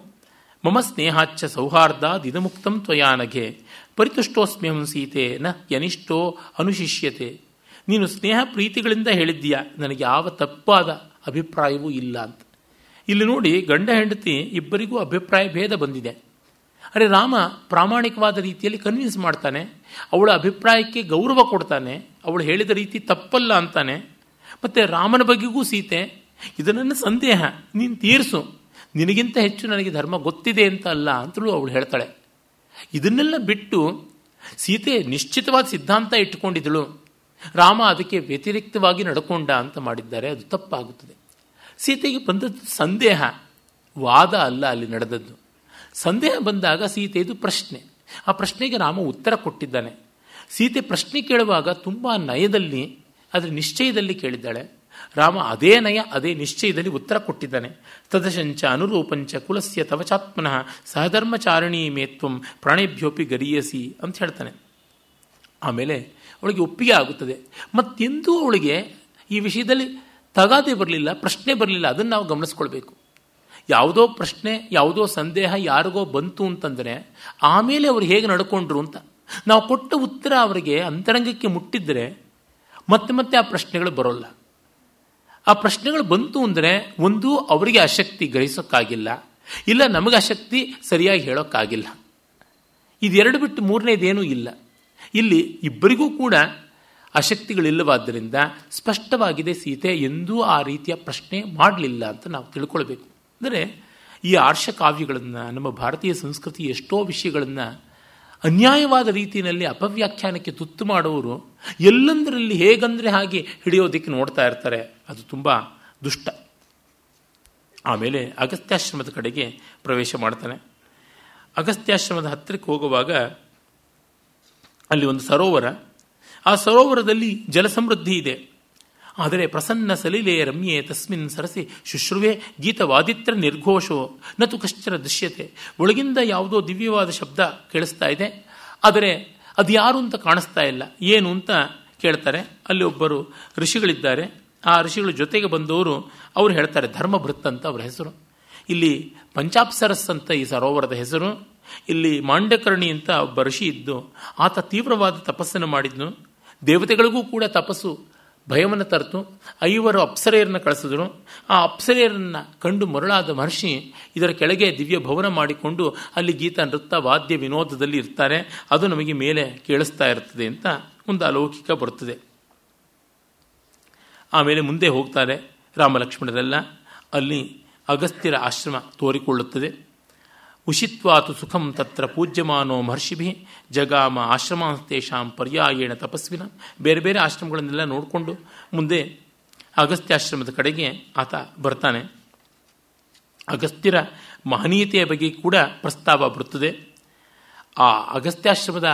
ಮಮ ಸ್ನೇಹಾಚ್ಚ ಸೌಹಾರ್ದ ದಿನಮುಕ್ತಂ ತ್ವಯಾನಗೆ ಪರಿತುಷ್ಟೋಸ್ಮ್ಯಂ ಸೀತೆ ನ ಯನಿಷ್ಠೋ ಅನುಶಿಷ್ಯತೆ ನೀನು ಸ್ನೇಹ ಪ್ರೀತಿಗಳಿಂದ ಹೇಳಿದ್ದೀಯ ನನಗೆ ಯಾವ ತಪ್ಪಾದ ಅಭಿಪ್ರಾಯವೂ ಇಲ್ಲ ಅಂತ ಇಲ್ಲಿ ನೋಡಿ ಗಂಡ ಹೆಂಡತಿ ಇಬ್ಬರಿಗೂ ಅಭಿಪ್ರಾಯ ಭೇದ ಬಂದಿದೆ ಅರೆ ರಾಮ ಪ್ರಾಮಾಣಿಕವಾದ ರೀತಿಯಲ್ಲಿ ಕನ್ವಿನ್ಸ್ ಮಾಡ್ತಾನೆ ಅವಳ ಅಭಿಪ್ರಾಯಕ್ಕೆ ಗೌರವ ಕೊಡ್ತಾನೆ ಅವಳು ಹೇಳಿದ ರೀತಿ ತಪ್ಪಲ್ಲ ಅಂತಾನೆ ಮತ್ತು ರಾಮನ ಬಗ್ಗೆಗೂ ಸೀತೆ ಇದು ಸಂದೇಹ ನೀನು ತೀರಿಸು ನಿನಗಿಂತ ಹೆಚ್ಚು ನನಗೆ ಧರ್ಮ ಗೊತ್ತಿದೆ ಅಂತ ಅಲ್ಲ ಅಂತಲೂ ಅವಳು ಹೇಳ್ತಾಳೆ ಇದನ್ನೆಲ್ಲ ಬಿಟ್ಟು ಸೀತೆ ನಿಶ್ಚಿತವಾದ ಸಿದ್ಧಾಂತ ಇಟ್ಟುಕೊಂಡಿದ್ದಳು ರಾಮ ಅದಕ್ಕೆ ವ್ಯತಿರಿಕ್ತವಾಗಿ ನಡ್ಕೊಂಡ ಅಂತ ಮಾಡಿದ್ದಾರೆ ಅದು ತಪ್ಪಾಗುತ್ತದೆ ಸೀತೆಗೆ ಬಂದದ್ದು ಸಂದೇಹ ವಾದ ಅಲ್ಲ ಅಲ್ಲಿ ನಡೆದದ್ದು ಸಂದೇಹ ಬಂದಾಗ ಸೀತೆಯದು ಪ್ರಶ್ನೆ ಆ ಪ್ರಶ್ನೆಗೆ ರಾಮ ಉತ್ತರ ಕೊಟ್ಟಿದ್ದಾನೆ ಸೀತೆ ಪ್ರಶ್ನೆ ಕೇಳುವಾಗ ತುಂಬ ನಯದಲ್ಲಿ ಅದರ ನಿಶ್ಚಯದಲ್ಲಿ ಕೇಳಿದ್ದಾಳೆ ರಾಮ ಅದೇ ನಯ ಅದೇ ನಿಶ್ಚಯದಲ್ಲಿ ಉತ್ತರ ಕೊಟ್ಟಿದ್ದಾನೆ ತದಶಂಚ ಅನುರೂಪಂಚ ಕುಲಸ್ಯ ತವಚಾತ್ಮನಃ ಸಹಧರ್ಮಚಾರಣಿ ಮೇತ್ವಂ ಪ್ರಾಣೇಭ್ಯೋಪಿ ಗರಿಯಸಿ ಅಂತ ಹೇಳ್ತಾನೆ ಆಮೇಲೆ ಅವಳಿಗೆ ಒಪ್ಪಿಗೆ ಆಗುತ್ತದೆ ಮತ್ತೆಂದೂ ಅವಳಿಗೆ ಈ ವಿಷಯದಲ್ಲಿ ತಗಾದೆ ಬರಲಿಲ್ಲ ಪ್ರಶ್ನೆ ಬರಲಿಲ್ಲ ಅದನ್ನು ನಾವು ಗಮನಿಸ್ಕೊಳ್ಬೇಕು ಯಾವುದೋ ಪ್ರಶ್ನೆ ಯಾವುದೋ ಸಂದೇಹ ಯಾರಿಗೋ ಬಂತು ಅಂತಂದರೆ ಆಮೇಲೆ ಅವರು ಹೇಗೆ ನಡ್ಕೊಂಡ್ರು ಅಂತ ನಾವು ಕೊಟ್ಟ ಉತ್ತರ ಅವರಿಗೆ ಅಂತರಂಗಕ್ಕೆ ಮುಟ್ಟಿದ್ರೆ ಮತ್ತೆ ಮತ್ತೆ ಆ ಪ್ರಶ್ನೆಗಳು ಬರೋಲ್ಲ ಆ ಪ್ರಶ್ನೆಗಳು ಬಂತು ಅಂದರೆ ಒಂದು ಅವರಿಗೆ ಆಸಕ್ತಿ ಗ್ರಹಿಸೋಕ್ಕಾಗಿಲ್ಲ ಇಲ್ಲ ನಮಗೆ ಅಶಕ್ತಿ ಸರಿಯಾಗಿ ಹೇಳೋಕ್ಕಾಗಿಲ್ಲ ಇದೆರಡು ಬಿಟ್ಟು ಮೂರನೇದೇನೂ ಇಲ್ಲ ಇಲ್ಲಿ ಇಬ್ಬರಿಗೂ ಕೂಡ ಅಶಕ್ತಿಗಳಿಲ್ಲವಾದ್ದರಿಂದ ಸ್ಪಷ್ಟವಾಗಿದೆ ಸೀತೆ ಎಂದೂ ಆ ರೀತಿಯ ಪ್ರಶ್ನೆ ಮಾಡಲಿಲ್ಲ ಅಂತ ನಾವು ತಿಳ್ಕೊಳ್ಬೇಕು ಅಂದರೆ ಈ ಆರ್ಷ ಕಾವ್ಯಗಳನ್ನು ನಮ್ಮ ಭಾರತೀಯ ಸಂಸ್ಕೃತಿ ಎಷ್ಟೋ ವಿಷಯಗಳನ್ನು ಅನ್ಯಾಯವಾದ ರೀತಿಯಲ್ಲಿ ಅಪವ್ಯಾಖ್ಯಾನಕ್ಕೆ ತುತ್ತು ಮಾಡುವವರು ಎಲ್ಲಂದರಲ್ಲಿ ಹೇಗಂದರೆ ಹಾಗೆ ಹಿಡಿಯೋದಕ್ಕೆ ನೋಡ್ತಾ ಇರ್ತಾರೆ ಅದು ತುಂಬ ದುಷ್ಟ ಆಮೇಲೆ ಅಗಸ್ತ್ಯಾಶ್ರಮದ ಕಡೆಗೆ ಪ್ರವೇಶ ಮಾಡ್ತಾನೆ ಅಗಸ್ತ್ಯಾಶ್ರಮದ ಹತ್ತಿರಕ್ಕೆ ಹೋಗುವಾಗ ಅಲ್ಲಿ ಒಂದು ಸರೋವರ ಆ ಸರೋವರದಲ್ಲಿ ಜಲಸಮೃದ್ಧಿ ಇದೆ ಆದರೆ ಪ್ರಸನ್ನ ಸಲೀಲೆ ರಮ್ಯೆ ತಸ್ಮಿನ್ ಸರಸಿ ಶುಶ್ರುವೆ ಗೀತವಾದಿತ್ರ ನಿರ್ಘೋಷೋ ನತು ಕಶ್ಚರ ದೃಶ್ಯತೆ ಒಳಗಿಂದ ಯಾವುದೋ ದಿವ್ಯವಾದ ಶಬ್ದ ಕೇಳಿಸ್ತಾ ಇದೆ ಆದರೆ ಅದು ಯಾರು ಅಂತ ಕಾಣಿಸ್ತಾ ಇಲ್ಲ ಏನು ಅಂತ ಕೇಳ್ತಾರೆ ಅಲ್ಲಿ ಒಬ್ಬರು ಋಷಿಗಳಿದ್ದಾರೆ ಆ ಋಷಿಗಳ ಜೊತೆಗೆ ಬಂದವರು ಅವರು ಹೇಳ್ತಾರೆ ಧರ್ಮಭೃತ್ ಅಂತ ಅವರ ಹೆಸರು ಇಲ್ಲಿ ಪಂಚಾಪ್ಸರಸ್ ಅಂತ ಈ ಸರೋವರದ ಹೆಸರು ಇಲ್ಲಿ ಮಾಂಡ್ಯಕರ್ಣಿ ಅಂತ ಒಬ್ಬ ಋಷಿ ಇದ್ದು ಆತ ತೀವ್ರವಾದ ತಪಸ್ಸನ್ನು ಮಾಡಿದ್ನು ದೇವತೆಗಳಿಗೂ ಕೂಡ ತಪಸ್ಸು ಭಯವನ್ನು ತರ್ತು ಐವರು ಅಪ್ಸರೆಯರನ್ನು ಕಳಿಸಿದ್ರು ಆ ಅಪ್ಸರೆಯರನ್ನು ಕಂಡು ಮರುಳಾದ ಮಹರ್ಷಿ ಇದರ ಕೆಳಗೆ ದಿವ್ಯ ಭವನ ಮಾಡಿಕೊಂಡು ಅಲ್ಲಿ ಗೀತ ನೃತ್ಯ ವಾದ್ಯ ವಿನೋದದಲ್ಲಿ ಇರ್ತಾರೆ ಅದು ನಮಗೆ ಮೇಲೆ ಕೇಳಿಸ್ತಾ ಇರ್ತದೆ ಅಂತ ಒಂದು ಅಲೌಕಿಕ ಬರ್ತದೆ ಆಮೇಲೆ ಮುಂದೆ ಹೋಗ್ತಾರೆ ರಾಮಲಕ್ಷ್ಮಣರೆಲ್ಲ ಅಲ್ಲಿ ಅಗಸ್ತ್ಯರ ಆಶ್ರಮ ತೋರಿಕೊಳ್ಳುತ್ತದೆ ಉಷಿತ್ವಾತು ಸುಖಂ ತತ್ರ ಪೂಜ್ಯಮಾನೋ ಮಹರ್ಷಿಭಿ ಜಗಾಮ ಆಶ್ರಮಾಂಸ್ತೇಷಾಂ ಪರ್ಯಾಯೇಣ ತಪಸ್ವಿನ ಬೇರೆ ಬೇರೆ ಆಶ್ರಮಗಳನ್ನೆಲ್ಲ ನೋಡಿಕೊಂಡು ಮುಂದೆ ಅಗಸ್ತ್ಯಾಶ್ರಮದ ಕಡೆಗೆ ಆತ ಬರ್ತಾನೆ ಅಗಸ್ತ್ಯರ ಮಹನೀಯತೆಯ ಬಗ್ಗೆ ಕೂಡ ಪ್ರಸ್ತಾವ ಬರುತ್ತದೆ ಆ ಅಗಸ್ತ್ಯಾಶ್ರಮದ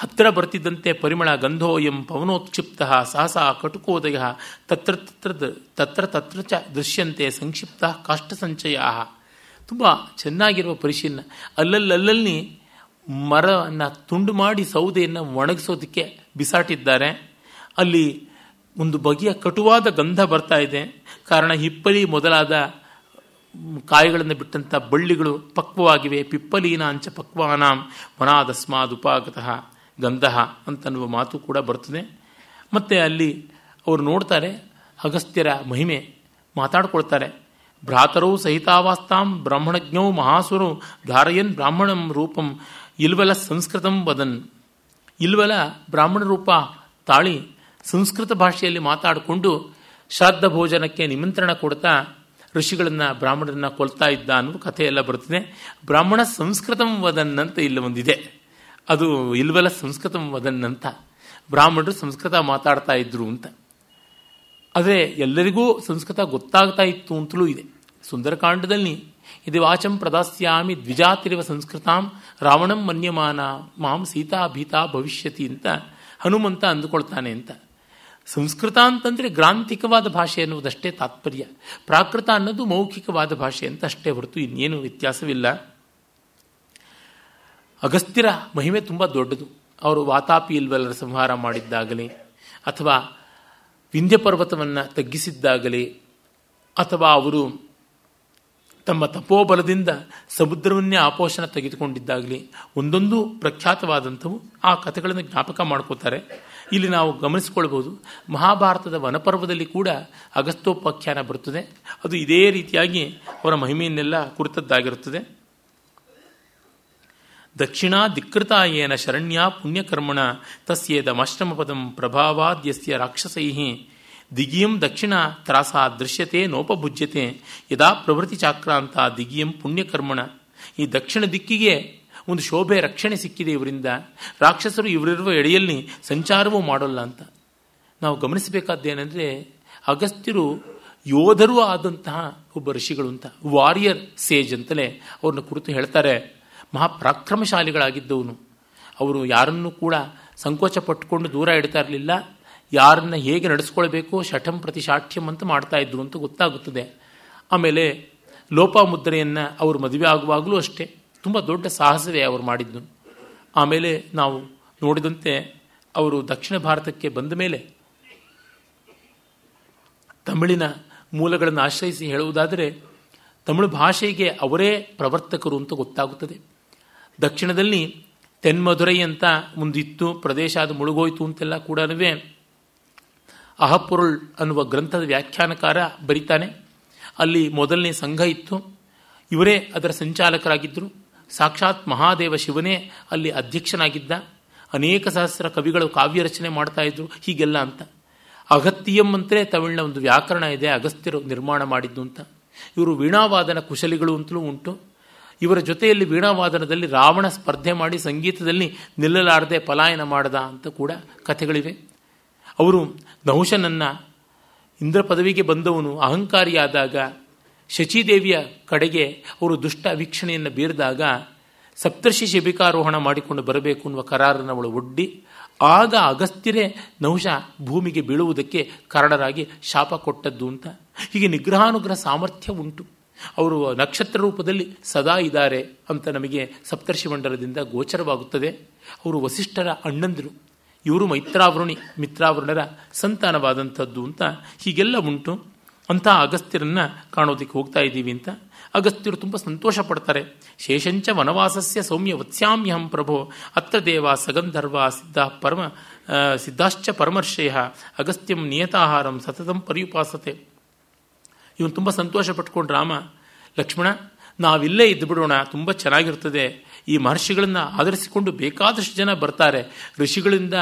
ಹತ್ತಿರ ಬರ್ತಿದ್ದಂತೆ ಪರಿಮಳ ಗಂಧೋಯಂ ಪವನೋತ್ಕ್ಷಿಪ್ತ ಸಾಹಸ ಕಟುಕೋದಯ ತತ್ರ ತತ್ರ ತತ್ರ ತತ್ರ ಚ ದೃಶ್ಯಂತೆ ಸಂಕ್ಷಿಪ್ತ ಕಾಷ್ಟಸಂಚಯ ತುಂಬ ಚೆನ್ನಾಗಿರುವ ಪರಿಶೀಲನೆ ಅಲ್ಲಲ್ಲಲ್ಲಿ ಮರವನ್ನು ತುಂಡು ಮಾಡಿ ಸೌದೆಯನ್ನು ಒಣಗಿಸೋದಕ್ಕೆ ಬಿಸಾಟಿದ್ದಾರೆ ಅಲ್ಲಿ ಒಂದು ಬಗೆಯ ಕಟುವಾದ ಗಂಧ ಬರ್ತಾ ಇದೆ ಕಾರಣ ಹಿಪ್ಪಲಿ ಮೊದಲಾದ ಕಾಯಿಗಳನ್ನು ಬಿಟ್ಟಂಥ ಬಳ್ಳಿಗಳು ಪಕ್ವವಾಗಿವೆ ಪಿಪ್ಪಲಿನ ಅಂಚ ಮನಾದಸ್ಮಾದ ದುಪಾಗತಃ ಗಂಧ ಅಂತನ್ನುವ ಮಾತು ಕೂಡ ಬರ್ತದೆ ಮತ್ತು ಅಲ್ಲಿ ಅವರು ನೋಡ್ತಾರೆ ಅಗಸ್ತ್ಯರ ಮಹಿಮೆ ಮಾತಾಡ್ಕೊಳ್ತಾರೆ ಭ್ರಾತರೌ ಸಹಿತಾವಾಸ್ತಾಂ ಬ್ರಾಹ್ಮಣಜ್ಞೌ ಮಹಾಸುರು ಧಾರಯನ್ ಬ್ರಾಹ್ಮಣಂ ರೂಪಂ ಇಲ್ವಲ ಸಂಸ್ಕೃತಂ ವದನ್ ಇಲ್ವಲ ಬ್ರಾಹ್ಮಣ ರೂಪ ತಾಳಿ ಸಂಸ್ಕೃತ ಭಾಷೆಯಲ್ಲಿ ಮಾತಾಡಿಕೊಂಡು ಶ್ರಾದ್ದ ಭೋಜನಕ್ಕೆ ನಿಮಂತ್ರಣ ಕೊಡ್ತಾ ಋಷಿಗಳನ್ನ ಬ್ರಾಹ್ಮಣರನ್ನ ಕೊಲ್ತಾ ಇದ್ದ ಅನ್ನೋ ಕಥೆಯೆಲ್ಲ ಬರ್ತದೆ ಬ್ರಾಹ್ಮಣ ಸಂಸ್ಕೃತಂ ವದನ್ ಅಂತ ಇಲ್ಲಿ ಒಂದಿದೆ ಅದು ಇಲ್ವಲ ಸಂಸ್ಕೃತಂ ವದನ್ ಅಂತ ಬ್ರಾಹ್ಮಣರು ಸಂಸ್ಕೃತ ಮಾತಾಡ್ತಾ ಇದ್ರು ಅಂತ ಆದರೆ ಎಲ್ಲರಿಗೂ ಸಂಸ್ಕೃತ ಗೊತ್ತಾಗ್ತಾ ಇತ್ತು ಅಂತಲೂ ಇದೆ ಸುಂದರಕಾಂಡದಲ್ಲಿ ಇದು ವಾಚಂ ಪ್ರದಾಸ್ಯಾಮಿ ದ್ವಿಜಾತಿರುವ ಸಂಸ್ಕೃತಾಂ ರಾವಣಂ ಮನ್ಯಮಾನ ಮಾಂ ಸೀತಾ ಭೀತಾ ಭವಿಷ್ಯತಿ ಅಂತ ಹನುಮಂತ ಅಂದುಕೊಳ್ತಾನೆ ಅಂತ ಸಂಸ್ಕೃತ ಅಂತಂದರೆ ಗ್ರಾಂಥಿಕವಾದ ಭಾಷೆ ಅನ್ನುವುದಷ್ಟೇ ತಾತ್ಪರ್ಯ ಪ್ರಾಕೃತ ಅನ್ನೋದು ಮೌಖಿಕವಾದ ಭಾಷೆ ಅಂತ ಅಷ್ಟೇ ಹೊರತು ಇನ್ನೇನು ವ್ಯತ್ಯಾಸವಿಲ್ಲ ಅಗಸ್ತ್ಯರ ಮಹಿಮೆ ತುಂಬ ದೊಡ್ಡದು ಅವರು ವಾತಾಪಿ ಇಲ್ವೆಲ್ಲರ ಸಂಹಾರ ಮಾಡಿದ್ದಾಗಲಿ ಅಥವಾ ವಿಂಧ್ಯ ಪರ್ವತವನ್ನು ತಗ್ಗಿಸಿದ್ದಾಗಲಿ ಅಥವಾ ಅವರು ತಮ್ಮ ತಪೋಬಲದಿಂದ ಸಮುದ್ರವನ್ನೇ ಆಪೋಷಣ ತೆಗೆದುಕೊಂಡಿದ್ದಾಗಲಿ ಒಂದೊಂದು ಪ್ರಖ್ಯಾತವಾದಂಥವು ಆ ಕಥೆಗಳನ್ನು ಜ್ಞಾಪಕ ಮಾಡ್ಕೋತಾರೆ ಇಲ್ಲಿ ನಾವು ಗಮನಿಸಿಕೊಳ್ಬೋದು ಮಹಾಭಾರತದ ವನಪರ್ವದಲ್ಲಿ ಕೂಡ ಅಗಸ್ತೋಪಾಖ್ಯಾನ ಬರುತ್ತದೆ ಅದು ಇದೇ ರೀತಿಯಾಗಿ ಅವರ ಮಹಿಮೆಯನ್ನೆಲ್ಲ ಕುರಿತದ್ದಾಗಿರುತ್ತದೆ ದಕ್ಷಿಣಾ ದಿಕ್ಕೃತಾಯೇನ ಶರಣ್ಯ ಪುಣ್ಯಕರ್ಮಣ ತಸ್ಯೇದಮಾಶ್ರಮ ಪದಂ ಪ್ರಭಾವಾದ್ಯಸ್ಯ ರಾಕ್ಷಸೈ ದಿಗಿಯಂ ದಕ್ಷಿಣ ತ್ರಾಸ ದೃಶ್ಯತೆ ನೋಪಭುಜ್ಯತೆ ಯದಾ ಪ್ರವೃತ್ತಿ ಚಾಕ್ರಾಂತ ದಿಗಿಯಂ ಪುಣ್ಯಕರ್ಮಣ ಈ ದಕ್ಷಿಣ ದಿಕ್ಕಿಗೆ ಒಂದು ಶೋಭೆ ರಕ್ಷಣೆ ಸಿಕ್ಕಿದೆ ಇವರಿಂದ ರಾಕ್ಷಸರು ಇವರಿರುವ ಎಡೆಯಲ್ಲಿ ಸಂಚಾರವೂ ಮಾಡೋಲ್ಲ ಅಂತ ನಾವು ಗಮನಿಸಬೇಕಾದ್ದೇನೆಂದರೆ ಅಗಸ್ತ್ಯರು ಯೋಧರು ಆದಂತಹ ಒಬ್ಬ ಋಷಿಗಳು ಅಂತ ವಾರಿಯರ್ ಸೇಜ್ ಅಂತಲೇ ಅವ್ರನ್ನ ಕುರಿತು ಹೇಳ್ತಾರೆ ಮಹಾಪರಾಕ್ರಮಶಾಲಿಗಳಾಗಿದ್ದವನು ಅವರು ಯಾರನ್ನೂ ಕೂಡ ಸಂಕೋಚ ಪಟ್ಟುಕೊಂಡು ದೂರ ಇಡ್ತಾ ಇರಲಿಲ್ಲ ಯಾರನ್ನ ಹೇಗೆ ನಡೆಸ್ಕೊಳ್ಬೇಕು ಶಠಂ ಪ್ರತಿ ಶಾಠ್ಯಂ ಅಂತ ಮಾಡ್ತಾ ಇದ್ರು ಅಂತ ಗೊತ್ತಾಗುತ್ತದೆ ಆಮೇಲೆ ಲೋಪಾಮುದ್ರೆಯನ್ನು ಅವರು ಮದುವೆ ಆಗುವಾಗಲೂ ಅಷ್ಟೇ ತುಂಬ ದೊಡ್ಡ ಸಾಹಸವೇ ಅವರು ಮಾಡಿದ್ದು ಆಮೇಲೆ ನಾವು ನೋಡಿದಂತೆ ಅವರು ದಕ್ಷಿಣ ಭಾರತಕ್ಕೆ ಬಂದ ಮೇಲೆ ತಮಿಳಿನ ಮೂಲಗಳನ್ನು ಆಶ್ರಯಿಸಿ ಹೇಳುವುದಾದರೆ ತಮಿಳು ಭಾಷೆಗೆ ಅವರೇ ಪ್ರವರ್ತಕರು ಅಂತ ಗೊತ್ತಾಗುತ್ತದೆ ದಕ್ಷಿಣದಲ್ಲಿ ತೆನ್ಮಧುರೈ ಅಂತ ಮುಂದಿತ್ತು ಪ್ರದೇಶ ಅದು ಮುಳುಗೋಯ್ತು ಅಂತೆಲ್ಲ ಕೂಡ ಅಹಪುರುಳ್ ಅನ್ನುವ ಗ್ರಂಥದ ವ್ಯಾಖ್ಯಾನಕಾರ ಬರೀತಾನೆ ಅಲ್ಲಿ ಮೊದಲನೇ ಸಂಘ ಇತ್ತು ಇವರೇ ಅದರ ಸಂಚಾಲಕರಾಗಿದ್ದರು ಸಾಕ್ಷಾತ್ ಮಹಾದೇವ ಶಿವನೇ ಅಲ್ಲಿ ಅಧ್ಯಕ್ಷನಾಗಿದ್ದ ಅನೇಕ ಸಹಸ್ರ ಕವಿಗಳು ಕಾವ್ಯ ರಚನೆ ಮಾಡ್ತಾ ಇದ್ರು ಹೀಗೆಲ್ಲ ಅಂತ ಅಗತ್ಯಂ ಅಂತಲೇ ತಮಿಳಿನ ಒಂದು ವ್ಯಾಕರಣ ಇದೆ ಅಗಸ್ತ್ಯರು ನಿರ್ಮಾಣ ಮಾಡಿದ್ದು ಅಂತ ಇವರು ವೀಣಾವಾದನ ಕುಶಲಿಗಳು ಅಂತಲೂ ಉಂಟು ಇವರ ಜೊತೆಯಲ್ಲಿ ವೀಣಾವಾದನದಲ್ಲಿ ರಾವಣ ಸ್ಪರ್ಧೆ ಮಾಡಿ ಸಂಗೀತದಲ್ಲಿ ನಿಲ್ಲಲಾರದೆ ಪಲಾಯನ ಮಾಡದ ಅಂತ ಕೂಡ ಕಥೆಗಳಿವೆ ಅವರು ನಹುಶನನ್ನ ಇಂದ್ರ ಪದವಿಗೆ ಬಂದವನು ಅಹಂಕಾರಿಯಾದಾಗ ಶಚಿದೇವಿಯ ಕಡೆಗೆ ಅವರು ದುಷ್ಟ ವೀಕ್ಷಣೆಯನ್ನು ಬೀರಿದಾಗ ಸಪ್ತರ್ಷಿ ಶಿಬಿಕಾರೋಹಣ ಮಾಡಿಕೊಂಡು ಬರಬೇಕು ಅನ್ನುವ ಕರಾರನ್ನು ಅವಳು ಒಡ್ಡಿ ಆಗ ಅಗಸ್ತ್ಯರೇ ನಹುಶ ಭೂಮಿಗೆ ಬೀಳುವುದಕ್ಕೆ ಕಾರಣರಾಗಿ ಶಾಪ ಕೊಟ್ಟದ್ದು ಅಂತ ಹೀಗೆ ನಿಗ್ರಹಾನುಗ್ರಹ ಸಾಮರ್ಥ್ಯ ಉಂಟು ಅವರು ನಕ್ಷತ್ರ ರೂಪದಲ್ಲಿ ಸದಾ ಇದ್ದಾರೆ ಅಂತ ನಮಗೆ ಸಪ್ತರ್ಷಿ ಮಂಡಲದಿಂದ ಗೋಚರವಾಗುತ್ತದೆ ಅವರು ವಸಿಷ್ಠರ ಅಣ್ಣಂದರು ಇವರು ಮೈತ್ರಾವರುಣಿ ಮಿತ್ರಾವರುಣರ ಸಂತಾನವಾದಂಥದ್ದು ಅಂತ ಹೀಗೆಲ್ಲ ಉಂಟು ಅಂತ ಅಗಸ್ತ್ಯರನ್ನು ಕಾಣೋದಕ್ಕೆ ಹೋಗ್ತಾ ಇದ್ದೀವಿ ಅಂತ ಅಗಸ್ತ್ಯರು ತುಂಬ ಸಂತೋಷ ಪಡ್ತಾರೆ ಶೇಷಂಚ ವನವಾಸಸ್ಯ ಸೌಮ್ಯ ವತ್ಸ್ಯಾಮ್ಯಹಂ ಪ್ರಭೋ ಅತ್ರ ದೇವ ಸಗಂಧರ್ವ ಸಿದ್ಧ ಪರಮ ಸಿದ್ಧಾಶ್ಚ ಪರಮರ್ಷಯ ಅಗಸ್ತ್ಯಂ ನಿಯತಾಹಾರಂ ಸತತಂ ಪರ್ಯುಪಾಸತೆ ಇವನು ತುಂಬ ಸಂತೋಷ ಪಟ್ಕೊಂಡು ರಾಮ ಲಕ್ಷ್ಮಣ ನಾವಿಲ್ಲೇ ಇದ್ದು ಬಿಡೋಣ ತುಂಬ ಚೆನ್ನಾಗಿರ್ತದೆ ಈ ಮಹರ್ಷಿಗಳನ್ನು ಆಧರಿಸಿಕೊಂಡು ಬೇಕಾದಷ್ಟು ಜನ ಬರ್ತಾರೆ ಋಷಿಗಳಿಂದ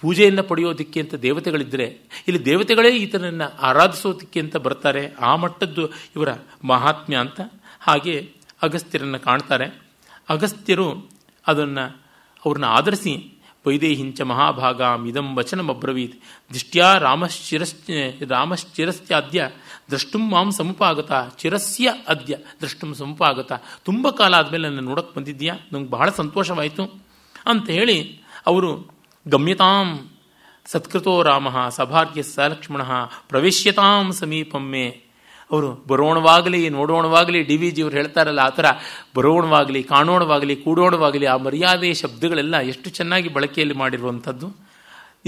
ಪೂಜೆಯನ್ನು ಪಡೆಯೋದಕ್ಕೆ ಅಂತ ದೇವತೆಗಳಿದ್ದರೆ ಇಲ್ಲಿ ದೇವತೆಗಳೇ ಈತನನ್ನು ಆರಾಧಿಸೋದಕ್ಕೆ ಅಂತ ಬರ್ತಾರೆ ಆ ಮಟ್ಟದ್ದು ಇವರ ಮಹಾತ್ಮ್ಯ ಅಂತ ಹಾಗೆ ಅಗಸ್ತ್ಯರನ್ನು ಕಾಣ್ತಾರೆ ಅಗಸ್ತ್ಯರು ಅದನ್ನು ಅವ್ರನ್ನ ಆಧರಿಸಿ ವೈದೇಹಿಂಚ ಮಹಾಭಾಗಾಂ ಇದಂ ವಚನಮ್ರವೀತ್ ಅಬ್ರವೀತ್ ದಿಷ್ಟ್ಯಾ ರಾಮಶ್ಚಿರಶ್ಚ ರಾಮಶ್ಚಿರಸ್ತ್ಯಾದ್ಯ ದೃಷ್ಟುಂ ಮಾಂ ಸಮುಪಾಗತ ಚಿರಸ್ಯ ಅದ್ಯ ದೃಷ್ಟುಂ ಸಮಪಾಗತ ತುಂಬ ಕಾಲ ಆದಮೇಲೆ ನನ್ನ ನೋಡೋಕ್ಕೆ ಬಂದಿದ್ದೀಯಾ ನಂಗೆ ಬಹಳ ಸಂತೋಷವಾಯಿತು ಅಂತ ಹೇಳಿ ಅವರು ಗಮ್ಯತಾಂ ಸತ್ಕೃತೋ ರಾಮ ಸಭಾರ್ಯ ಸ ಲಕ್ಷ್ಮಣ ಪ್ರವೇಶ್ಯತಾಂ ಸಮೀಪಮ್ಮೆ ಅವರು ಬರೋಣವಾಗಲಿ ನೋಡೋಣವಾಗಲಿ ಡಿ ವಿ ಜಿಯವರು ಹೇಳ್ತಾರಲ್ಲ ಆ ಥರ ಬರೋಣವಾಗಲಿ ಕಾಣೋಣವಾಗಲಿ ಕೂಡೋಣವಾಗಲಿ ಆ ಮರ್ಯಾದೆ ಶಬ್ದಗಳೆಲ್ಲ ಎಷ್ಟು ಚೆನ್ನಾಗಿ ಬಳಕೆಯಲ್ಲಿ ಮಾಡಿರುವಂಥದ್ದು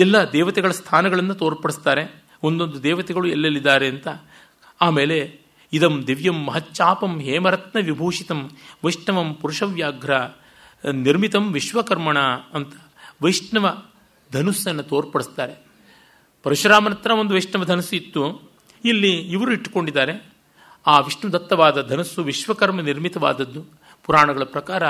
ಎಲ್ಲ ದೇವತೆಗಳ ಸ್ಥಾನಗಳನ್ನು ತೋರ್ಪಡಿಸ್ತಾರೆ ಒಂದೊಂದು ದೇವತೆಗಳು ಎಲ್ಲೆಲ್ಲಿದ್ದಾರೆ ಅಂತ ಆಮೇಲೆ ಇದಂ ದಿವ್ಯಂ ಮಹಚ್ಚಾಪಂ ಹೇಮರತ್ನ ವಿಭೂಷಿತಂ ವೈಷ್ಣವಂ ಪುರುಷವ್ಯಾಘ್ರ ನಿರ್ಮಿತಂ ವಿಶ್ವಕರ್ಮಣ ಅಂತ ವೈಷ್ಣವ ಧನುಸ್ಸನ್ನು ತೋರ್ಪಡಿಸ್ತಾರೆ ಪರಶುರಾಮನ ಹತ್ರ ಒಂದು ವೈಷ್ಣವ ಧನುಸ್ಸು ಇತ್ತು ಇಲ್ಲಿ ಇವರು ಇಟ್ಟುಕೊಂಡಿದ್ದಾರೆ ಆ ದತ್ತವಾದ ಧನುಸ್ಸು ವಿಶ್ವಕರ್ಮ ನಿರ್ಮಿತವಾದದ್ದು ಪುರಾಣಗಳ ಪ್ರಕಾರ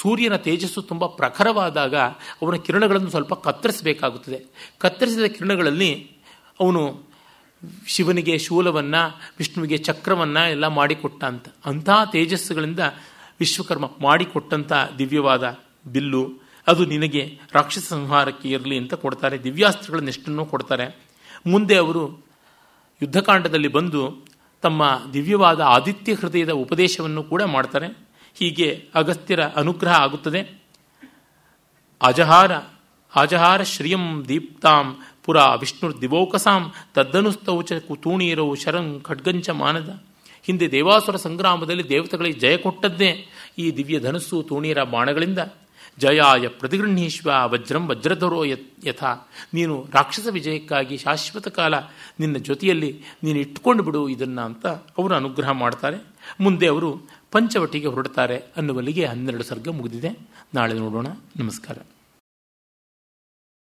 ಸೂರ್ಯನ ತೇಜಸ್ಸು ತುಂಬ ಪ್ರಖರವಾದಾಗ ಅವನ ಕಿರಣಗಳನ್ನು ಸ್ವಲ್ಪ ಕತ್ತರಿಸಬೇಕಾಗುತ್ತದೆ ಕತ್ತರಿಸಿದ ಕಿರಣಗಳಲ್ಲಿ ಅವನು ಶಿವನಿಗೆ ಶೂಲವನ್ನು ವಿಷ್ಣುವಿಗೆ ಚಕ್ರವನ್ನು ಎಲ್ಲ ಮಾಡಿಕೊಟ್ಟ ಅಂತ ಅಂತಹ ತೇಜಸ್ಸುಗಳಿಂದ ವಿಶ್ವಕರ್ಮ ಮಾಡಿಕೊಟ್ಟಂಥ ದಿವ್ಯವಾದ ಬಿಲ್ಲು ಅದು ನಿನಗೆ ರಾಕ್ಷಸ ಸಂಹಾರಕ್ಕೆ ಇರಲಿ ಅಂತ ಕೊಡ್ತಾರೆ ಎಷ್ಟನ್ನೂ ಕೊಡ್ತಾರೆ ಮುಂದೆ ಅವರು ಯುದ್ಧಕಾಂಡದಲ್ಲಿ ಬಂದು ತಮ್ಮ ದಿವ್ಯವಾದ ಆದಿತ್ಯ ಹೃದಯದ ಉಪದೇಶವನ್ನು ಕೂಡ ಮಾಡ್ತಾರೆ ಹೀಗೆ ಅಗಸ್ತ್ಯರ ಅನುಗ್ರಹ ಆಗುತ್ತದೆ ಅಜಹಾರ ಅಜಹಾರ ಶ್ರಿಯಂ ದೀಪ್ತಾಂ ಪುರಾ ವಿಷ್ಣುರ್ ದಿವೋಕಸಾಂ ತದ್ದನುಸ್ತವು ಚ ತೂಣೀರವು ಶರಂ ಖಡ್ಗಂಚ ಮಾನದ ಹಿಂದೆ ದೇವಾಸುರ ಸಂಗ್ರಾಮದಲ್ಲಿ ದೇವತೆಗಳಿಗೆ ಜಯ ಕೊಟ್ಟದ್ದೇ ಈ ದಿವ್ಯ ಧನಸ್ಸು ತೂಣೀರ ಬಾಣಗಳಿಂದ ಜಯಾಯ ಪ್ರತಿಗೃಹೀಶ್ವ ವಜ್ರಂ ವಜ್ರಧರೋ ಯಥಾ ನೀನು ರಾಕ್ಷಸ ವಿಜಯಕ್ಕಾಗಿ ಶಾಶ್ವತ ಕಾಲ ನಿನ್ನ ಜೊತೆಯಲ್ಲಿ ನೀನು ಇಟ್ಟುಕೊಂಡು ಬಿಡು ಇದನ್ನು ಅಂತ ಅವರು ಅನುಗ್ರಹ ಮಾಡ್ತಾರೆ ಮುಂದೆ ಅವರು ಪಂಚವಟಿಗೆ ಹೊರಡ್ತಾರೆ ಅನ್ನುವಲ್ಲಿಗೆ ಹನ್ನೆರಡು ಸರ್ಗ ಮುಗಿದಿದೆ ನಾಳೆ ನೋಡೋಣ ನಮಸ್ಕಾರ